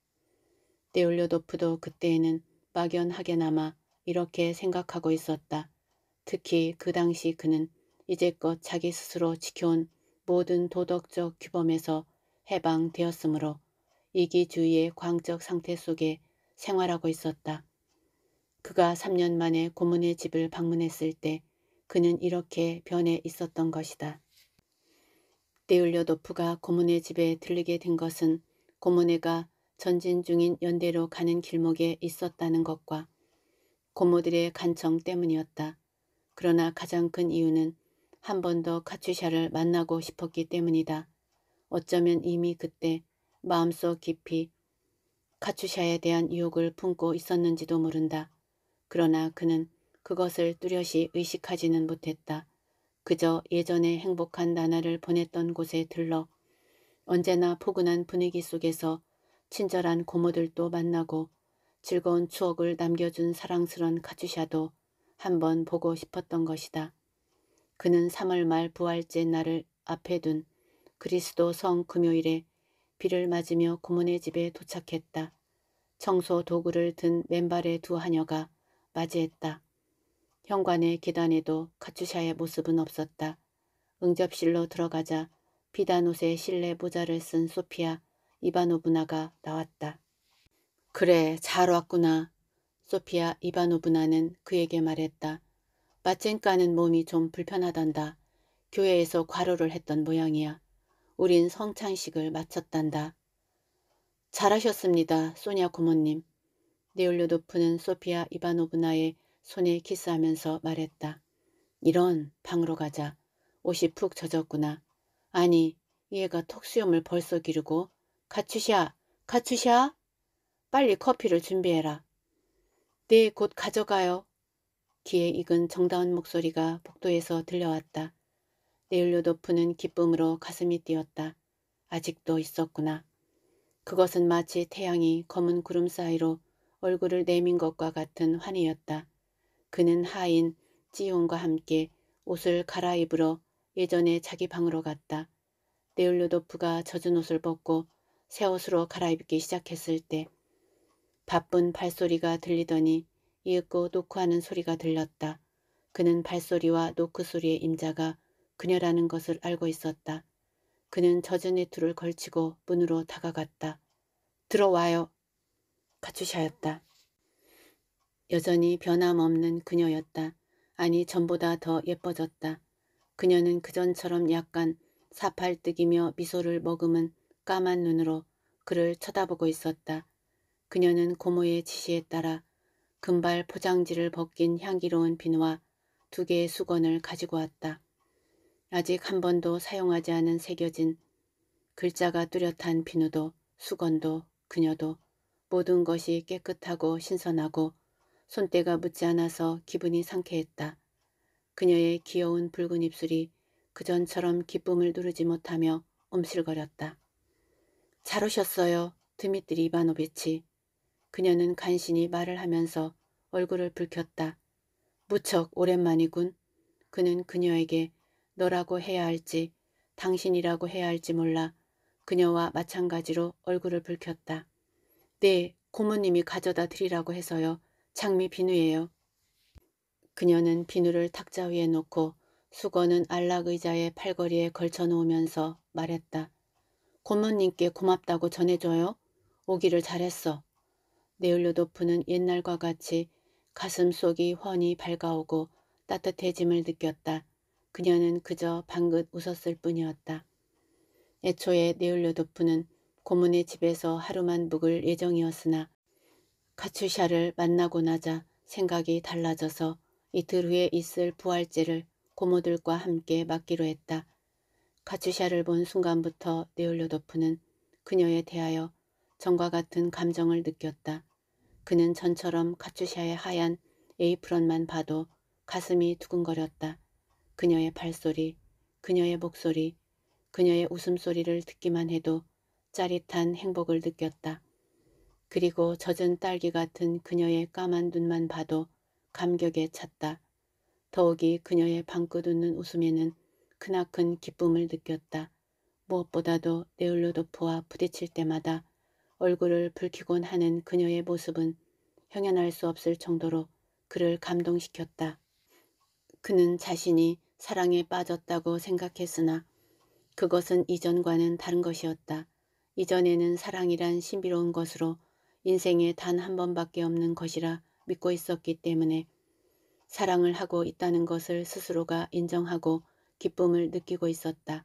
데올료도프도 그때에는 막연하게나마 이렇게 생각하고 있었다. 특히 그 당시 그는 이제껏 자기 스스로 지켜온 모든 도덕적 규범에서 해방되었으므로 이기주의의 광적 상태 속에 생활하고 있었다. 그가 3년 만에 고문의 집을 방문했을 때 그는 이렇게 변해 있었던 것이다. 데울려도프가 고문의 집에 들르게 된 것은 고문회가 전진 중인 연대로 가는 길목에 있었다는 것과 고모들의 간청 때문이었다. 그러나 가장 큰 이유는 한 번 더 카츄샤를 만나고 싶었기 때문이다. 어쩌면 이미 그때 마음속 깊이 카츄샤에 대한 유혹을 품고 있었는지도 모른다. 그러나 그는 그것을 뚜렷이 의식하지는 못했다. 그저 예전에 행복한 나날을 보냈던 곳에 들러 언제나 포근한 분위기 속에서 친절한 고모들도 만나고 즐거운 추억을 남겨준 사랑스런 카츄샤도 한번 보고 싶었던 것이다. 그는 3월 말 부활제 날을 앞에 둔 그리스도 성 금요일에 비를 맞으며 고모네 집에 도착했다. 청소 도구를 든 맨발의 두 하녀가 맞이했다. 현관의 계단에도 카츄샤의 모습은 없었다. 응접실로 들어가자 비단 옷에 실내 모자를 쓴 소피아 이바노브나가 나왔다. 그래 잘 왔구나. 소피아 이바노브나는 그에게 말했다. 마첸카는 몸이 좀 불편하단다. 교회에서 과로를 했던 모양이야. 우린 성찬식을 마쳤단다. 잘하셨습니다, 소냐 고모님. 네올료도프는 소피아 이바노브나의 손에 키스하면서 말했다. 이런 방으로 가자. 옷이 푹 젖었구나. 아니 이 얘가 턱수염을 벌써 기르고 가추샤 가추샤 빨리 커피를 준비해라. 네 곧 가져가요. 귀에 익은 정다운 목소리가 복도에서 들려왔다. 네올로도프는 기쁨으로 가슴이 뛰었다. 아직도 있었구나. 그것은 마치 태양이 검은 구름 사이로 얼굴을 내민 것과 같은 환희였다. 그는 하인 지온과 함께 옷을 갈아입으러 예전에 자기 방으로 갔다. 네올로도프가 젖은 옷을 벗고 새 옷으로 갈아입기 시작했을 때 바쁜 발소리가 들리더니 이윽고 노크하는 소리가 들렸다. 그는 발소리와 노크 소리의 임자가 그녀라는 것을 알고 있었다. 그는 젖은 니트를 걸치고 문으로 다가갔다. 들어와요. 갖추셨다. 여전히 변함없는 그녀였다. 아니 전보다 더 예뻐졌다. 그녀는 그전처럼 약간 사팔뜨기며 미소를 머금은 까만 눈으로 그를 쳐다보고 있었다. 그녀는 고모의 지시에 따라 금발 포장지를 벗긴 향기로운 비누와 두 개의 수건을 가지고 왔다. 아직 한 번도 사용하지 않은 새겨진 글자가 뚜렷한 비누도 수건도 그녀도 모든 것이 깨끗하고 신선하고 손때가 묻지 않아서 기분이 상쾌했다. 그녀의 귀여운 붉은 입술이 그전처럼 기쁨을 누르지 못하며 움실거렸다. 잘 오셨어요. 드미트리 이바노비치. 그녀는 간신히 말을 하면서 얼굴을 붉혔다. 무척 오랜만이군. 그는 그녀에게 너라고 해야 할지 당신이라고 해야 할지 몰라 그녀와 마찬가지로 얼굴을 붉혔다. 네, 고모님이 가져다 드리라고 해서요. 장미 비누예요. 그녀는 비누를 탁자 위에 놓고 수건은 안락의자의 팔걸이에 걸쳐놓으면서 말했다. 고모님께 고맙다고 전해줘요. 오기를 잘했어. 네올로도프는 옛날과 같이 가슴속이 훤히 밝아오고 따뜻해짐을 느꼈다. 그녀는 그저 방긋 웃었을 뿐이었다. 애초에 네올로도프는 고문의 집에서 하루만 묵을 예정이었으나 카츄샤를 만나고 나자 생각이 달라져서 이틀 후에 있을 부활제를 고모들과 함께 맡기로 했다. 카츄샤를 본 순간부터 네올려도프는 그녀에 대하여 전과 같은 감정을 느꼈다. 그는 전처럼 카츄샤의 하얀 에이프런만 봐도 가슴이 두근거렸다. 그녀의 발소리, 그녀의 목소리, 그녀의 웃음소리를 듣기만 해도 짜릿한 행복을 느꼈다. 그리고 젖은 딸기 같은 그녀의 까만 눈만 봐도 감격에 찼다. 더욱이 그녀의 방긋 웃는 웃음에는 크나큰 기쁨을 느꼈다. 무엇보다도 네올로도프와 부딪힐 때마다 얼굴을 붉히곤 하는 그녀의 모습은 형연할 수 없을 정도로 그를 감동시켰다. 그는 자신이 사랑에 빠졌다고 생각했으나 그것은 이전과는 다른 것이었다. 이전에는 사랑이란 신비로운 것으로 인생에 단 한 번밖에 없는 것이라 믿고 있었기 때문에 사랑을 하고 있다는 것을 스스로가 인정하고 기쁨을 느끼고 있었다.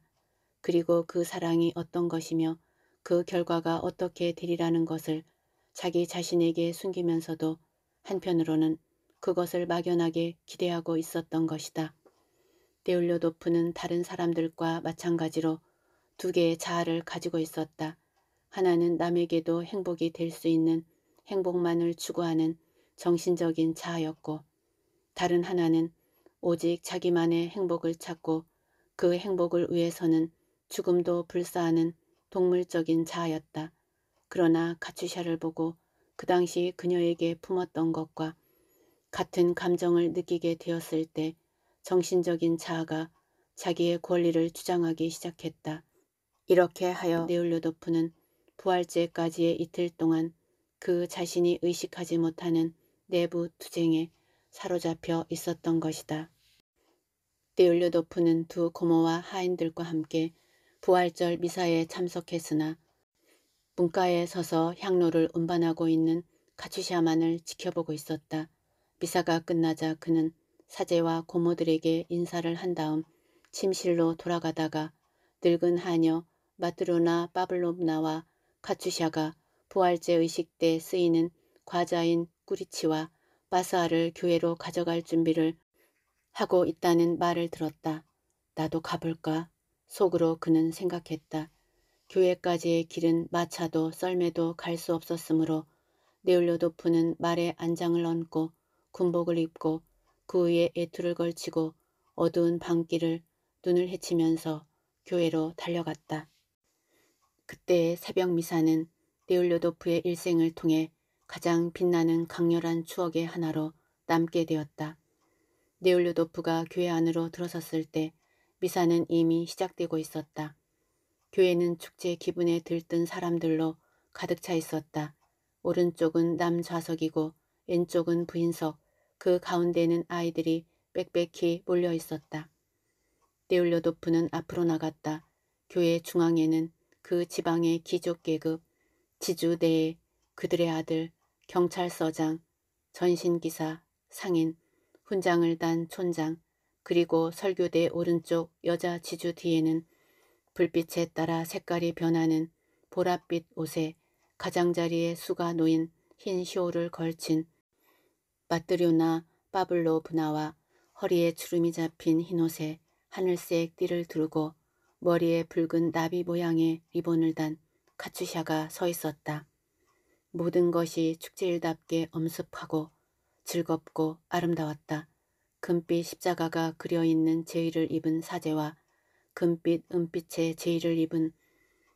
그리고 그 사랑이 어떤 것이며 그 결과가 어떻게 되리라는 것을 자기 자신에게 숨기면서도 한편으로는 그것을 막연하게 기대하고 있었던 것이다. 데울려 도프는 다른 사람들과 마찬가지로 두 개의 자아를 가지고 있었다. 하나는 남에게도 행복이 될 수 있는 행복만을 추구하는 정신적인 자아였고 다른 하나는 오직 자기만의 행복을 찾고 그 행복을 위해서는 죽음도 불사하는 동물적인 자아였다. 그러나 가추샤를 보고 그 당시 그녀에게 품었던 것과 같은 감정을 느끼게 되었을 때 정신적인 자아가 자기의 권리를 주장하기 시작했다. 이렇게 하여 네올로도프는 부활제까지의 이틀 동안 그 자신이 의식하지 못하는 내부 투쟁에 사로잡혀 있었던 것이다. 네올료도프는두 고모와 하인들과 함께 부활절 미사에 참석했으나 문가에 서서 향로를 운반하고 있는 카츠샤만을 지켜보고 있었다. 미사가 끝나자 그는 사제와 고모들에게 인사를 한 다음 침실로 돌아가다가 늙은 하녀 마트로나 파블롭나와 카츠샤가 부활제 의식 때 쓰이는 과자인 꾸리치와 바사를 교회로 가져갈 준비를 하고 있다는 말을 들었다. 나도 가볼까? 속으로 그는 생각했다. 교회까지의 길은 마차도 썰매도 갈 수 없었으므로 네올로도프는 말에 안장을 얹고 군복을 입고 그 위에 애투를 걸치고 어두운 방길을 눈을 헤치면서 교회로 달려갔다. 그때의 새벽 미사는 네올료도프의 일생을 통해 가장 빛나는 강렬한 추억의 하나로 남게 되었다. 네올료도프가 교회 안으로 들어섰을 때 미사는 이미 시작되고 있었다. 교회는 축제 기분에 들뜬 사람들로 가득 차 있었다. 오른쪽은 남좌석이고 왼쪽은 부인석, 그 가운데는 아이들이 빽빽히 몰려 있었다. 네올료도프는 앞으로 나갔다. 교회 중앙에는 그 지방의 귀족계급, 지주대의 그들의 아들, 경찰서장, 전신기사, 상인, 훈장을 단 촌장, 그리고 설교대 오른쪽 여자 지주 뒤에는 불빛에 따라 색깔이 변하는 보랏빛 옷에 가장자리에 수가 놓인 흰 쇼를 걸친 마뜨료나 파블로 분화와 허리에 주름이 잡힌 흰옷에 하늘색 띠를 두르고 머리에 붉은 나비 모양의 리본을 단카츠샤가서 있었다. 모든 것이 축제일답게 엄습하고 즐겁고 아름다웠다. 금빛 십자가가 그려있는 제의를 입은 사제와 금빛 은빛의 제의를 입은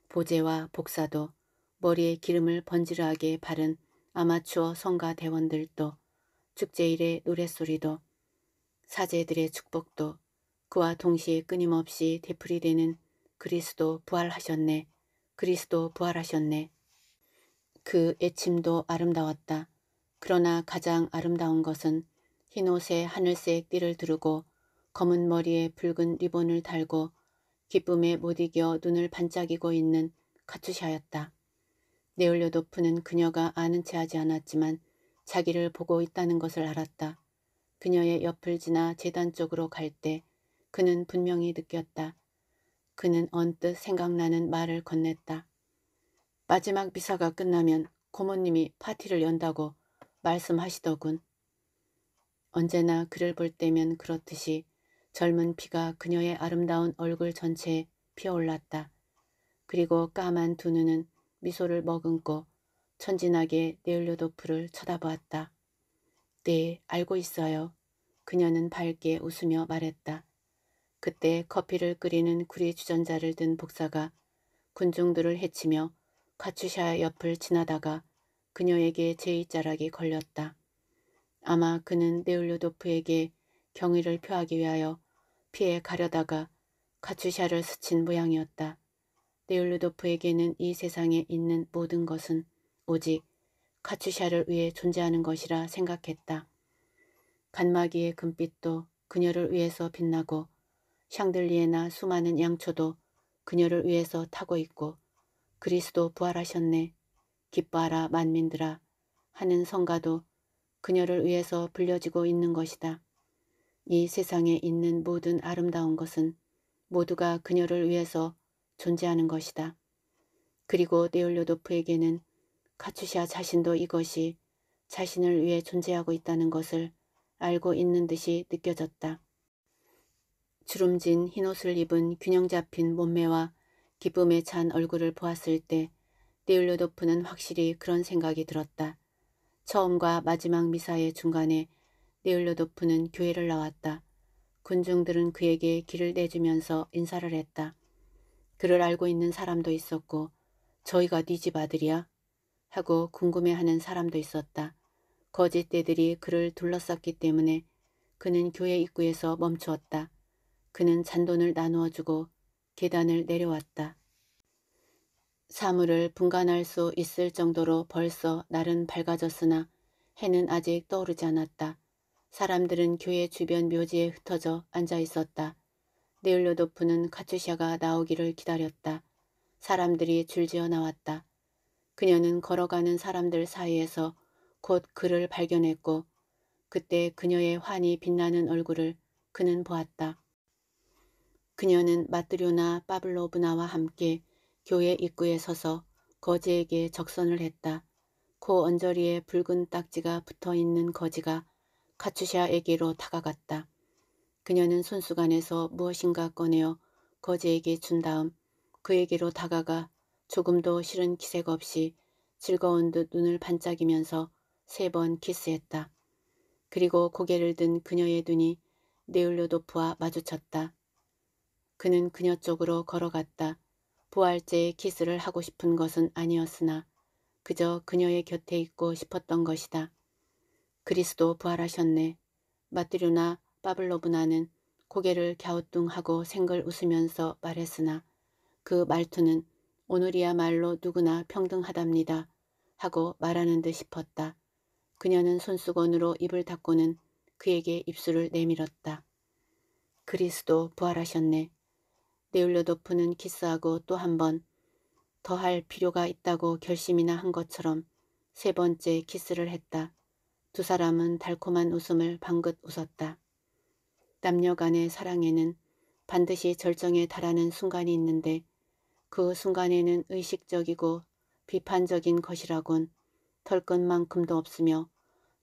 보제와 복사도 머리에 기름을 번지르하게 바른 아마추어 성가 대원들도 축제일의 노랫소리도 사제들의 축복도 그와 동시에 끊임없이 되풀이되는 그리스도 부활하셨네. 그리스도 부활하셨네. 그 애침도 아름다웠다. 그러나 가장 아름다운 것은 흰옷에 하늘색 띠를 두르고 검은 머리에 붉은 리본을 달고 기쁨에 못 이겨 눈을 반짝이고 있는 카투샤였다. 네올려 도프는 그녀가 아는 체 하지 않았지만 자기를 보고 있다는 것을 알았다. 그녀의 옆을 지나 재단 쪽으로 갈때 그는 분명히 느꼈다. 그는 언뜻 생각나는 말을 건넸다. 마지막 미사가 끝나면 고모님이 파티를 연다고 말씀하시더군. 언제나 그를 볼 때면 그렇듯이 젊은 피가 그녀의 아름다운 얼굴 전체에 피어올랐다. 그리고 까만 두 눈은 미소를 머금고 천진하게 네올로도프를 쳐다보았다. 네, 알고 있어요. 그녀는 밝게 웃으며 말했다. 그때 커피를 끓이는 구리 주전자를 든 복사가 군중들을 해치며 카츄샤 옆을 지나다가 그녀에게 제2자락이 걸렸다. 아마 그는 네울루도프에게 경의를 표하기 위하여 피해 가려다가 카츄샤를 스친 모양이었다. 네울루도프에게는 이 세상에 있는 모든 것은 오직 카츄샤를 위해 존재하는 것이라 생각했다. 간마귀의 금빛도 그녀를 위해서 빛나고 샹들리에나 수많은 양초도 그녀를 위해서 타고 있고 그리스도 부활하셨네. 기뻐하라 만민들아 하는 성가도 그녀를 위해서 불려지고 있는 것이다. 이 세상에 있는 모든 아름다운 것은 모두가 그녀를 위해서 존재하는 것이다. 그리고 네올료도프에게는 카츄샤 자신도 이것이 자신을 위해 존재하고 있다는 것을 알고 있는 듯이 느껴졌다. 주름진 흰옷을 입은 균형 잡힌 몸매와 기쁨에 찬 얼굴을 보았을 때 네일로도프는 확실히 그런 생각이 들었다. 처음과 마지막 미사의 중간에 네일로도프는 교회를 나왔다. 군중들은 그에게 길을 내주면서 인사를 했다. 그를 알고 있는 사람도 있었고 저희가 네 집 아들이야? 하고 궁금해하는 사람도 있었다. 거짓대들이 그를 둘러쌌기 때문에 그는 교회 입구에서 멈추었다. 그는 잔돈을 나누어 주고 계단을 내려왔다. 사물을 분간할 수 있을 정도로 벌써 날은 밝아졌으나 해는 아직 떠오르지 않았다. 사람들은 교회 주변 묘지에 흩어져 앉아 있었다. 네올로도프는카츠샤가 나오기를 기다렸다. 사람들이 줄지어 나왔다. 그녀는 걸어가는 사람들 사이에서 곧 그를 발견했고 그때 그녀의 환히 빛나는 얼굴을 그는 보았다. 그녀는 마트료나 파블로브나와 함께 교회 입구에 서서 거지에게 적선을 했다. 코 그 언저리에 붉은 딱지가 붙어있는 거지가 카츄샤에게로 다가갔다. 그녀는 손수건에서 무엇인가 꺼내어 거지에게 준 다음 그에게로 다가가 조금도 싫은 기색 없이 즐거운 듯 눈을 반짝이면서 세 번 키스했다. 그리고 고개를 든 그녀의 눈이 네울료도프와 마주쳤다. 그는 그녀 쪽으로 걸어갔다. 부활제의 키스를 하고 싶은 것은 아니었으나 그저 그녀의 곁에 있고 싶었던 것이다. 그리스도 부활하셨네. 마뜨류나 파블로브나는 고개를 갸우뚱하고 생글 웃으면서 말했으나 그 말투는 오늘이야말로 누구나 평등하답니다. 하고 말하는 듯 싶었다. 그녀는 손수건으로 입을 닫고는 그에게 입술을 내밀었다. 그리스도 부활하셨네. 네올려도프는 키스하고 또 한 번 더 할 필요가 있다고 결심이나 한 것처럼 세 번째 키스를 했다. 두 사람은 달콤한 웃음을 방긋 웃었다. 남녀 간의 사랑에는 반드시 절정에 달하는 순간이 있는데 그 순간에는 의식적이고 비판적인 것이라곤 털끝만큼도 없으며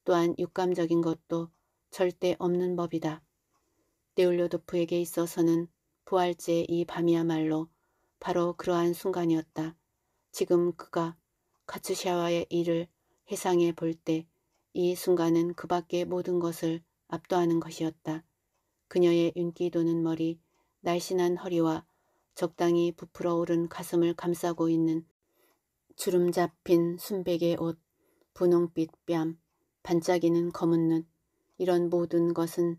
또한 육감적인 것도 절대 없는 법이다. 네올료도프에게 있어서는 부활节이 밤이야말로 바로 그러한 순간이었다. 지금 그가 가츠샤와의 일을 회상해 볼 때 이 순간은 그밖에 모든 것을 압도하는 것이었다. 그녀의 윤기 도는 머리, 날씬한 허리와 적당히 부풀어 오른 가슴을 감싸고 있는 주름 잡힌 순백의 옷, 분홍빛 뺨, 반짝이는 검은 눈, 이런 모든 것은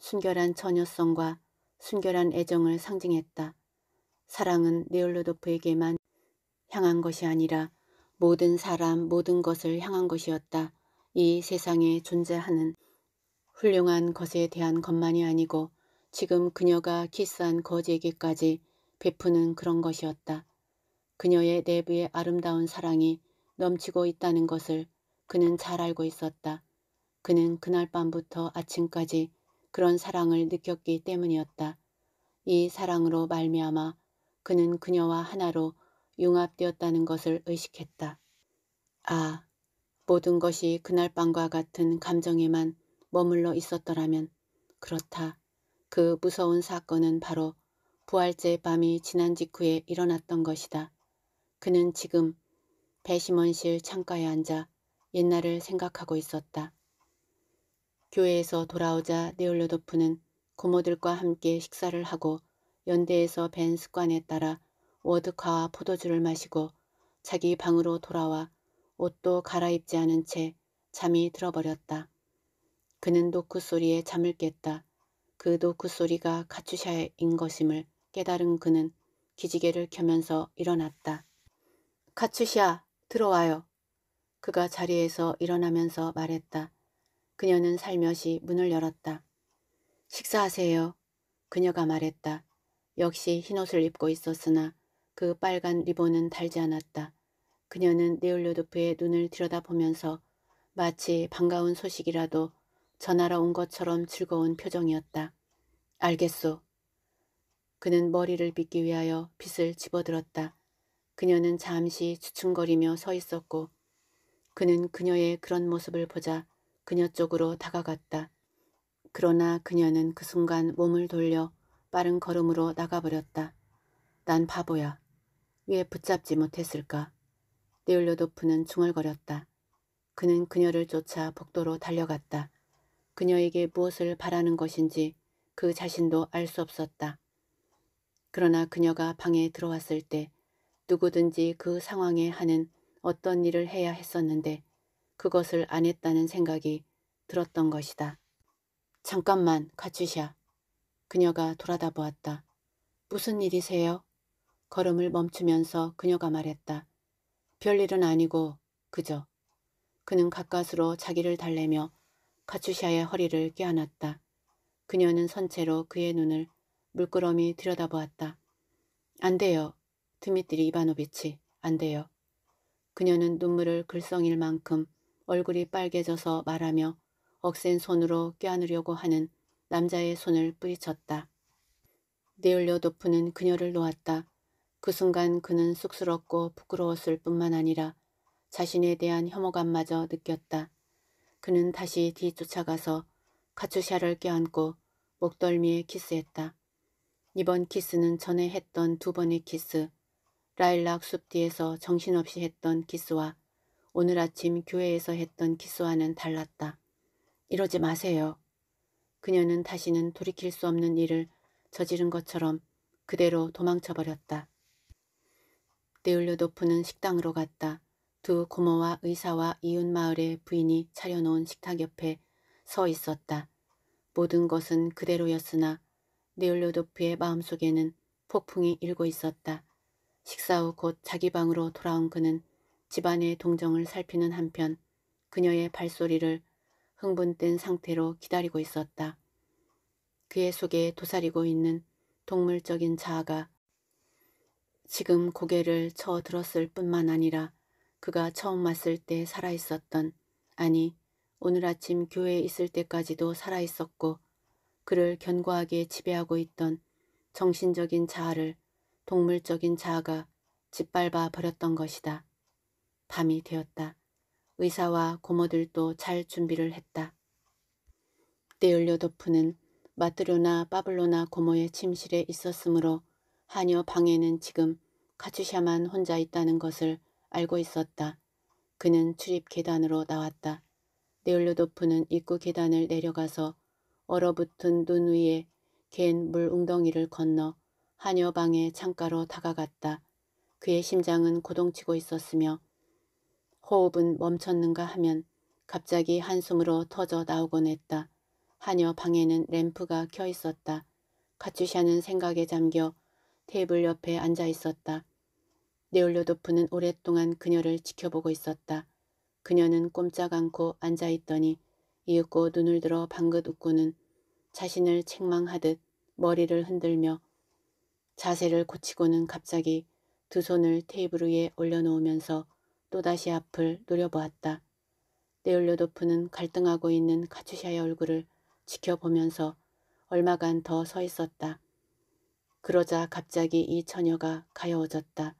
순결한 처녀성과 순결한 애정을 상징했다. 사랑은 네올로도프에게만 향한 것이 아니라 모든 사람, 모든 것을 향한 것이었다. 이 세상에 존재하는 훌륭한 것에 대한 것만이 아니고 지금 그녀가 키스한 거지에게까지 베푸는 그런 것이었다. 그녀의 내부의 아름다운 사랑이 넘치고 있다는 것을 그는 잘 알고 있었다. 그는 그날 밤부터 아침까지 그런 사랑을 느꼈기 때문이었다. 이 사랑으로 말미암아 그는 그녀와 하나로 융합되었다는 것을 의식했다. 아, 모든 것이 그날 밤과 같은 감정에만 머물러 있었더라면 그렇다. 그 무서운 사건은 바로 부활제 밤이 지난 직후에 일어났던 것이다. 그는 지금 배심원실 창가에 앉아 옛날을 생각하고 있었다. 교회에서 돌아오자 네올레도프는 고모들과 함께 식사를 하고 연대에서 밴 습관에 따라 워드카와 포도주를 마시고 자기 방으로 돌아와 옷도 갈아입지 않은 채 잠이 들어버렸다. 그는 노크 소리에 잠을 깼다. 그 노크 소리가 카츄샤인 것임을 깨달은 그는 기지개를 켜면서 일어났다. 카츄샤 들어와요. 그가 자리에서 일어나면서 말했다. 그녀는 살며시 문을 열었다. 식사하세요. 그녀가 말했다. 역시 흰옷을 입고 있었으나 그 빨간 리본은 달지 않았다. 그녀는 네올료도프의 눈을 들여다보면서 마치 반가운 소식이라도 전하러 온 것처럼 즐거운 표정이었다. 알겠소. 그는 머리를 빗기 위하여 빗을 집어들었다. 그녀는 잠시 주춤거리며 서 있었고 그는 그녀의 그런 모습을 보자 그녀 쪽으로 다가갔다. 그러나 그녀는 그 순간 몸을 돌려 빠른 걸음으로 나가버렸다. 난 바보야. 왜 붙잡지 못했을까? 네올로도프는 중얼거렸다. 그는 그녀를 쫓아 복도로 달려갔다. 그녀에게 무엇을 바라는 것인지 그 자신도 알 수 없었다. 그러나 그녀가 방에 들어왔을 때 누구든지 그 상황에 하는 어떤 일을 해야 했었는데 그것을 안 했다는 생각이 들었던 것이다. 잠깐만 가츄샤. 그녀가 돌아다 보았다. 무슨 일이세요? 걸음을 멈추면서 그녀가 말했다. 별일은 아니고 그저. 그는 가까스로 자기를 달래며 가츄샤의 허리를 껴안았다. 그녀는 선체로 그의 눈을 물끄러미 들여다보았다. 안 돼요. 드미트리 이바노비치. 안 돼요. 그녀는 눈물을 글썽일 만큼 얼굴이 빨개져서 말하며 억센 손으로 껴안으려고 하는 남자의 손을 뿌리쳤다. 내올려 도프는 그녀를 놓았다. 그 순간 그는 쑥스럽고 부끄러웠을 뿐만 아니라 자신에 대한 혐오감마저 느꼈다. 그는 다시 뒤쫓아가서 카츠샤를 껴안고 목덜미에 키스했다. 이번 키스는 전에 했던 두 번의 키스, 라일락 숲 뒤에서 정신없이 했던 키스와 오늘 아침 교회에서 했던 기스와는 달랐다. 이러지 마세요. 그녀는 다시는 돌이킬 수 없는 일을 저지른 것처럼 그대로 도망쳐버렸다. 네울르도프는 식당으로 갔다. 두 고모와 의사와 이웃마을의 부인이 차려놓은 식탁 옆에 서 있었다. 모든 것은 그대로였으나 네올로도프의 마음속에는 폭풍이 일고 있었다. 식사 후 곧 자기 방으로 돌아온 그는 집안의 동정을 살피는 한편 그녀의 발소리를 흥분된 상태로 기다리고 있었다. 그의 속에 도사리고 있는 동물적인 자아가 지금 고개를 쳐들었을 뿐만 아니라 그가 처음 왔을 때 살아있었던 아니 오늘 아침 교회에 있을 때까지도 살아있었고 그를 견고하게 지배하고 있던 정신적인 자아를 동물적인 자아가 짓밟아 버렸던 것이다. 밤이 되었다. 의사와 고모들도 잘 준비를 했다. 데올료도프는 마트로나 파블로나 고모의 침실에 있었으므로 하녀 방에는 지금 카츄샤만 혼자 있다는 것을 알고 있었다. 그는 출입 계단으로 나왔다. 네올로도프는 입구 계단을 내려가서 얼어붙은 눈 위에 갠 물웅덩이를 건너 하녀방의 창가로 다가갔다. 그의 심장은 고동치고 있었으며 호흡은 멈췄는가 하면 갑자기 한숨으로 터져 나오곤 했다. 하녀 방에는 램프가 켜 있었다. 카츄샤는 생각에 잠겨 테이블 옆에 앉아 있었다. 네올료도프는 오랫동안 그녀를 지켜보고 있었다. 그녀는 꼼짝 않고 앉아 있더니 이윽고 눈을 들어 방긋 웃고는 자신을 책망하듯 머리를 흔들며 자세를 고치고는 갑자기 두 손을 테이블 위에 올려놓으면서 또다시 앞을 노려보았다. 네올려도프는 갈등하고 있는 카츄샤의 얼굴을 지켜보면서 얼마간 더 서 있었다. 그러자 갑자기 이 처녀가 가여워졌다.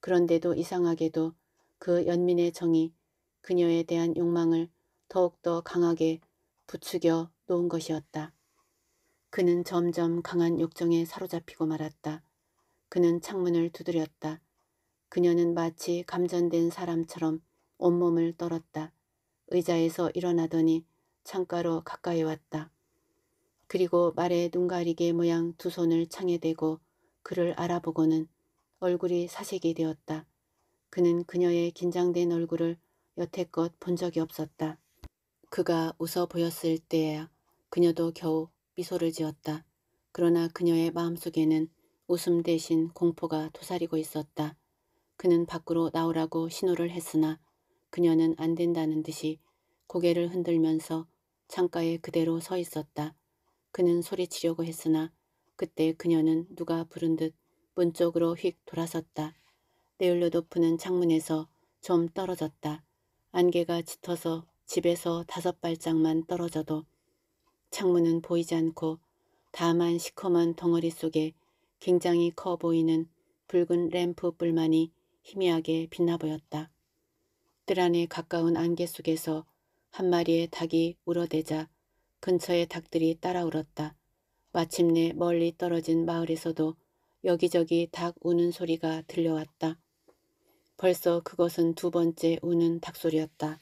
그런데도 이상하게도 그 연민의 정이 그녀에 대한 욕망을 더욱더 강하게 부추겨 놓은 것이었다. 그는 점점 강한 욕정에 사로잡히고 말았다. 그는 창문을 두드렸다. 그녀는 마치 감전된 사람처럼 온몸을 떨었다. 의자에서 일어나더니 창가로 가까이 왔다. 그리고 말에 눈 가리개 모양 두 손을 창에 대고 그를 알아보고는 얼굴이 사색이 되었다. 그는 그녀의 긴장된 얼굴을 여태껏 본 적이 없었다. 그가 웃어 보였을 때에야 그녀도 겨우 미소를 지었다. 그러나 그녀의 마음속에는 웃음 대신 공포가 도사리고 있었다. 그는 밖으로 나오라고 신호를 했으나 그녀는 안 된다는 듯이 고개를 흔들면서 창가에 그대로 서 있었다. 그는 소리치려고 했으나 그때 그녀는 누가 부른 듯 문 쪽으로 휙 돌아섰다. 네울로도프는 창문에서 좀 떨어졌다. 안개가 짙어서 집에서 다섯 발짝만 떨어져도 창문은 보이지 않고 다만 시커먼 덩어리 속에 굉장히 커 보이는 붉은 램프 뿔만이 희미하게 빛나 보였다. 뜰 안에 가까운 안개 속에서 한 마리의 닭이 울어대자 근처의 닭들이 따라 울었다. 마침내 멀리 떨어진 마을에서도 여기저기 닭 우는 소리가 들려왔다. 벌써 그것은 두 번째 우는 닭소리였다.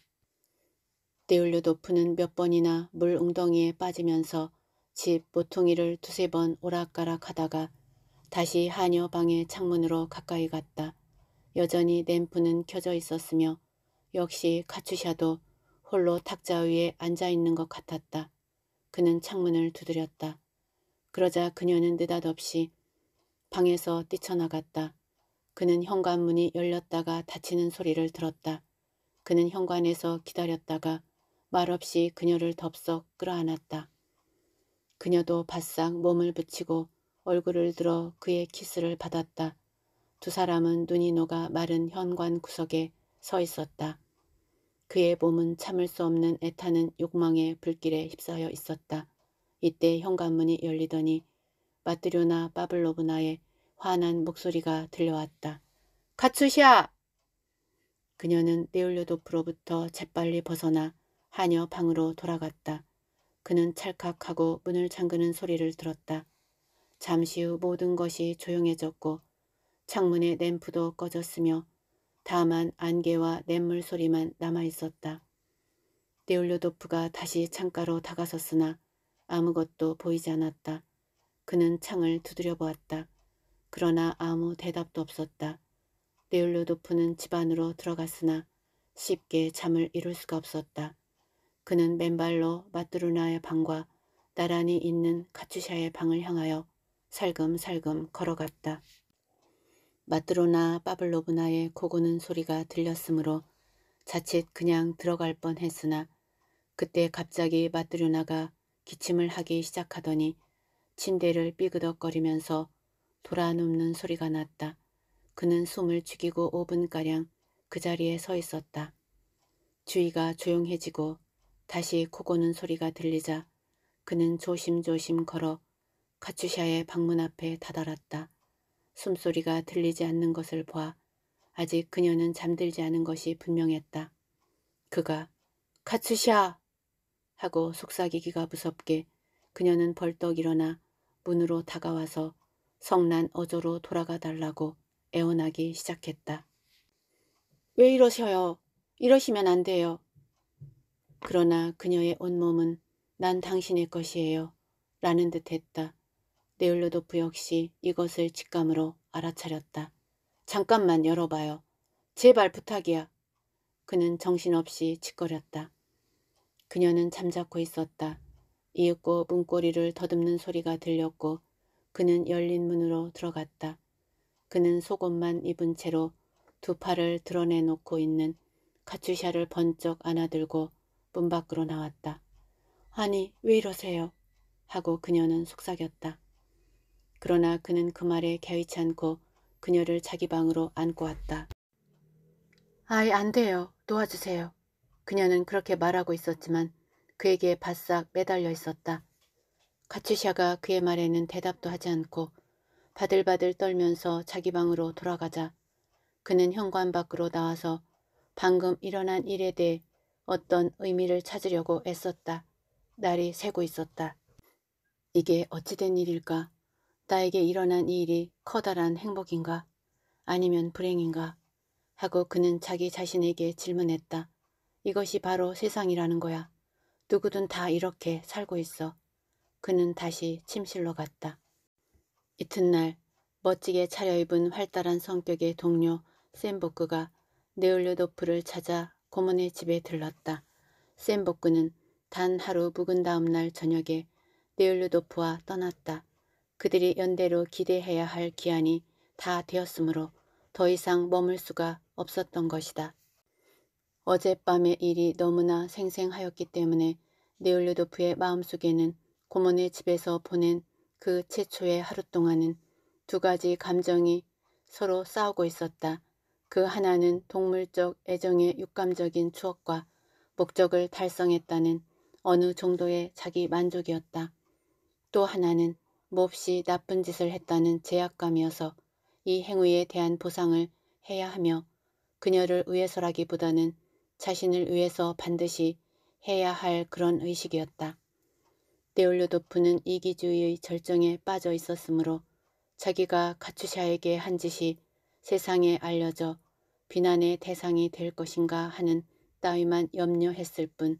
데울류도프는 몇 번이나 물 웅덩이에 빠지면서 집 모퉁이를 두세 번 오락가락 하다가 다시 하녀방의 창문으로 가까이 갔다. 여전히 램프는 켜져 있었으며 역시 카츄샤도 홀로 탁자 위에 앉아있는 것 같았다. 그는 창문을 두드렸다. 그러자 그녀는 느닷없이 방에서 뛰쳐나갔다. 그는 현관문이 열렸다가 닫히는 소리를 들었다. 그는 현관에서 기다렸다가 말없이 그녀를 덥석 끌어안았다. 그녀도 바싹 몸을 붙이고 얼굴을 들어 그의 키스를 받았다. 두 사람은 눈이 녹아 마른 현관 구석에 서 있었다. 그의 몸은 참을 수 없는 애타는 욕망의 불길에 휩싸여 있었다. 이때 현관문이 열리더니 마트료나 파블로브나의 환한 목소리가 들려왔다. 카츠샤 그녀는 네올료도프로부터 재빨리 벗어나 하녀 방으로 돌아갔다. 그는 찰칵하고 문을 잠그는 소리를 들었다. 잠시 후 모든 것이 조용해졌고 창문의 램프도 꺼졌으며 다만 안개와 냇물 소리만 남아있었다. 네올료도프가 다시 창가로 다가섰으나 아무것도 보이지 않았다. 그는 창을 두드려 보았다. 그러나 아무 대답도 없었다. 네올료도프는 집 안으로 들어갔으나 쉽게 잠을 이룰 수가 없었다. 그는 맨발로 마뚜르나의 방과 나란히 있는 카츄샤의 방을 향하여 살금살금 걸어갔다. 마트로나 파블로브나의 코고는 소리가 들렸으므로 자칫 그냥 들어갈 뻔했으나 그때 갑자기 마트로나가 기침을 하기 시작하더니 침대를 삐그덕거리면서 돌아눕는 소리가 났다. 그는 숨을 죽이고 5분가량 그 자리에 서 있었다. 주위가 조용해지고 다시 코고는 소리가 들리자 그는 조심조심 걸어 카츄샤의 방문 앞에 다다랐다. 숨소리가 들리지 않는 것을 봐 아직 그녀는 잠들지 않은 것이 분명했다. 그가 카츠샤! 하고 속삭이기가 무섭게 그녀는 벌떡 일어나 문으로 다가와서 성난 어조로 돌아가 달라고 애원하기 시작했다. 왜 이러셔요? 이러시면 안 돼요. 그러나 그녀의 온몸은 난 당신의 것이에요. 라는 듯 했다. 네율로도프 역시 이것을 직감으로 알아차렸다. 잠깐만 열어봐요. 제발 부탁이야. 그는 정신없이 짓거렸다. 그녀는 잠자코 있었다. 이윽고 문고리를 더듬는 소리가 들렸고 그는 열린 문으로 들어갔다. 그는 속옷만 입은 채로 두 팔을 드러내놓고 있는 카츄샤를 번쩍 안아들고 문 밖으로 나왔다. 아니 왜 이러세요? 하고 그녀는 속삭였다. 그러나 그는 그 말에 개의치 않고 그녀를 자기 방으로 안고 왔다. 아이 안 돼요. 도와주세요 그녀는 그렇게 말하고 있었지만 그에게 바싹 매달려 있었다. 카츠샤가 그의 말에는 대답도 하지 않고 바들바들 떨면서 자기 방으로 돌아가자 그는 현관 밖으로 나와서 방금 일어난 일에 대해 어떤 의미를 찾으려고 애썼다. 날이 새고 있었다. 이게 어찌된 일일까? 나에게 일어난 이 일이 커다란 행복인가 아니면 불행인가 하고 그는 자기 자신에게 질문했다. 이것이 바로 세상이라는 거야. 누구든 다 이렇게 살고 있어. 그는 다시 침실로 갔다. 이튿날 멋지게 차려입은 활달한 성격의 동료 샌보크가 네올레도프를 찾아 고문의 집에 들렀다. 샌보크는 단 하루 묵은 다음날 저녁에 네올레도프와 떠났다. 그들이 연대로 기대해야 할 기한이 다 되었으므로 더 이상 머물 수가 없었던 것이다. 어젯밤의 일이 너무나 생생하였기 때문에 네올레도프의 마음속에는 고모네 집에서 보낸 그 최초의 하루 동안은 두 가지 감정이 서로 싸우고 있었다. 그 하나는 동물적 애정의 육감적인 추억과 목적을 달성했다는 어느 정도의 자기 만족이었다. 또 하나는 몹시 나쁜 짓을 했다는 죄악감이어서 이 행위에 대한 보상을 해야 하며 그녀를 위해서라기보다는 자신을 위해서 반드시 해야 할 그런 의식이었다. 데올료도프는 이기주의의 절정에 빠져 있었으므로 자기가 가추샤에게한 짓이 세상에 알려져 비난의 대상이 될 것인가 하는 따위만 염려했을 뿐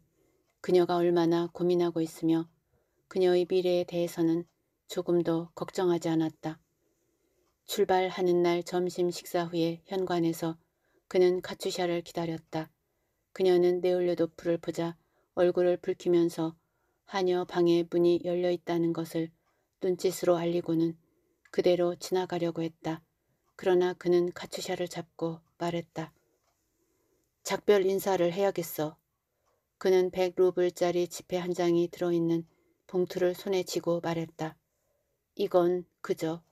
그녀가 얼마나 고민하고 있으며 그녀의 미래에 대해서는 조금도 걱정하지 않았다. 출발하는 날 점심 식사 후에 현관에서 그는 카츄샤를 기다렸다. 그녀는 네올레도프를 보자 얼굴을 붉히면서 하녀 방에 문이 열려 있다는 것을 눈짓으로 알리고는 그대로 지나가려고 했다. 그러나 그는 카츄샤를 잡고 말했다. 작별 인사를 해야겠어. 그는 100루블짜리 지폐 한 장이 들어있는 봉투를 손에 쥐고 말했다. 이건 그저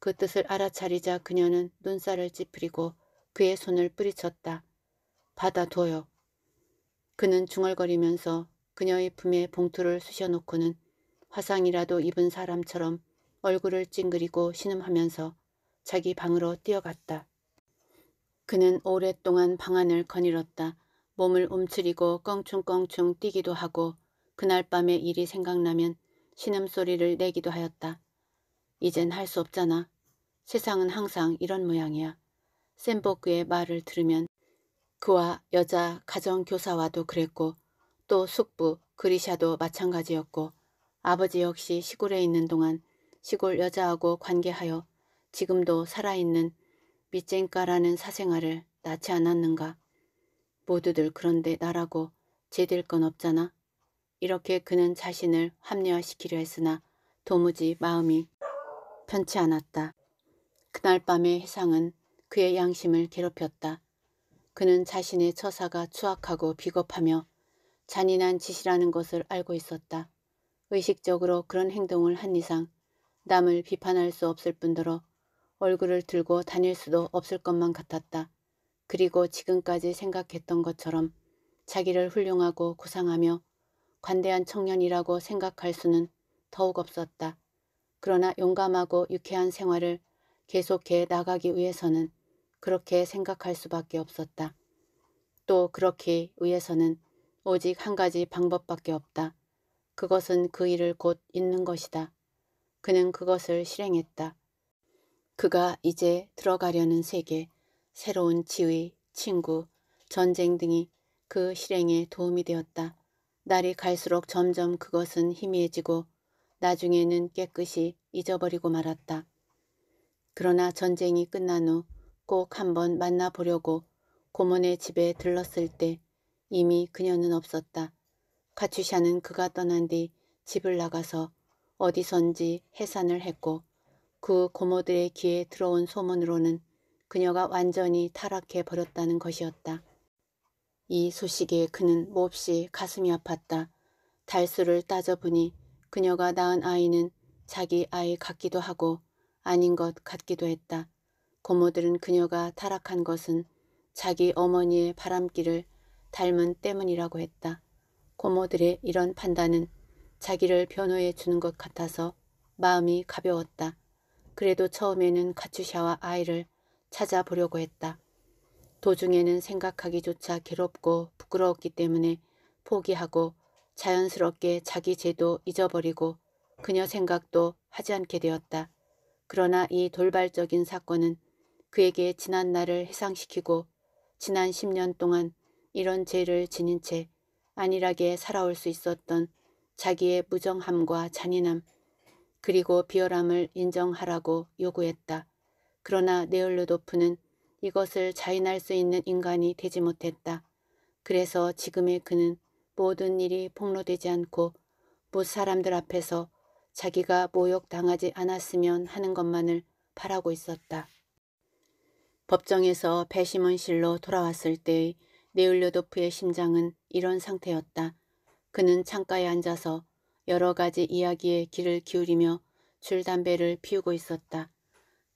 그 뜻을 알아차리자 그녀는 눈살을 찌푸리고 그의 손을 뿌리쳤다. 받아둬요. 그는 중얼거리면서 그녀의 품에 봉투를 쑤셔놓고는 화상이라도 입은 사람처럼 얼굴을 찡그리고 신음하면서 자기 방으로 뛰어갔다. 그는 오랫동안 방 안을 거닐었다. 몸을 움츠리고 껑충껑충 뛰기도 하고 그날 밤의 일이 생각나면 신음소리를 내기도 하였다. 이젠 할 수 없잖아. 세상은 항상 이런 모양이야. 샌보크의 말을 들으면 그와 여자 가정교사와도 그랬고 또 숙부 그리샤도 마찬가지였고 아버지 역시 시골에 있는 동안 시골 여자하고 관계하여 지금도 살아있는 밑쟁가라는 사생활을 낳지 않았는가. 모두들 그런데 나라고 제될 건 없잖아. 이렇게 그는 자신을 합리화시키려 했으나 도무지 마음이 편치 않았다. 그날 밤의 해상은 그의 양심을 괴롭혔다. 그는 자신의 처사가 추악하고 비겁하며 잔인한 짓이라는 것을 알고 있었다. 의식적으로 그런 행동을 한 이상 남을 비판할 수 없을 뿐더러 얼굴을 들고 다닐 수도 없을 것만 같았다. 그리고 지금까지 생각했던 것처럼 자기를 훌륭하고 고상하며 관대한 청년이라고 생각할 수는 더욱 없었다. 그러나 용감하고 유쾌한 생활을 계속해 나가기 위해서는 그렇게 생각할 수밖에 없었다. 또 그렇게 위해서는 오직 한 가지 방법밖에 없다. 그것은 그 일을 곧 잊는 것이다. 그는 그것을 실행했다. 그가 이제 들어가려는 세계, 새로운 지위, 친구, 전쟁 등이 그 실행에 도움이 되었다. 날이 갈수록 점점 그것은 희미해지고 나중에는 깨끗이 잊어버리고 말았다. 그러나 전쟁이 끝난 후 꼭 한번 만나보려고 고모네 집에 들렀을 때 이미 그녀는 없었다. 카츄샤는 그가 떠난 뒤 집을 나가서 어디선지 해산을 했고 그 고모들의 귀에 들어온 소문으로는 그녀가 완전히 타락해 버렸다는 것이었다. 이 소식에 그는 몹시 가슴이 아팠다. 달수를 따져보니 그녀가 낳은 아이는 자기 아이 같기도 하고 아닌 것 같기도 했다. 고모들은 그녀가 타락한 것은 자기 어머니의 바람길을 닮은 때문이라고 했다. 고모들의 이런 판단은 자기를 변호해 주는 것 같아서 마음이 가벼웠다. 그래도 처음에는 가추샤와 아이를 찾아보려고 했다. 도중에는 생각하기조차 괴롭고 부끄러웠기 때문에 포기하고 자연스럽게 자기 죄도 잊어버리고 그녀 생각도 하지 않게 되었다. 그러나 이 돌발적인 사건은 그에게 지난 날을 해상시키고 지난 10년 동안 이런 죄를 지닌 채 안일하게 살아올 수 있었던 자기의 무정함과 잔인함 그리고 비열함을 인정하라고 요구했다. 그러나 네올르도프는 이것을 자인할 수 있는 인간이 되지 못했다. 그래서 지금의 그는 모든 일이 폭로되지 않고 못 사람들 앞에서 자기가 모욕당하지 않았으면 하는 것만을 바라고 있었다. 법정에서 배심원실로 돌아왔을 때의 네울료도프의 심장은 이런 상태였다. 그는 창가에 앉아서 여러 가지 이야기에 귀를 기울이며 줄담배를 피우고 있었다.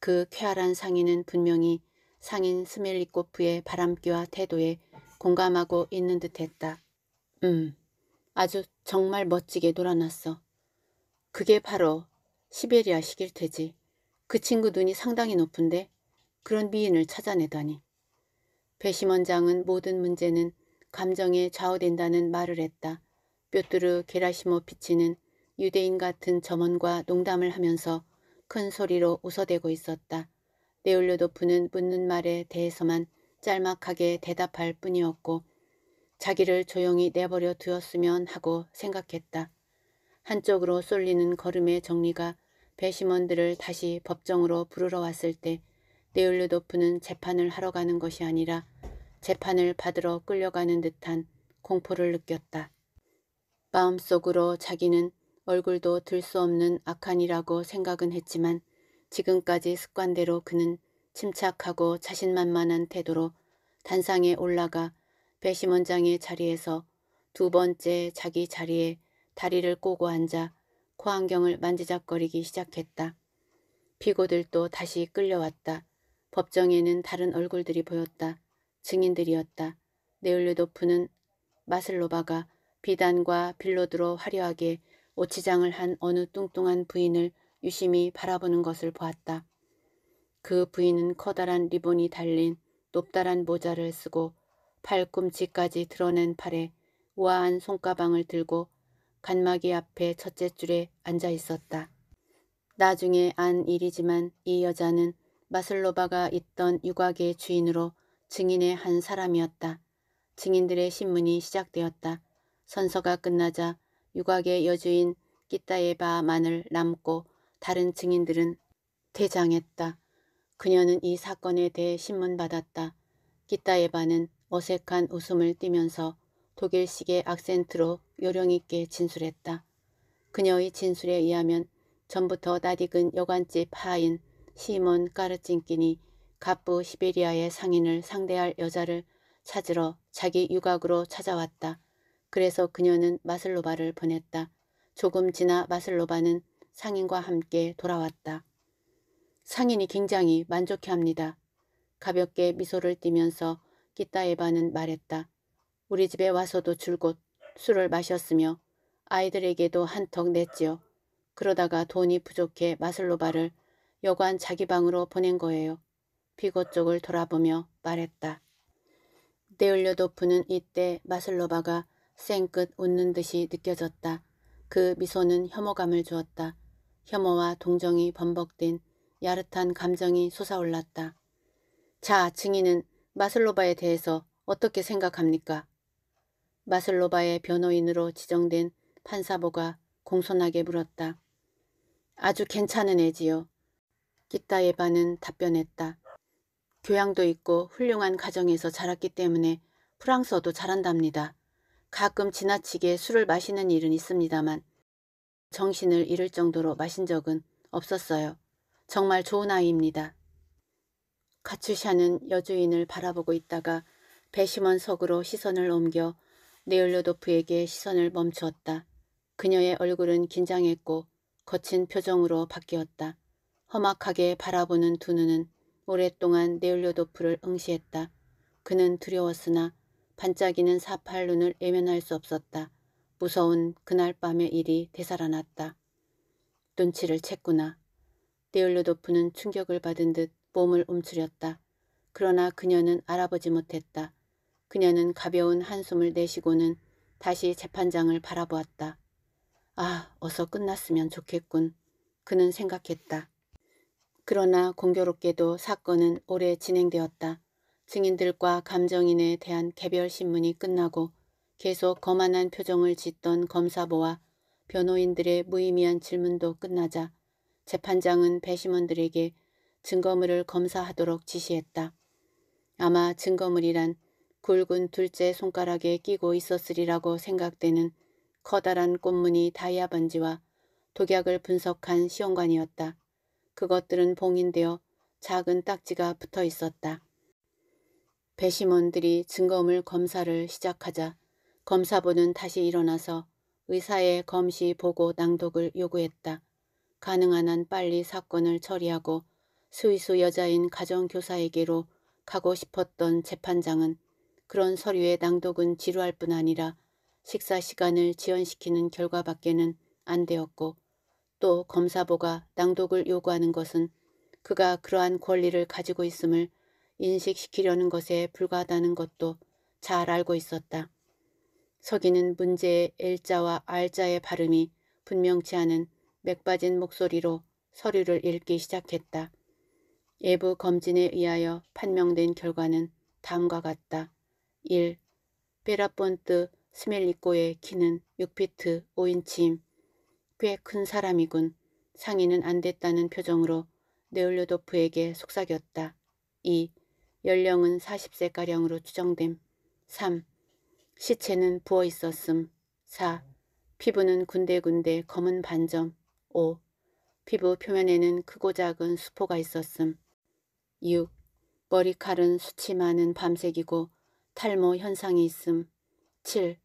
그 쾌활한 상의는 분명히 상인 스멜리코프의 바람기와 태도에 공감하고 있는 듯했다. 음, 아주 정말 멋지게 놀아놨어. 그게 바로 시베리아시일 테지. 그 친구 눈이 상당히 높은데 그런 미인을 찾아내다니. 배심원장은 모든 문제는 감정에 좌우된다는 말을 했다. 뾰뚜르 게라시모피치는 유대인 같은 점원과 농담을 하면서 큰 소리로 웃어대고 있었다. 네올려도프는 묻는 말에 대해서만 짤막하게 대답할 뿐이었고 자기를 조용히 내버려 두었으면 하고 생각했다. 한쪽으로 쏠리는 걸음의 정리가 배심원들을 다시 법정으로 부르러 왔을 때 네올려도프는 재판을 하러 가는 것이 아니라 재판을 받으러 끌려가는 듯한 공포를 느꼈다. 마음속으로 자기는 얼굴도 들 수 없는 악한이라고 생각은 했지만 지금까지 습관대로 그는 침착하고 자신만만한 태도로 단상에 올라가 배심원장의 자리에서 두 번째 자기 자리에 다리를 꼬고 앉아 코안경을 만지작거리기 시작했다. 피고들도 다시 끌려왔다. 법정에는 다른 얼굴들이 보였다. 증인들이었다. 네올레도프는 마슬로바가 비단과 빌로드로 화려하게 오치장을 한 어느 뚱뚱한 부인을 유심히 바라보는 것을 보았다. 그 부인은 커다란 리본이 달린 높다란 모자를 쓰고 팔꿈치까지 드러낸 팔에 우아한 손가방을 들고 간막이 앞에 첫째 줄에 앉아 있었다. 나중에 안 일이지만 이 여자는 마슬로바가 있던 유곽의 주인으로 증인의 한 사람이었다. 증인들의 신문이 시작되었다. 선서가 끝나자 유곽의 여주인 끼따에바만을 남고 다른 증인들은 대장했다 그녀는 이 사건에 대해 신문받았다. 기타예바는 어색한 웃음을 띠면서 독일식의 악센트로 요령있게 진술했다. 그녀의 진술에 의하면 전부터 낯익은 여관집 하인 시몬 까르친끼니 갑부 시베리아의 상인을 상대할 여자를 찾으러 자기 유각으로 찾아왔다. 그래서 그녀는 마슬로바를 보냈다. 조금 지나 마슬로바는 상인과 함께 돌아왔다. 상인이 굉장히 만족해합니다. 가볍게 미소를 띠면서 기타 에바는 말했다. 우리 집에 와서도 줄곧 술을 마셨으며 아이들에게도 한턱 냈지요. 그러다가 돈이 부족해 마슬로바를 여관 자기 방으로 보낸 거예요. 비고 쪽을 돌아보며 말했다. 네올려도프는 이때 마슬로바가 쌩끗 웃는 듯이 느껴졌다. 그 미소는 혐오감을 주었다. 혐오와 동정이 번복된 야릇한 감정이 솟아올랐다. 자, 증인은 마슬로바에 대해서 어떻게 생각합니까? 마슬로바의 변호인으로 지정된 판사보가 공손하게 물었다. 아주 괜찮은 애지요. 기타예바는 답변했다. 교양도 있고 훌륭한 가정에서 자랐기 때문에 프랑스어도 잘한답니다. 가끔 지나치게 술을 마시는 일은 있습니다만 정신을 잃을 정도로 마신 적은 없었어요. 정말 좋은 아이입니다. 가추샤는 여주인을 바라보고 있다가 배심원 석으로 시선을 옮겨 네올로도프에게 시선을 멈추었다. 그녀의 얼굴은 긴장했고 거친 표정으로 바뀌었다. 험악하게 바라보는 두 눈은 오랫동안 네올로도프를 응시했다. 그는 두려웠으나 반짝이는 사팔 눈을 외면할 수 없었다. 무서운 그날 밤의 일이 되살아났다. 눈치를 챘구나. 데올로도프는 충격을 받은 듯 몸을 움츠렸다. 그러나 그녀는 알아보지 못했다. 그녀는 가벼운 한숨을 내쉬고는 다시 재판장을 바라보았다. 아, 어서 끝났으면 좋겠군. 그는 생각했다. 그러나 공교롭게도 사건은 오래 진행되었다. 증인들과 감정인에 대한 개별 신문이 끝나고 계속 거만한 표정을 짓던 검사보와 변호인들의 무의미한 질문도 끝나자 재판장은 배심원들에게 증거물을 검사하도록 지시했다. 아마 증거물이란 굵은 둘째 손가락에 끼고 있었으리라고 생각되는 커다란 꽃무늬 다이아 번지와 독약을 분석한 시험관이었다. 그것들은 봉인되어 작은 딱지가 붙어 있었다. 배심원들이 증거물 검사를 시작하자 검사부는 다시 일어나서 의사의 검시 보고 낭독을 요구했다. 가능한 한 빨리 사건을 처리하고 스위스 여자인 가정교사에게로 가고 싶었던 재판장은 그런 서류의 낭독은 지루할 뿐 아니라 식사 시간을 지연시키는 결과밖에는 안 되었고 또 검사보가 낭독을 요구하는 것은 그가 그러한 권리를 가지고 있음을 인식시키려는 것에 불과하다는 것도 잘 알고 있었다. 서기는 문제의 L자와 R자의 발음이 분명치 않은 맥빠진 목소리로 서류를 읽기 시작했다. 예부 검진에 의하여 판명된 결과는 다음과 같다. 1. 베라폰트 스멜리코의 키는 6피트 5인치임. 꽤 큰 사람이군. 상의는 안 됐다는 표정으로 네올료도프에게 속삭였다. 2. 연령은 40세가량으로 추정됨. 3. 시체는 부어 있었음. 4. 피부는 군데군데 검은 반점. 5. 피부 표면에는 크고 작은 수포가 있었음. 6. 머리칼은 수치 많은 밤색이고 탈모 현상이 있음. 7.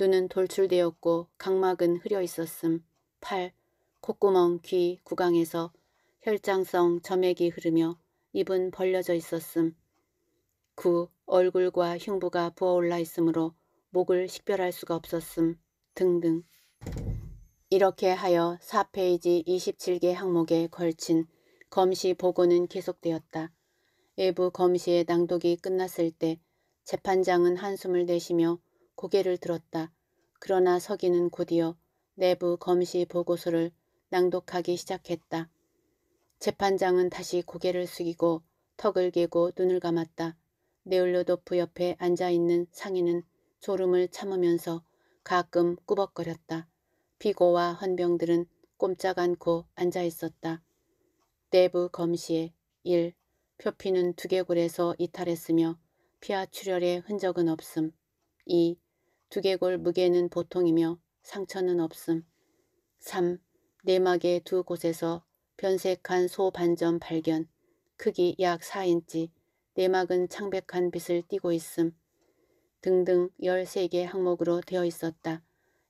눈은 돌출되었고 각막은 흐려 있었음. 8. 콧구멍, 귀, 구강에서 혈장성 점액이 흐르며 입은 벌려져 있었음. 9. 얼굴과 흉부가 부어올라 있으므로 목을 식별할 수가 없었음 등등 이렇게 하여 4페이지 27개 항목에 걸친 검시 보고는 계속되었다. 일부 검시의 낭독이 끝났을 때 재판장은 한숨을 내쉬며 고개를 들었다. 그러나 서기는 곧이어 내부 검시 보고서를 낭독하기 시작했다. 재판장은 다시 고개를 숙이고 턱을 개고 눈을 감았다. 네올로도프 옆에 앉아있는 상인은 졸음을 참으면서 가끔 꾸벅거렸다. 피고와 헌병들은 꼼짝 않고 앉아있었다. 내부 검시에 1. 표피는 두개골에서 이탈했으며 피하 출혈의 흔적은 없음. 2. 두개골 무게는 보통이며 상처는 없음. 3. 내막의 두 곳에서 변색한 소 반점 발견. 크기 약 4인치. 내막은 창백한 빛을 띠고 있음. 등등 13개 항목으로 되어 있었다.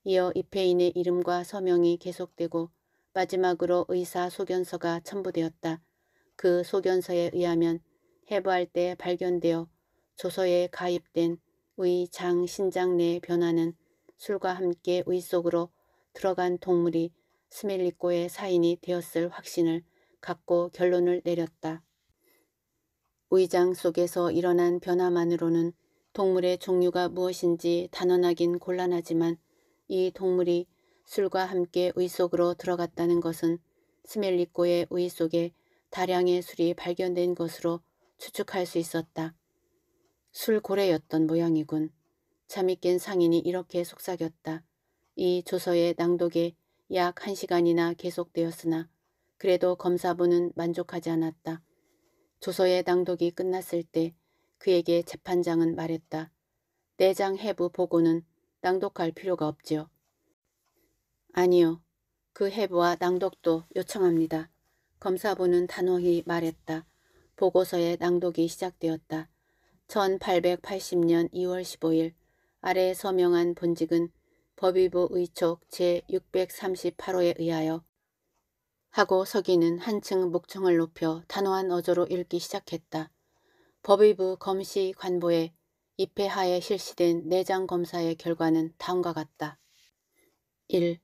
이어 입회인의 이름과 서명이 계속되고 마지막으로 의사 소견서가 첨부되었다. 그 소견서에 의하면 해부할 때 발견되어 조서에 가입된 의, 장, 신장 내의 변화는 술과 함께 의 속으로 들어간 동물이 스멜리코의 사인이 되었을 확신을 갖고 결론을 내렸다. 의장 속에서 일어난 변화만으로는 동물의 종류가 무엇인지 단언하긴 곤란하지만 이 동물이 술과 함께 의 속으로 들어갔다는 것은 스멜리코의 의 속에 다량의 술이 발견된 것으로 추측할 수 있었다. 술고래였던 모양이군. 잠이 깬 상인이 이렇게 속삭였다. 이 조서의 낭독에 약한시간이나 계속되었으나 그래도 검사부는 만족하지 않았다. 조서의 낭독이 끝났을 때 그에게 재판장은 말했다. 내장 해부 보고는 낭독할 필요가 없지요. 아니요. 그 해부와 낭독도 요청합니다. 검사부는 단호히 말했다. 보고서의 낭독이 시작되었다. 1880년 2월 15일 아래 서명한 본직은 법의부 의촉 제638호에 의하여 하고 서기는 한층 목청을 높여 단호한 어조로 읽기 시작했다. 법의부 검시 관보에 입회하에 실시된 내장 검사의 결과는 다음과 같다. 1.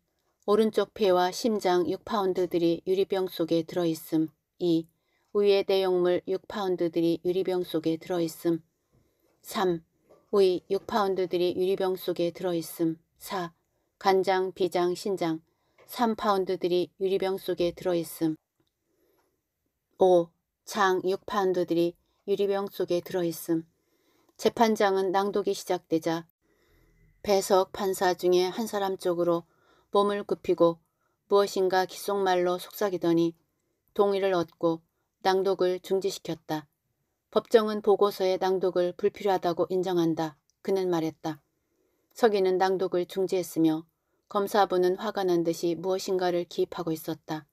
오른쪽 폐와 심장 6파운드들이 유리병 속에 들어있음. 2. 위의 내용물 6파운드들이 유리병 속에 들어있음. 3. 위 6파운드들이 유리병 속에 들어있음. 4. 간장, 비장, 신장 3파운드들이 유리병 속에 들어있음. 5. 장 6파운드들이 유리병 속에 들어있음. 재판장은 낭독이 시작되자 배석 판사 중에 한 사람 쪽으로 몸을 굽히고 무엇인가 귓속말로 속삭이더니 동의를 얻고 낭독을 중지시켰다. 법정은 보고서의 낭독을 불필요하다고 인정한다. 그는 말했다. 서기는 낭독을 중지했으며 검사부는 화가 난 듯이 무엇인가를 기입하고 있었다.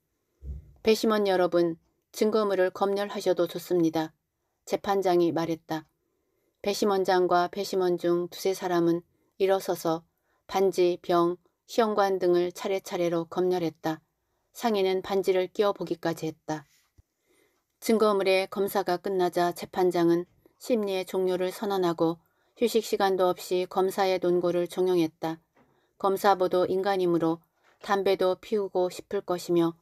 배심원 여러분, 증거물을 검열하셔도 좋습니다. 재판장이 말했다. 배심원장과 배심원 중 두세 사람은 일어서서 반지, 병, 시험관 등을 차례차례로 검열했다. 상인은 반지를 끼워보기까지 했다. 증거물의 검사가 끝나자 재판장은 심리의 종료를 선언하고 휴식 시간도 없이 검사의 논고를 종용했다. 검사보도 인간이므로 담배도 피우고 싶을 것이며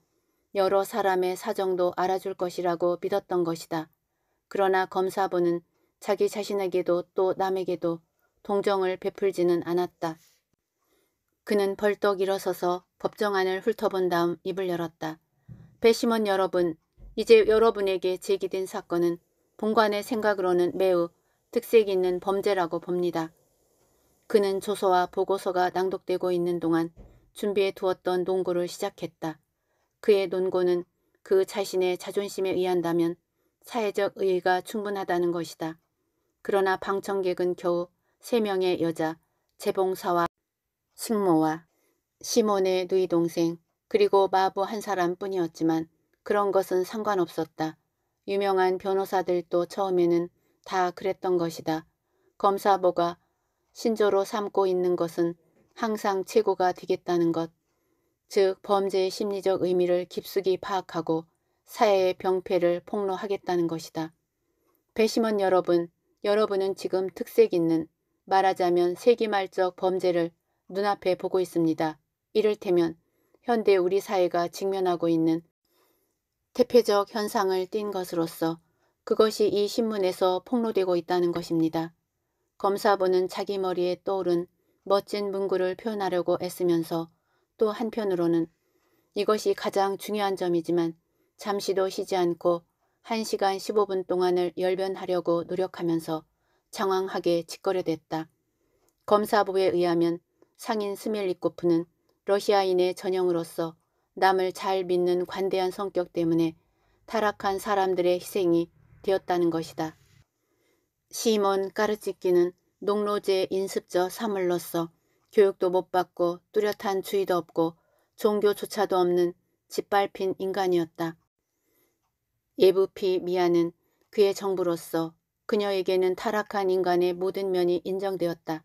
여러 사람의 사정도 알아줄 것이라고 믿었던 것이다. 그러나 검사부는 자기 자신에게도 또 남에게도 동정을 베풀지는 않았다. 그는 벌떡 일어서서 법정 안을 훑어본 다음 입을 열었다. 배심원 여러분, 이제 여러분에게 제기된 사건은 본관의 생각으로는 매우 특색 있는 범죄라고 봅니다. 그는 조서와 보고서가 낭독되고 있는 동안 준비해 두었던 논고를 시작했다. 그의 논고는 그 자신의 자존심에 의한다면 사회적 의의가 충분하다는 것이다. 그러나 방청객은 겨우 3명의 여자, 재봉사와 숙모와 시몬의 누이 동생 그리고 마부 한 사람뿐이었지만 그런 것은 상관없었다. 유명한 변호사들도 처음에는 다 그랬던 것이다. 검사보가 신조로 삼고 있는 것은 항상 최고가 되겠다는 것, 즉 범죄의 심리적 의미를 깊숙이 파악하고 사회의 병폐를 폭로하겠다는 것이다. 배심원 여러분, 여러분은 지금 특색 있는 말하자면 세기말적 범죄를 눈앞에 보고 있습니다. 이를테면 현대 우리 사회가 직면하고 있는 대표적 현상을 띈 것으로서 그것이 이 신문에서 폭로되고 있다는 것입니다. 검사부는 자기 머리에 떠오른 멋진 문구를 표현하려고 애쓰면서 또 한편으로는 이것이 가장 중요한 점이지만 잠시도 쉬지 않고 1시간 15분 동안을 열변하려고 노력하면서 장황하게 짓거려댔다. 검사부에 의하면 상인 스멜리코프는 러시아인의 전형으로서 남을 잘 믿는 관대한 성격 때문에 타락한 사람들의 희생이 되었다는 것이다. 시몬 까르찌키는 농로제 인습저 사물로서 교육도 못 받고 뚜렷한 주의도 없고 종교조차도 없는 짓밟힌 인간이었다. 예부피 미아는 그의 정부로서 그녀에게는 타락한 인간의 모든 면이 인정되었다.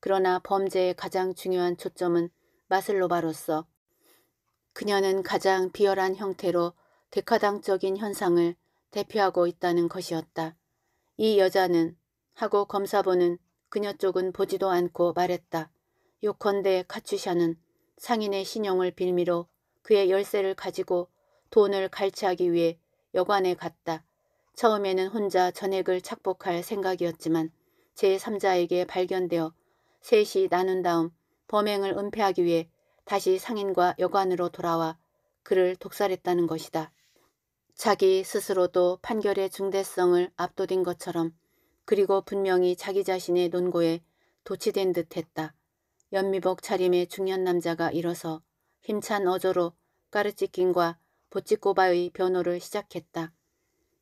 그러나 범죄의 가장 중요한 초점은 마슬로바로서 그녀는 가장 비열한 형태로 데카당적인 현상을 대표하고 있다는 것이었다. 이 여자는 하고 검사보는 그녀 쪽은 보지도 않고 말했다. 요컨대 카츄샤는 상인의 신용을 빌미로 그의 열쇠를 가지고 돈을 갈취하기 위해 여관에 갔다. 처음에는 혼자 전액을 착복할 생각이었지만 제3자에게 발견되어 셋이 나눈 다음 범행을 은폐하기 위해 다시 상인과 여관으로 돌아와 그를 독살했다는 것이다. 자기 스스로도 판결의 중대성을 압도된 것처럼 그리고 분명히 자기 자신의 논고에 도취된 듯했다. 연미복 차림의 중년 남자가 일어서 힘찬 어조로 까르찌킨과 보치코바의 변호를 시작했다.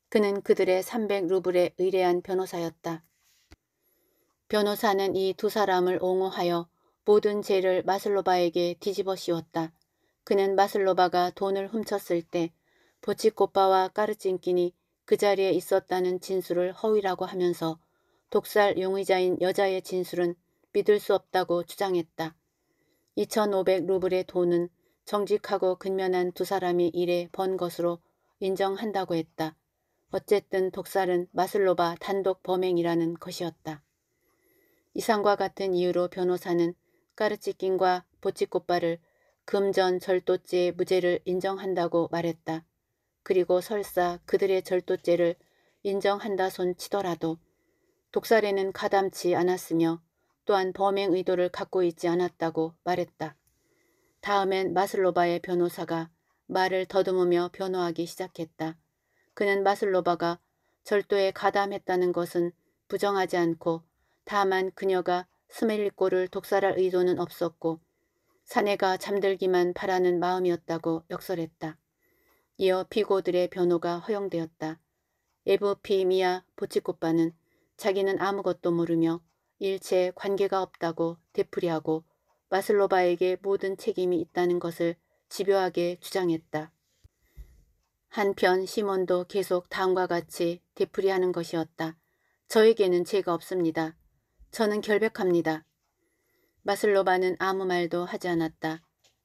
그는 그들의 300루블에 의뢰한 변호사였다. 변호사는 이 두 사람을 옹호하여 모든 죄를 마슬로바에게 뒤집어 씌웠다. 그는 마슬로바가 돈을 훔쳤을 때 보치코바와 까르친끼니그 자리에 있었다는 진술을 허위라고 하면서 독살 용의자인 여자의 진술은 믿을 수 없다고 주장했다. 2500 루블의 돈은 정직하고 근면한 두 사람이 일해 번 것으로 인정한다고 했다. 어쨌든 독살은 마슬로바 단독 범행이라는 것이었다. 이상과 같은 이유로 변호사는 까르치킨과 보치꽃빠를 금전 절도죄 의 무죄를 인정한다고 말했다. 그리고 설사 그들의 절도죄를 인정한다 손 치더라도 독살에는 가담치 않았으며 또한 범행 의도를 갖고 있지 않았다고 말했다. 다음엔 마슬로바의 변호사가 말을 더듬으며 변호하기 시작했다. 그는 마슬로바가 절도에 가담했다는 것은 부정하지 않고 다만 그녀가 스멜리꼬를 독살할 의도는 없었고 사내가 잠들기만 바라는 마음이었다고 역설했다. 이어 피고들의 변호가 허용되었다. 에브피미아 보치코바는 자기는 아무것도 모르며 일체 관계가 없다고 되풀이하고 마슬로바에게 모든 책임이 있다는 것을 집요하게 주장했다. 한편 시몬도 계속 다음과 같이 되풀이하는 것이었다. 저에게는 죄가 없습니다. 저는 결백합니다. 마슬로바는 아무 말도 하지 않았다.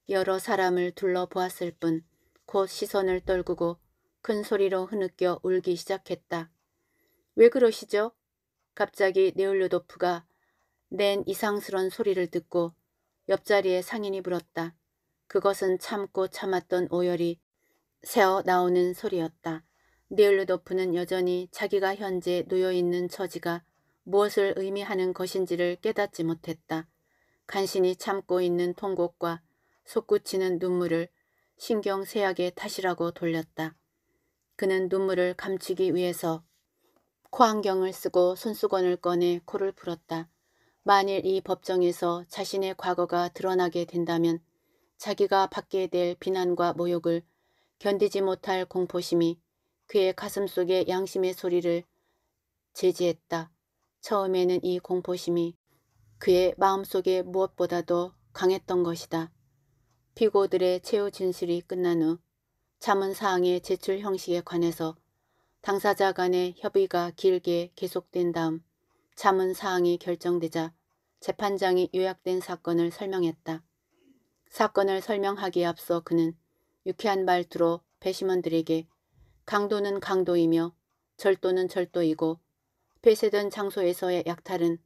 여러 사람을 둘러보았을 뿐 곧 시선을 떨구고 큰 소리로 흐느껴 울기 시작했다. 왜 그러시죠? 갑자기 네올료도프가 낸 이상스런 소리를 듣고 옆자리에 상인이 불었다. 그것은 참고 참았던 오열이 새어 나오는 소리였다. 니을루도프는 여전히 자기가 현재 놓여있는 처지가 무엇을 의미하는 것인지를 깨닫지 못했다. 간신히 참고 있는 통곡과 솟구치는 눈물을 신경 세약의 탓이라고 돌렸다. 그는 눈물을 감추기 위해서 코안경을 쓰고 손수건을 꺼내 코를 풀었다. 만일 이 법정에서 자신의 과거가 드러나게 된다면 자기가 받게 될 비난과 모욕을 견디지 못할 공포심이 그의 가슴 속에 양심의 소리를 제지했다. 처음에는 이 공포심이 그의 마음속에 무엇보다도 강했던 것이다. 피고들의 최후 진술이 끝난 후 자문사항의 제출 형식에 관해서 당사자 간의 협의가 길게 계속된 다음 자문 사항이 결정되자 재판장이 요약된 사건을 설명했다. 사건을 설명하기에 앞서 그는 유쾌한 말투로 배심원들에게 강도는 강도이며 절도는 절도이고 폐쇄된 장소에서의 약탈은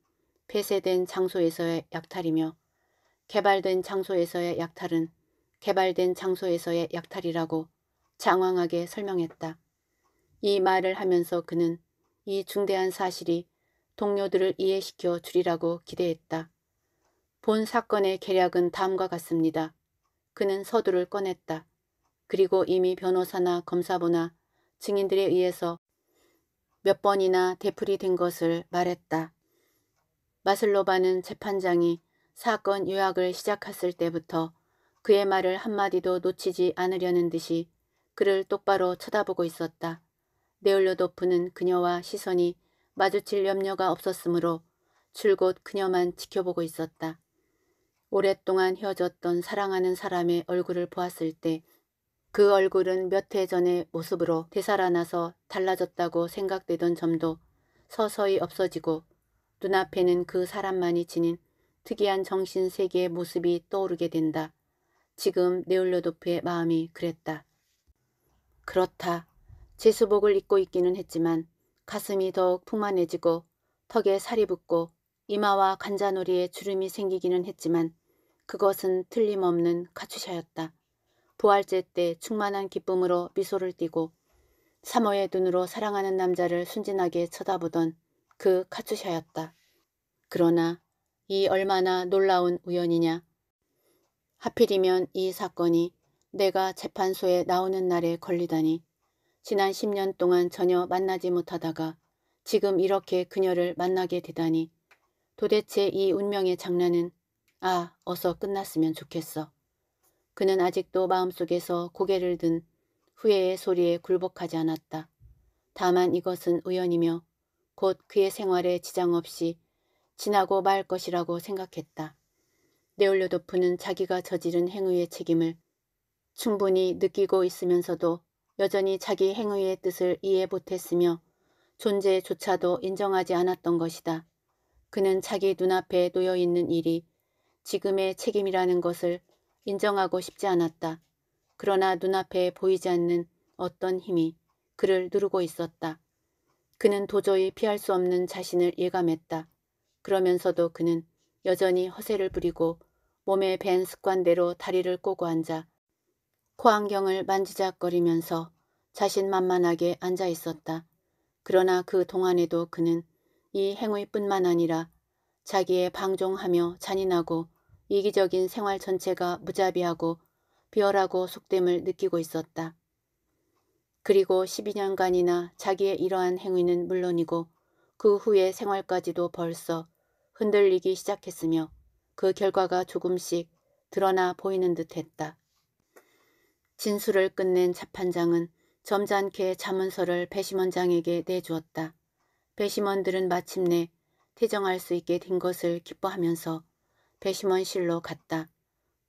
폐쇄된 장소에서의 약탈이며 개발된 장소에서의 약탈은 개발된 장소에서의 약탈이라고 장황하게 설명했다. 이 말을 하면서 그는 이 중대한 사실이 동료들을 이해시켜 주리라고 기대했다. 본 사건의 계략은 다음과 같습니다. 그는 서두를 꺼냈다. 그리고 이미 변호사나 검사부나 증인들에 의해서 몇 번이나 되풀이된 것을 말했다. 마슬로바는 재판장이 사건 요약을 시작했을 때부터 그의 말을 한마디도 놓치지 않으려는 듯이 그를 똑바로 쳐다보고 있었다. 네올로도프는 그녀와 시선이 마주칠 염려가 없었으므로 줄곧 그녀만 지켜보고 있었다. 오랫동안 헤어졌던 사랑하는 사람의 얼굴을 보았을 때 그 얼굴은 몇 해 전의 모습으로 되살아나서 달라졌다고 생각되던 점도 서서히 없어지고 눈앞에는 그 사람만이 지닌 특이한 정신세계의 모습이 떠오르게 된다. 지금 네올로도프의 마음이 그랬다. 그렇다. 제수복을 입고 있기는 했지만 가슴이 더욱 풍만해지고 턱에 살이 붙고 이마와 관자놀이에 주름이 생기기는 했지만 그것은 틀림없는 가추샤였다. 부활제 때 충만한 기쁨으로 미소를 띠고 사모의 눈으로 사랑하는 남자를 순진하게 쳐다보던 그 카투샤였다. 그러나 이 얼마나 놀라운 우연이냐. 하필이면 이 사건이 내가 재판소에 나오는 날에 걸리다니 지난 10년 동안 전혀 만나지 못하다가 지금 이렇게 그녀를 만나게 되다니 도대체 이 운명의 장난은 아 어서 끝났으면 좋겠어. 그는 아직도 마음속에서 고개를 든 후회의 소리에 굴복하지 않았다. 다만 이것은 우연이며 곧 그의 생활에 지장 없이 지나고 말 것이라고 생각했다. 네올려도프는 자기가 저지른 행위의 책임을 충분히 느끼고 있으면서도 여전히 자기 행위의 뜻을 이해 못했으며 존재조차도 인정하지 않았던 것이다. 그는 자기 눈앞에 놓여있는 일이 지금의 책임이라는 것을 인정하고 싶지 않았다. 그러나 눈앞에 보이지 않는 어떤 힘이 그를 누르고 있었다. 그는 도저히 피할 수 없는 자신을 예감했다. 그러면서도 그는 여전히 허세를 부리고 몸에 밴 습관대로 다리를 꼬고 앉아 코안경을 그 만지작거리면서 자신만만하게 앉아 있었다. 그러나 그 동안에도 그는 이 행위뿐만 아니라 자기의 방종하며 잔인하고 이기적인 생활 전체가 무자비하고 비열하고 속됨을 느끼고 있었다. 그리고 12년간이나 자기의 이러한 행위는 물론이고 그 후의 생활까지도 벌써 흔들리기 시작했으며 그 결과가 조금씩 드러나 보이는 듯했다. 진술을 끝낸 재판장은 점잖게 자문서를 배심원장에게 내주었다. 배심원들은 마침내 퇴정할 수 있게 된 것을 기뻐하면서 배심원실로 갔다.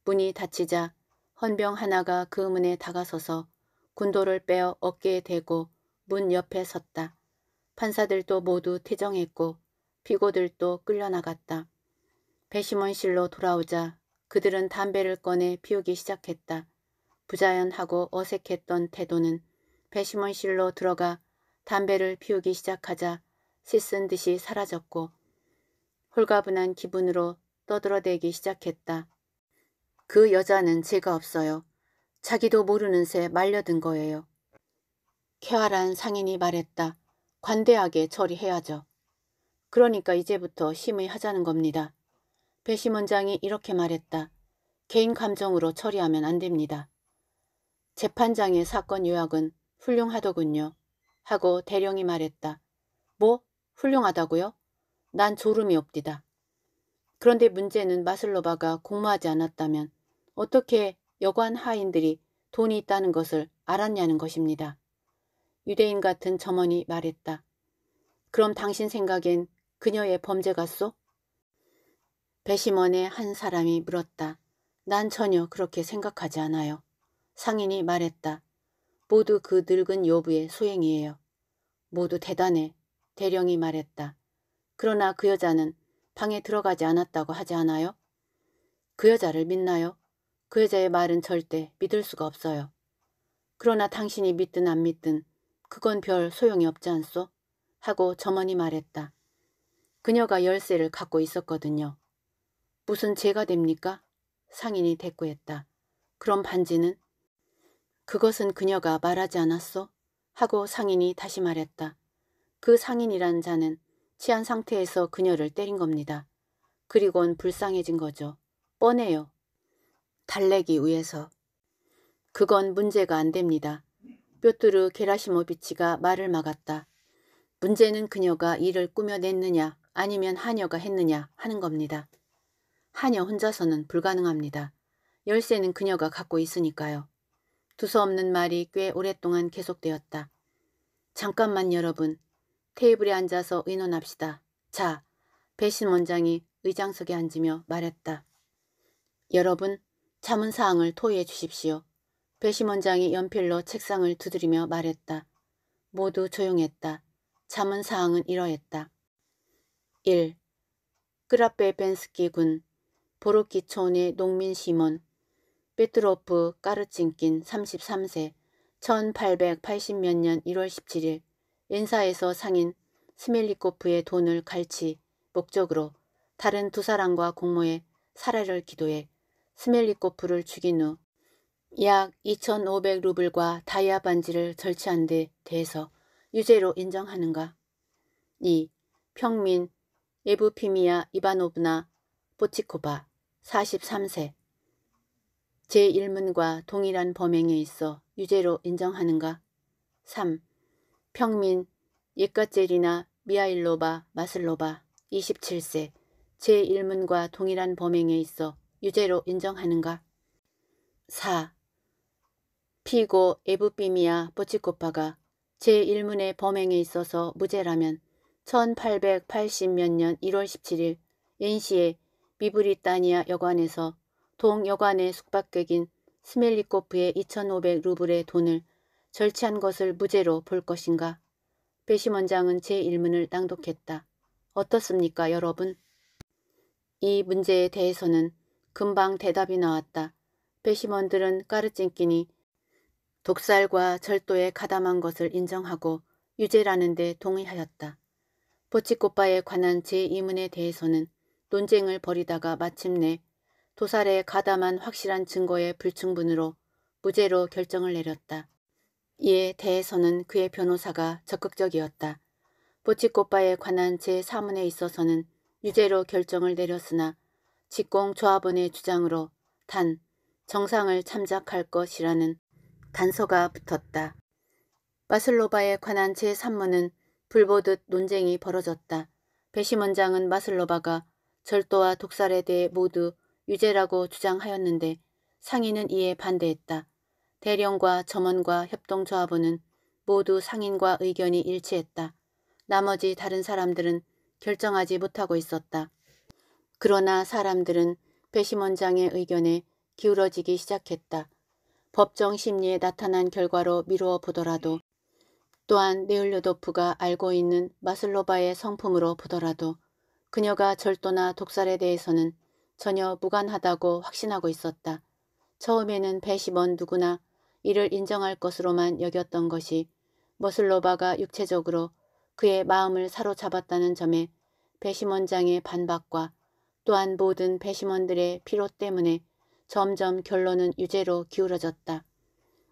문이 닫히자 헌병 하나가 그 문에 다가서서 군도를 빼어 어깨에 대고 문 옆에 섰다. 판사들도 모두 퇴정했고 피고들도 끌려나갔다. 배심원실로 돌아오자 그들은 담배를 꺼내 피우기 시작했다. 부자연하고 어색했던 태도는 배심원실로 들어가 담배를 피우기 시작하자 씻은 듯이 사라졌고 홀가분한 기분으로 떠들어대기 시작했다. 그 여자는 죄가 없어요. 자기도 모르는 새 말려든 거예요. 쾌활한 상인이 말했다. 관대하게 처리해야죠. 그러니까 이제부터 심의하자는 겁니다. 배심원장이 이렇게 말했다. 개인 감정으로 처리하면 안 됩니다. 재판장의 사건 요약은 훌륭하더군요. 하고 대령이 말했다. 뭐? 훌륭하다고요? 난 졸음이 없디다. 그런데 문제는 마슬로바가 공모하지 않았다면 어떻게 여관 하인들이 돈이 있다는 것을 알았냐는 것입니다. 유대인 같은 점원이 말했다. 그럼 당신 생각엔 그녀의 범죄 같소? 배심원의 한 사람이 물었다. 난 전혀 그렇게 생각하지 않아요. 상인이 말했다. 모두 그 늙은 요부의 소행이에요. 모두 대단해. 대령이 말했다. 그러나 그 여자는 방에 들어가지 않았다고 하지 않아요? 그 여자를 믿나요? 그 여자의 말은 절대 믿을 수가 없어요. 그러나 당신이 믿든 안 믿든 그건 별 소용이 없지 않소? 하고 점원이 말했다. 그녀가 열쇠를 갖고 있었거든요. 무슨 죄가 됩니까? 상인이 대꾸했다. 그럼 반지는? 그것은 그녀가 말하지 않았소? 하고 상인이 다시 말했다. 그 상인이란 자는 취한 상태에서 그녀를 때린 겁니다. 그리곤 불쌍해진 거죠. 뻔해요. 달래기 위해서. 그건 문제가 안 됩니다. 뾰뚜르 게라시모비치가 말을 막았다. 문제는 그녀가 일을 꾸며냈느냐 아니면 하녀가 했느냐 하는 겁니다. 하녀 혼자서는 불가능합니다. 열쇠는 그녀가 갖고 있으니까요. 두서없는 말이 꽤 오랫동안 계속되었다. 잠깐만 여러분. 테이블에 앉아서 의논합시다. 자, 배신 원장이 의장석에 앉으며 말했다. 여러분, 자문 사항을 토의해 주십시오. 배신 원장이 연필로 책상을 두드리며 말했다. 모두 조용했다. 자문 사항은 이러했다. 1. 끄라페 벤스키 군, 보르키촌의 농민 시몬, 피트로프 까르친킨 33세 1880몇 년 1월 17일 인사에서 상인 스멜리코프의 돈을 갈치 목적으로 다른 두 사람과 공모해 살해를 기도해 스멜리코프를 죽인 후 약 2,500루블과 다이아 반지를 절취한 데 대해서 유죄로 인정하는가. 2. 평민 에브피미아 이바노브나 보치코바 43세 제1문과 동일한 범행에 있어 유죄로 인정하는가? 3. 평민 예카젤이나 미하일로바 마슬로바 27세 제1문과 동일한 범행에 있어 유죄로 인정하는가? 4. 피고 에브비미아 보치코파가 제1문의 범행에 있어서 무죄라면 1880몇 년 1월 17일 엔시의 미브리타니아 여관에서 동여관의 숙박객인 스멜리코프의 2500루블의 돈을 절취한 것을 무죄로 볼 것인가. 배심원장은 제 일문을 낭독했다. 어떻습니까 여러분? 이 문제에 대해서는 금방 대답이 나왔다. 배심원들은 까르찐끼니 독살과 절도에 가담한 것을 인정하고 유죄라는 데 동의하였다. 보치꽃바에 관한 제 이문에 대해서는 논쟁을 벌이다가 마침내 도살에 가담한 확실한 증거의 불충분으로 무죄로 결정을 내렸다. 이에 대해서는 그의 변호사가 적극적이었다. 보치코빠에 관한 제3문에 있어서는 유죄로 결정을 내렸으나 직공조합원의 주장으로 단 정상을 참작할 것이라는 단서가 붙었다. 마슬로바에 관한 제3문은 불보듯 논쟁이 벌어졌다. 배심원장은 마슬로바가 절도와 독살에 대해 모두 유죄라고 주장하였는데 상인은 이에 반대했다. 대령과 점원과 협동조합원은 모두 상인과 의견이 일치했다. 나머지 다른 사람들은 결정하지 못하고 있었다. 그러나 사람들은 배심원장의 의견에 기울어지기 시작했다. 법정 심리에 나타난 결과로 미루어 보더라도 또한 네올료도프가 알고 있는 마슬로바의 성품으로 보더라도 그녀가 절도나 독살에 대해서는 전혀 무관하다고 확신하고 있었다. 처음에는 배심원 누구나 이를 인정할 것으로만 여겼던 것이 머슬로바가 육체적으로 그의 마음을 사로잡았다는 점에 배심원장의 반박과 또한 모든 배심원들의 피로 때문에 점점 결론은 유죄로 기울어졌다.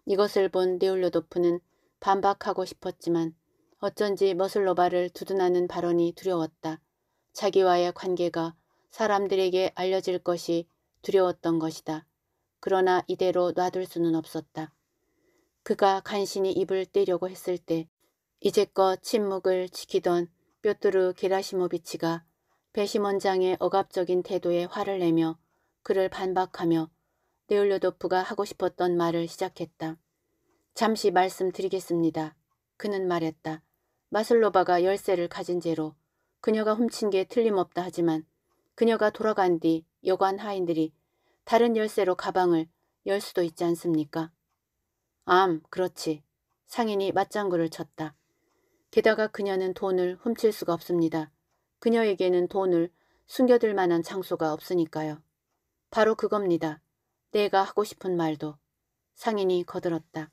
이것을 본네올로도프는 반박하고 싶었지만 어쩐지 머슬로바를 두둔하는 발언이 두려웠다. 자기와의 관계가 사람들에게 알려질 것이 두려웠던 것이다. 그러나 이대로 놔둘 수는 없었다. 그가 간신히 입을 떼려고 했을 때 이제껏 침묵을 지키던 뾰뚜르 게라시모비치가 배심원장의 억압적인 태도에 화를 내며 그를 반박하며 네올료도프가 하고 싶었던 말을 시작했다. 잠시 말씀드리겠습니다. 그는 말했다. 마슬로바가 열쇠를 가진 죄로 그녀가 훔친 게 틀림없다 하지만 그녀가 돌아간 뒤 여관 하인들이 다른 열쇠로 가방을 열 수도 있지 않습니까? 암, 그렇지. 상인이 맞장구를 쳤다. 게다가 그녀는 돈을 훔칠 수가 없습니다. 그녀에게는 돈을 숨겨둘 만한 장소가 없으니까요. 바로 그겁니다. 내가 하고 싶은 말도. 상인이 거들었다.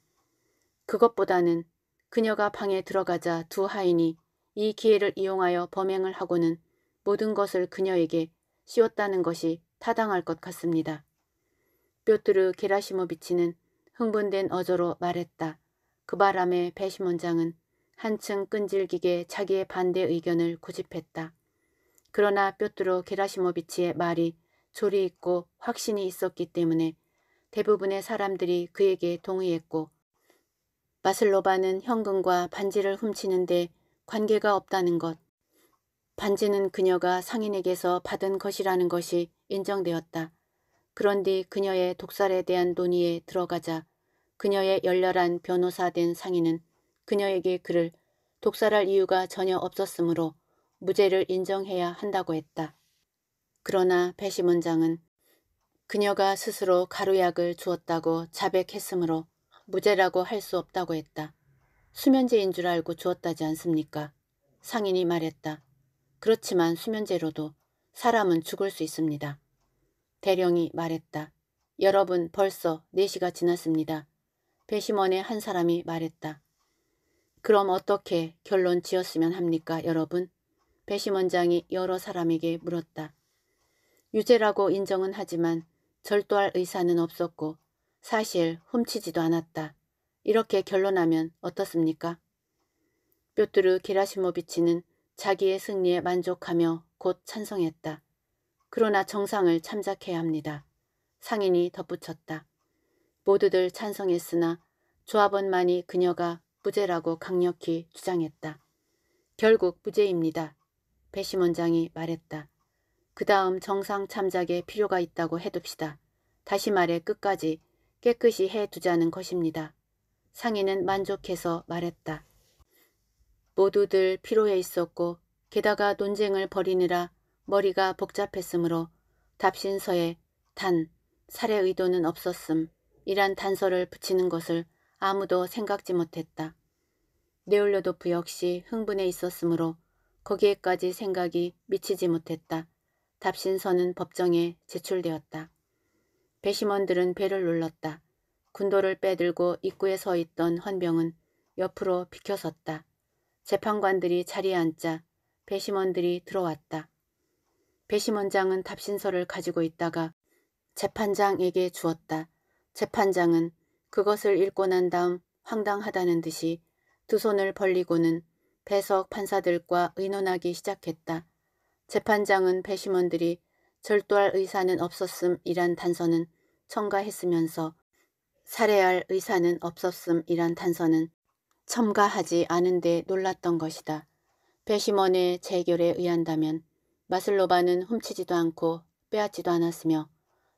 그것보다는 그녀가 방에 들어가자 두 하인이 이 기회를 이용하여 범행을 하고는 모든 것을 그녀에게 씌웠다는 것이 타당할 것 같습니다. 뾰트르 게라시모비치는 흥분된 어조로 말했다. 그 바람에 배심 원장은 한층 끈질기게 자기의 반대 의견을 고집했다. 그러나 뾰트르 게라시모비치의 말이 조리 있고 확신이 있었기 때문에 대부분의 사람들이 그에게 동의했고 마슬로바는 현금과 반지를 훔치는데 관계가 없다는 것, 반지는 그녀가 상인에게서 받은 것이라는 것이 인정되었다. 그런 뒤 그녀의 독살에 대한 논의에 들어가자 그녀의 열렬한 변호사 된 상인은 그녀에게 그를 독살할 이유가 전혀 없었으므로 무죄를 인정해야 한다고 했다. 그러나 배심원장은 그녀가 스스로 가루약을 주었다고 자백했으므로 무죄라고 할 수 없다고 했다. 수면제인 줄 알고 주었다지 않습니까? 상인이 말했다. 그렇지만 수면제로도 사람은 죽을 수 있습니다. 대령이 말했다. 여러분 벌써 4시가 지났습니다. 배심원의 한 사람이 말했다. 그럼 어떻게 결론 지었으면 합니까 여러분? 배심원장이 여러 사람에게 물었다. 유죄라고 인정은 하지만 절도할 의사는 없었고 사실 훔치지도 않았다. 이렇게 결론하면 어떻습니까? 뾰뚜르 게라시모비치는 자기의 승리에 만족하며 곧 찬성했다. 그러나 정상을 참작해야 합니다. 상인이 덧붙였다. 모두들 찬성했으나 조합원만이 그녀가 부재라고 강력히 주장했다. 결국 부재입니다 배심 원장이 말했다. 그 다음 정상 참작에 필요가 있다고 해둡시다. 다시 말해 끝까지 깨끗이 해두자는 것입니다. 상인은 만족해서 말했다. 모두들 피로해 있었고 게다가 논쟁을 벌이느라 머리가 복잡했으므로 답신서에 단, 살해 의도는 없었음 이란 단서를 붙이는 것을 아무도 생각지 못했다. 네올로도프 역시 흥분해 있었으므로 거기에까지 생각이 미치지 못했다. 답신서는 법정에 제출되었다. 배심원들은 배를 눌렀다. 군도를 빼들고 입구에 서 있던 헌병은 옆으로 비켜섰다. 재판관들이 자리에 앉자 배심원들이 들어왔다. 배심원장은 답신서를 가지고 있다가 재판장에게 주었다. 재판장은 그것을 읽고 난 다음 황당하다는 듯이 두 손을 벌리고는 배석 판사들과 의논하기 시작했다. 재판장은 배심원들이 절도할 의사는 없었음이란 단서는 첨가했으면서 살해할 의사는 없었음이란 단서는 첨가하지 않은데 놀랐던 것이다. 배시몬의 재결에 의한다면 마슬로바는 훔치지도 않고 빼앗지도 않았으며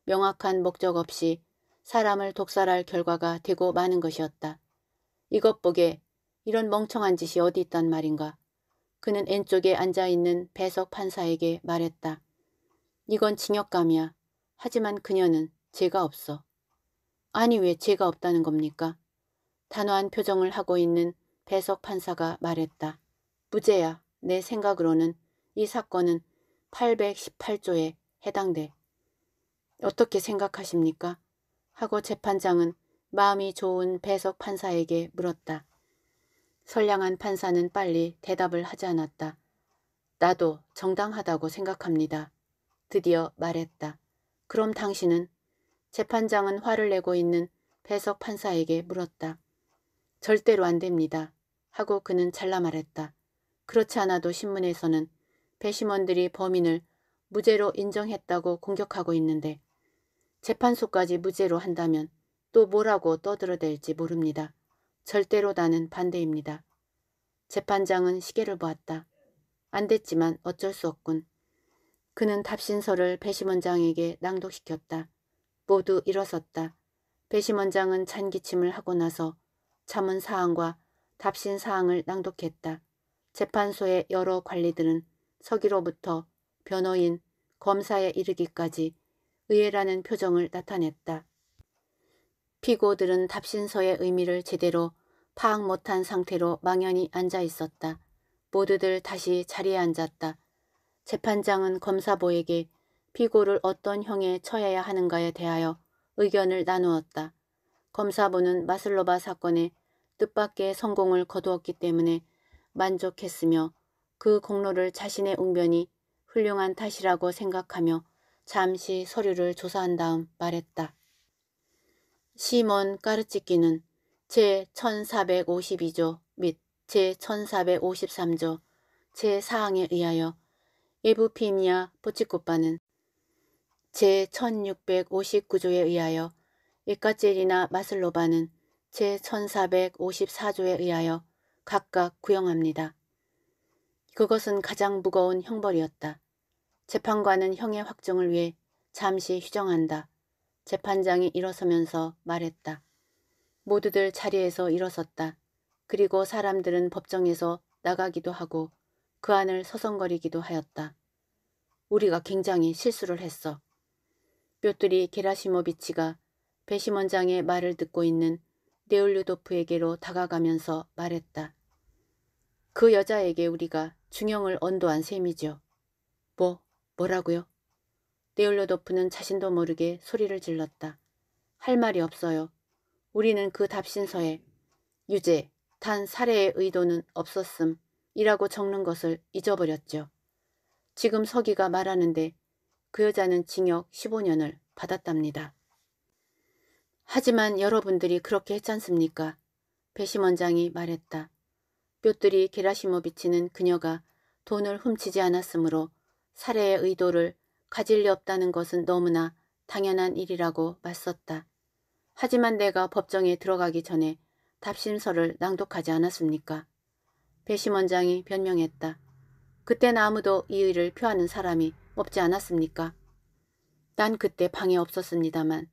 명확한 목적 없이 사람을 독살할 결과가 되고 마는 것이었다. 이것 보게 이런 멍청한 짓이 어디 있단 말인가. 그는 왼쪽에 앉아있는 배석 판사에게 말했다. 이건 징역감이야. 하지만 그녀는 죄가 없어. 아니 왜 죄가 없다는 겁니까? 단호한 표정을 하고 있는 배석 판사가 말했다. 부재야, 내 생각으로는 이 사건은 818조에 해당돼. 어떻게 생각하십니까? 하고 재판장은 마음이 좋은 배석 판사에게 물었다. 선량한 판사는 빨리 대답을 하지 않았다. 나도 정당하다고 생각합니다. 드디어 말했다. 그럼 당신은? 재판장은 화를 내고 있는 배석 판사에게 물었다. 절대로 안 됩니다. 하고 그는 잘라 말했다. 그렇지 않아도 신문에서는 배심원들이 범인을 무죄로 인정했다고 공격하고 있는데 재판소까지 무죄로 한다면 또 뭐라고 떠들어댈지 모릅니다. 절대로 나는 반대입니다. 재판장은 시계를 보았다. 안 됐지만 어쩔 수 없군. 그는 답신서를 배심원장에게 낭독시켰다. 모두 일어섰다. 배심원장은 잔기침을 하고 나서 참은 사항과 답신 사항을 낭독했다. 재판소의 여러 관리들은 서기로부터 변호인, 검사에 이르기까지 의외라는 표정을 나타냈다. 피고들은 답신서의 의미를 제대로 파악 못한 상태로 망연히 앉아 있었다. 모두들 다시 자리에 앉았다. 재판장은 검사보에게 피고를 어떤 형에 처해야 하는가에 대하여 의견을 나누었다. 검사부는 마슬로바 사건에 뜻밖의 성공을 거두었기 때문에 만족했으며 그 공로를 자신의 웅변이 훌륭한 탓이라고 생각하며 잠시 서류를 조사한 다음 말했다. 시몬 까르치키는 제1452조 및 제1453조 제4항에 의하여 에부피미아 보치코파는 제1659조에 의하여 예카제이나 마슬로바는 제1454조에 의하여 각각 구형합니다. 그것은 가장 무거운 형벌이었다. 재판관은 형의 확정을 위해 잠시 휴정한다. 재판장이 일어서면서 말했다. 모두들 자리에서 일어섰다. 그리고 사람들은 법정에서 나가기도 하고 그 안을 서성거리기도 하였다. 우리가 굉장히 실수를 했어. 뾰뚜리 게라시모비치가 배심원장의 말을 듣고 있는 네올류도프에게로 다가가면서 말했다. 그 여자에게 우리가 중형을 언도한 셈이죠. 뭐, 뭐라고요? 네올류도프는 자신도 모르게 소리를 질렀다. 할 말이 없어요. 우리는 그 답신서에 유죄, 단 살해의 의도는 없었음 이라고 적는 것을 잊어버렸죠. 지금 서기가 말하는데 그 여자는 징역 15년을 받았답니다. 하지만 여러분들이 그렇게 했잖습니까? 배심 원장이 말했다. 뾰뚜리 게라시모비치는 그녀가 돈을 훔치지 않았으므로 살해의 의도를 가질 리 없다는 것은 너무나 당연한 일이라고 맞섰다. 하지만 내가 법정에 들어가기 전에 답심서를 낭독하지 않았습니까? 배심 원장이 변명했다. 그땐 아무도 이의를 표하는 사람이 없지 않았습니까? 난 그때 방에 없었습니다만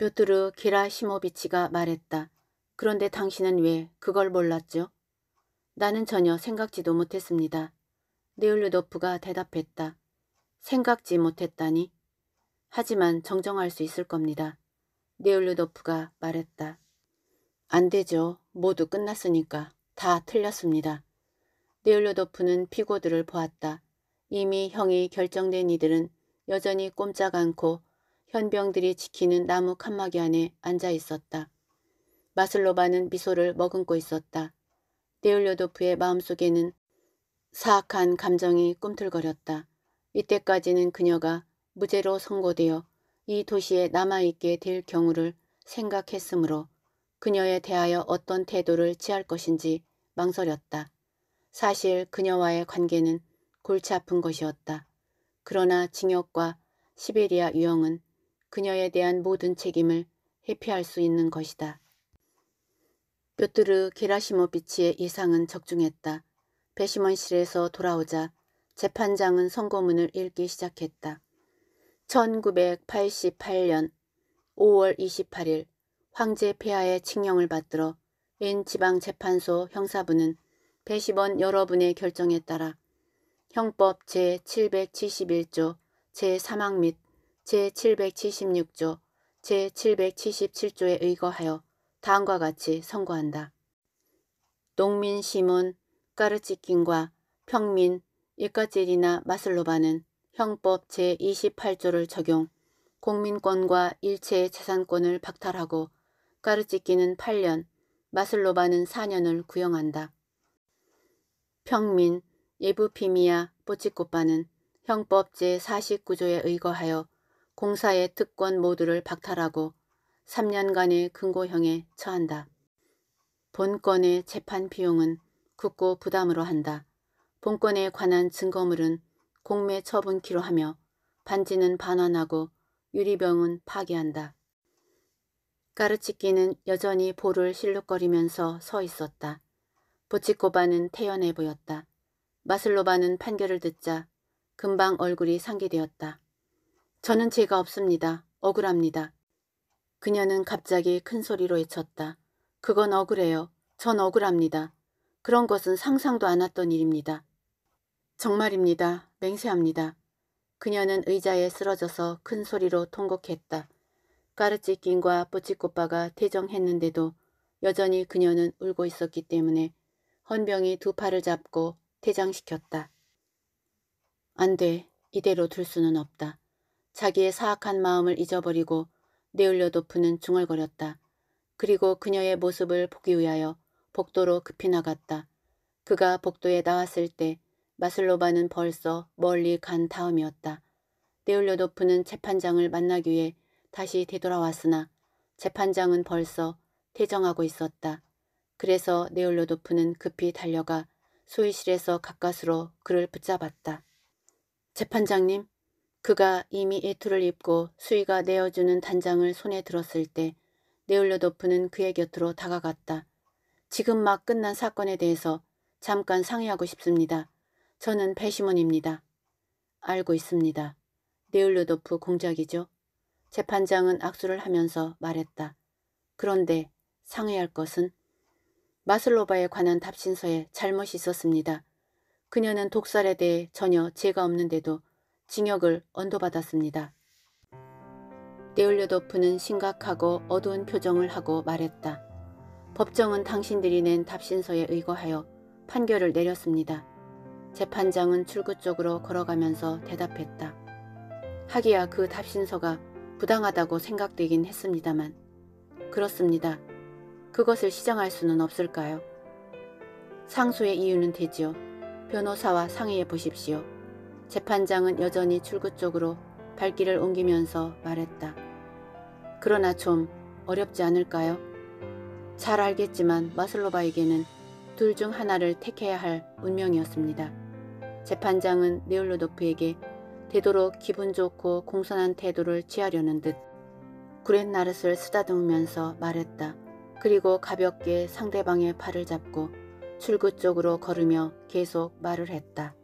뾰뚜르 기라시모비치가 말했다. 그런데 당신은 왜 그걸 몰랐죠? 나는 전혀 생각지도 못했습니다. 네올루도프가 대답했다. 생각지 못했다니. 하지만 정정할 수 있을 겁니다. 네올루도프가 말했다. 안 되죠. 모두 끝났으니까. 다 틀렸습니다. 네올루도프는 피고들을 보았다. 이미 형이 결정된 이들은 여전히 꼼짝 않고 현병들이 지키는 나무 칸막이 안에 앉아 있었다. 마슬로바는 미소를 머금고 있었다. 데올려도프의 마음속에는 사악한 감정이 꿈틀거렸다. 이때까지는 그녀가 무죄로 선고되어 이 도시에 남아있게 될 경우를 생각했으므로 그녀에 대하여 어떤 태도를 취할 것인지 망설였다. 사실 그녀와의 관계는 골치 아픈 것이었다. 그러나 징역과 시베리아 유형은 그녀에 대한 모든 책임을 회피할 수 있는 것이다. 뾰뜨르 게라시모비치의 예상은 적중했다. 배심원실에서 돌아오자 재판장은 선고문을 읽기 시작했다. 1988년 5월 28일 황제 폐하의 칙령을 받들어 N 지방재판소 형사부는 배심원 여러분의 결정에 따라 형법 제771조 제3항 및 제776조, 제777조에 의거하여 다음과 같이 선고한다. 농민 시몬, 까르치킨과 평민, 일가젤이나 마슬로바는 형법 제28조를 적용, 공민권과 일체의 재산권을 박탈하고 까르치키는 8년, 마슬로바는 4년을 구형한다. 평민, 예부피미아, 뽀치코빠는 형법 제49조에 의거하여 공사의 특권 모두를 박탈하고 3년간의 근고형에 처한다. 본건의 재판 비용은 국고 부담으로 한다. 본건에 관한 증거물은 공매 처분키로 하며 반지는 반환하고 유리병은 파기한다. 까르치끼는 여전히 볼을 실룩거리면서 서 있었다. 보치코바는 태연해 보였다. 마슬로바는 판결을 듣자 금방 얼굴이 상기되었다. 저는 죄가 없습니다. 억울합니다. 그녀는 갑자기 큰 소리로 외쳤다. 그건 억울해요. 전 억울합니다. 그런 것은 상상도 안 했던 일입니다. 정말입니다. 맹세합니다. 그녀는 의자에 쓰러져서 큰 소리로 통곡했다. 까르찌낀과 뽀치꽃바가 퇴정했는데도 여전히 그녀는 울고 있었기 때문에 헌병이 두 팔을 잡고 퇴장시켰다. 안 돼. 이대로 둘 수는 없다. 자기의 사악한 마음을 잊어버리고 내울려 도프는 중얼거렸다. 그리고 그녀의 모습을 보기 위하여 복도로 급히 나갔다. 그가 복도에 나왔을 때 마슬로바는 벌써 멀리 간 다음이었다. 네울려도프는 재판장을 만나기 위해 다시 되돌아왔으나 재판장은 벌써 퇴정하고 있었다. 그래서 네올려도프는 급히 달려가 소위실에서 가까스로 그를 붙잡았다. 재판장님, 그가 이미 애투를 입고 수위가 내어주는 단장을 손에 들었을 때네올로도프는 그의 곁으로 다가갔다. 지금 막 끝난 사건에 대해서 잠깐 상의하고 싶습니다. 저는 배심원입니다. 알고 있습니다. 네올로도프 공작이죠. 재판장은 악수를 하면서 말했다. 그런데 상의할 것은 마슬로바에 관한 답신서에 잘못이 있었습니다. 그녀는 독살에 대해 전혀 죄가 없는데도 징역을 언도받았습니다. 데올려도프는 심각하고 어두운 표정을 하고 말했다. 법정은 당신들이 낸 답신서에 의거하여 판결을 내렸습니다. 재판장은 출구 쪽으로 걸어가면서 대답했다. 하기야 그 답신서가 부당하다고 생각되긴 했습니다만 그렇습니다. 그것을 시정할 수는 없을까요? 상소의 이유는 되지요. 변호사와 상의해 보십시오. 재판장은 여전히 출구 쪽으로 발길을 옮기면서 말했다. 그러나 좀 어렵지 않을까요? 잘 알겠지만 마슬로바에게는 둘 중 하나를 택해야 할 운명이었습니다. 재판장은 네올로도프에게 되도록 기분 좋고 공손한 태도를 취하려는 듯 구렛나룻을 쓰다듬으면서 말했다. 그리고 가볍게 상대방의 팔을 잡고 출구 쪽으로 걸으며 계속 말을 했다.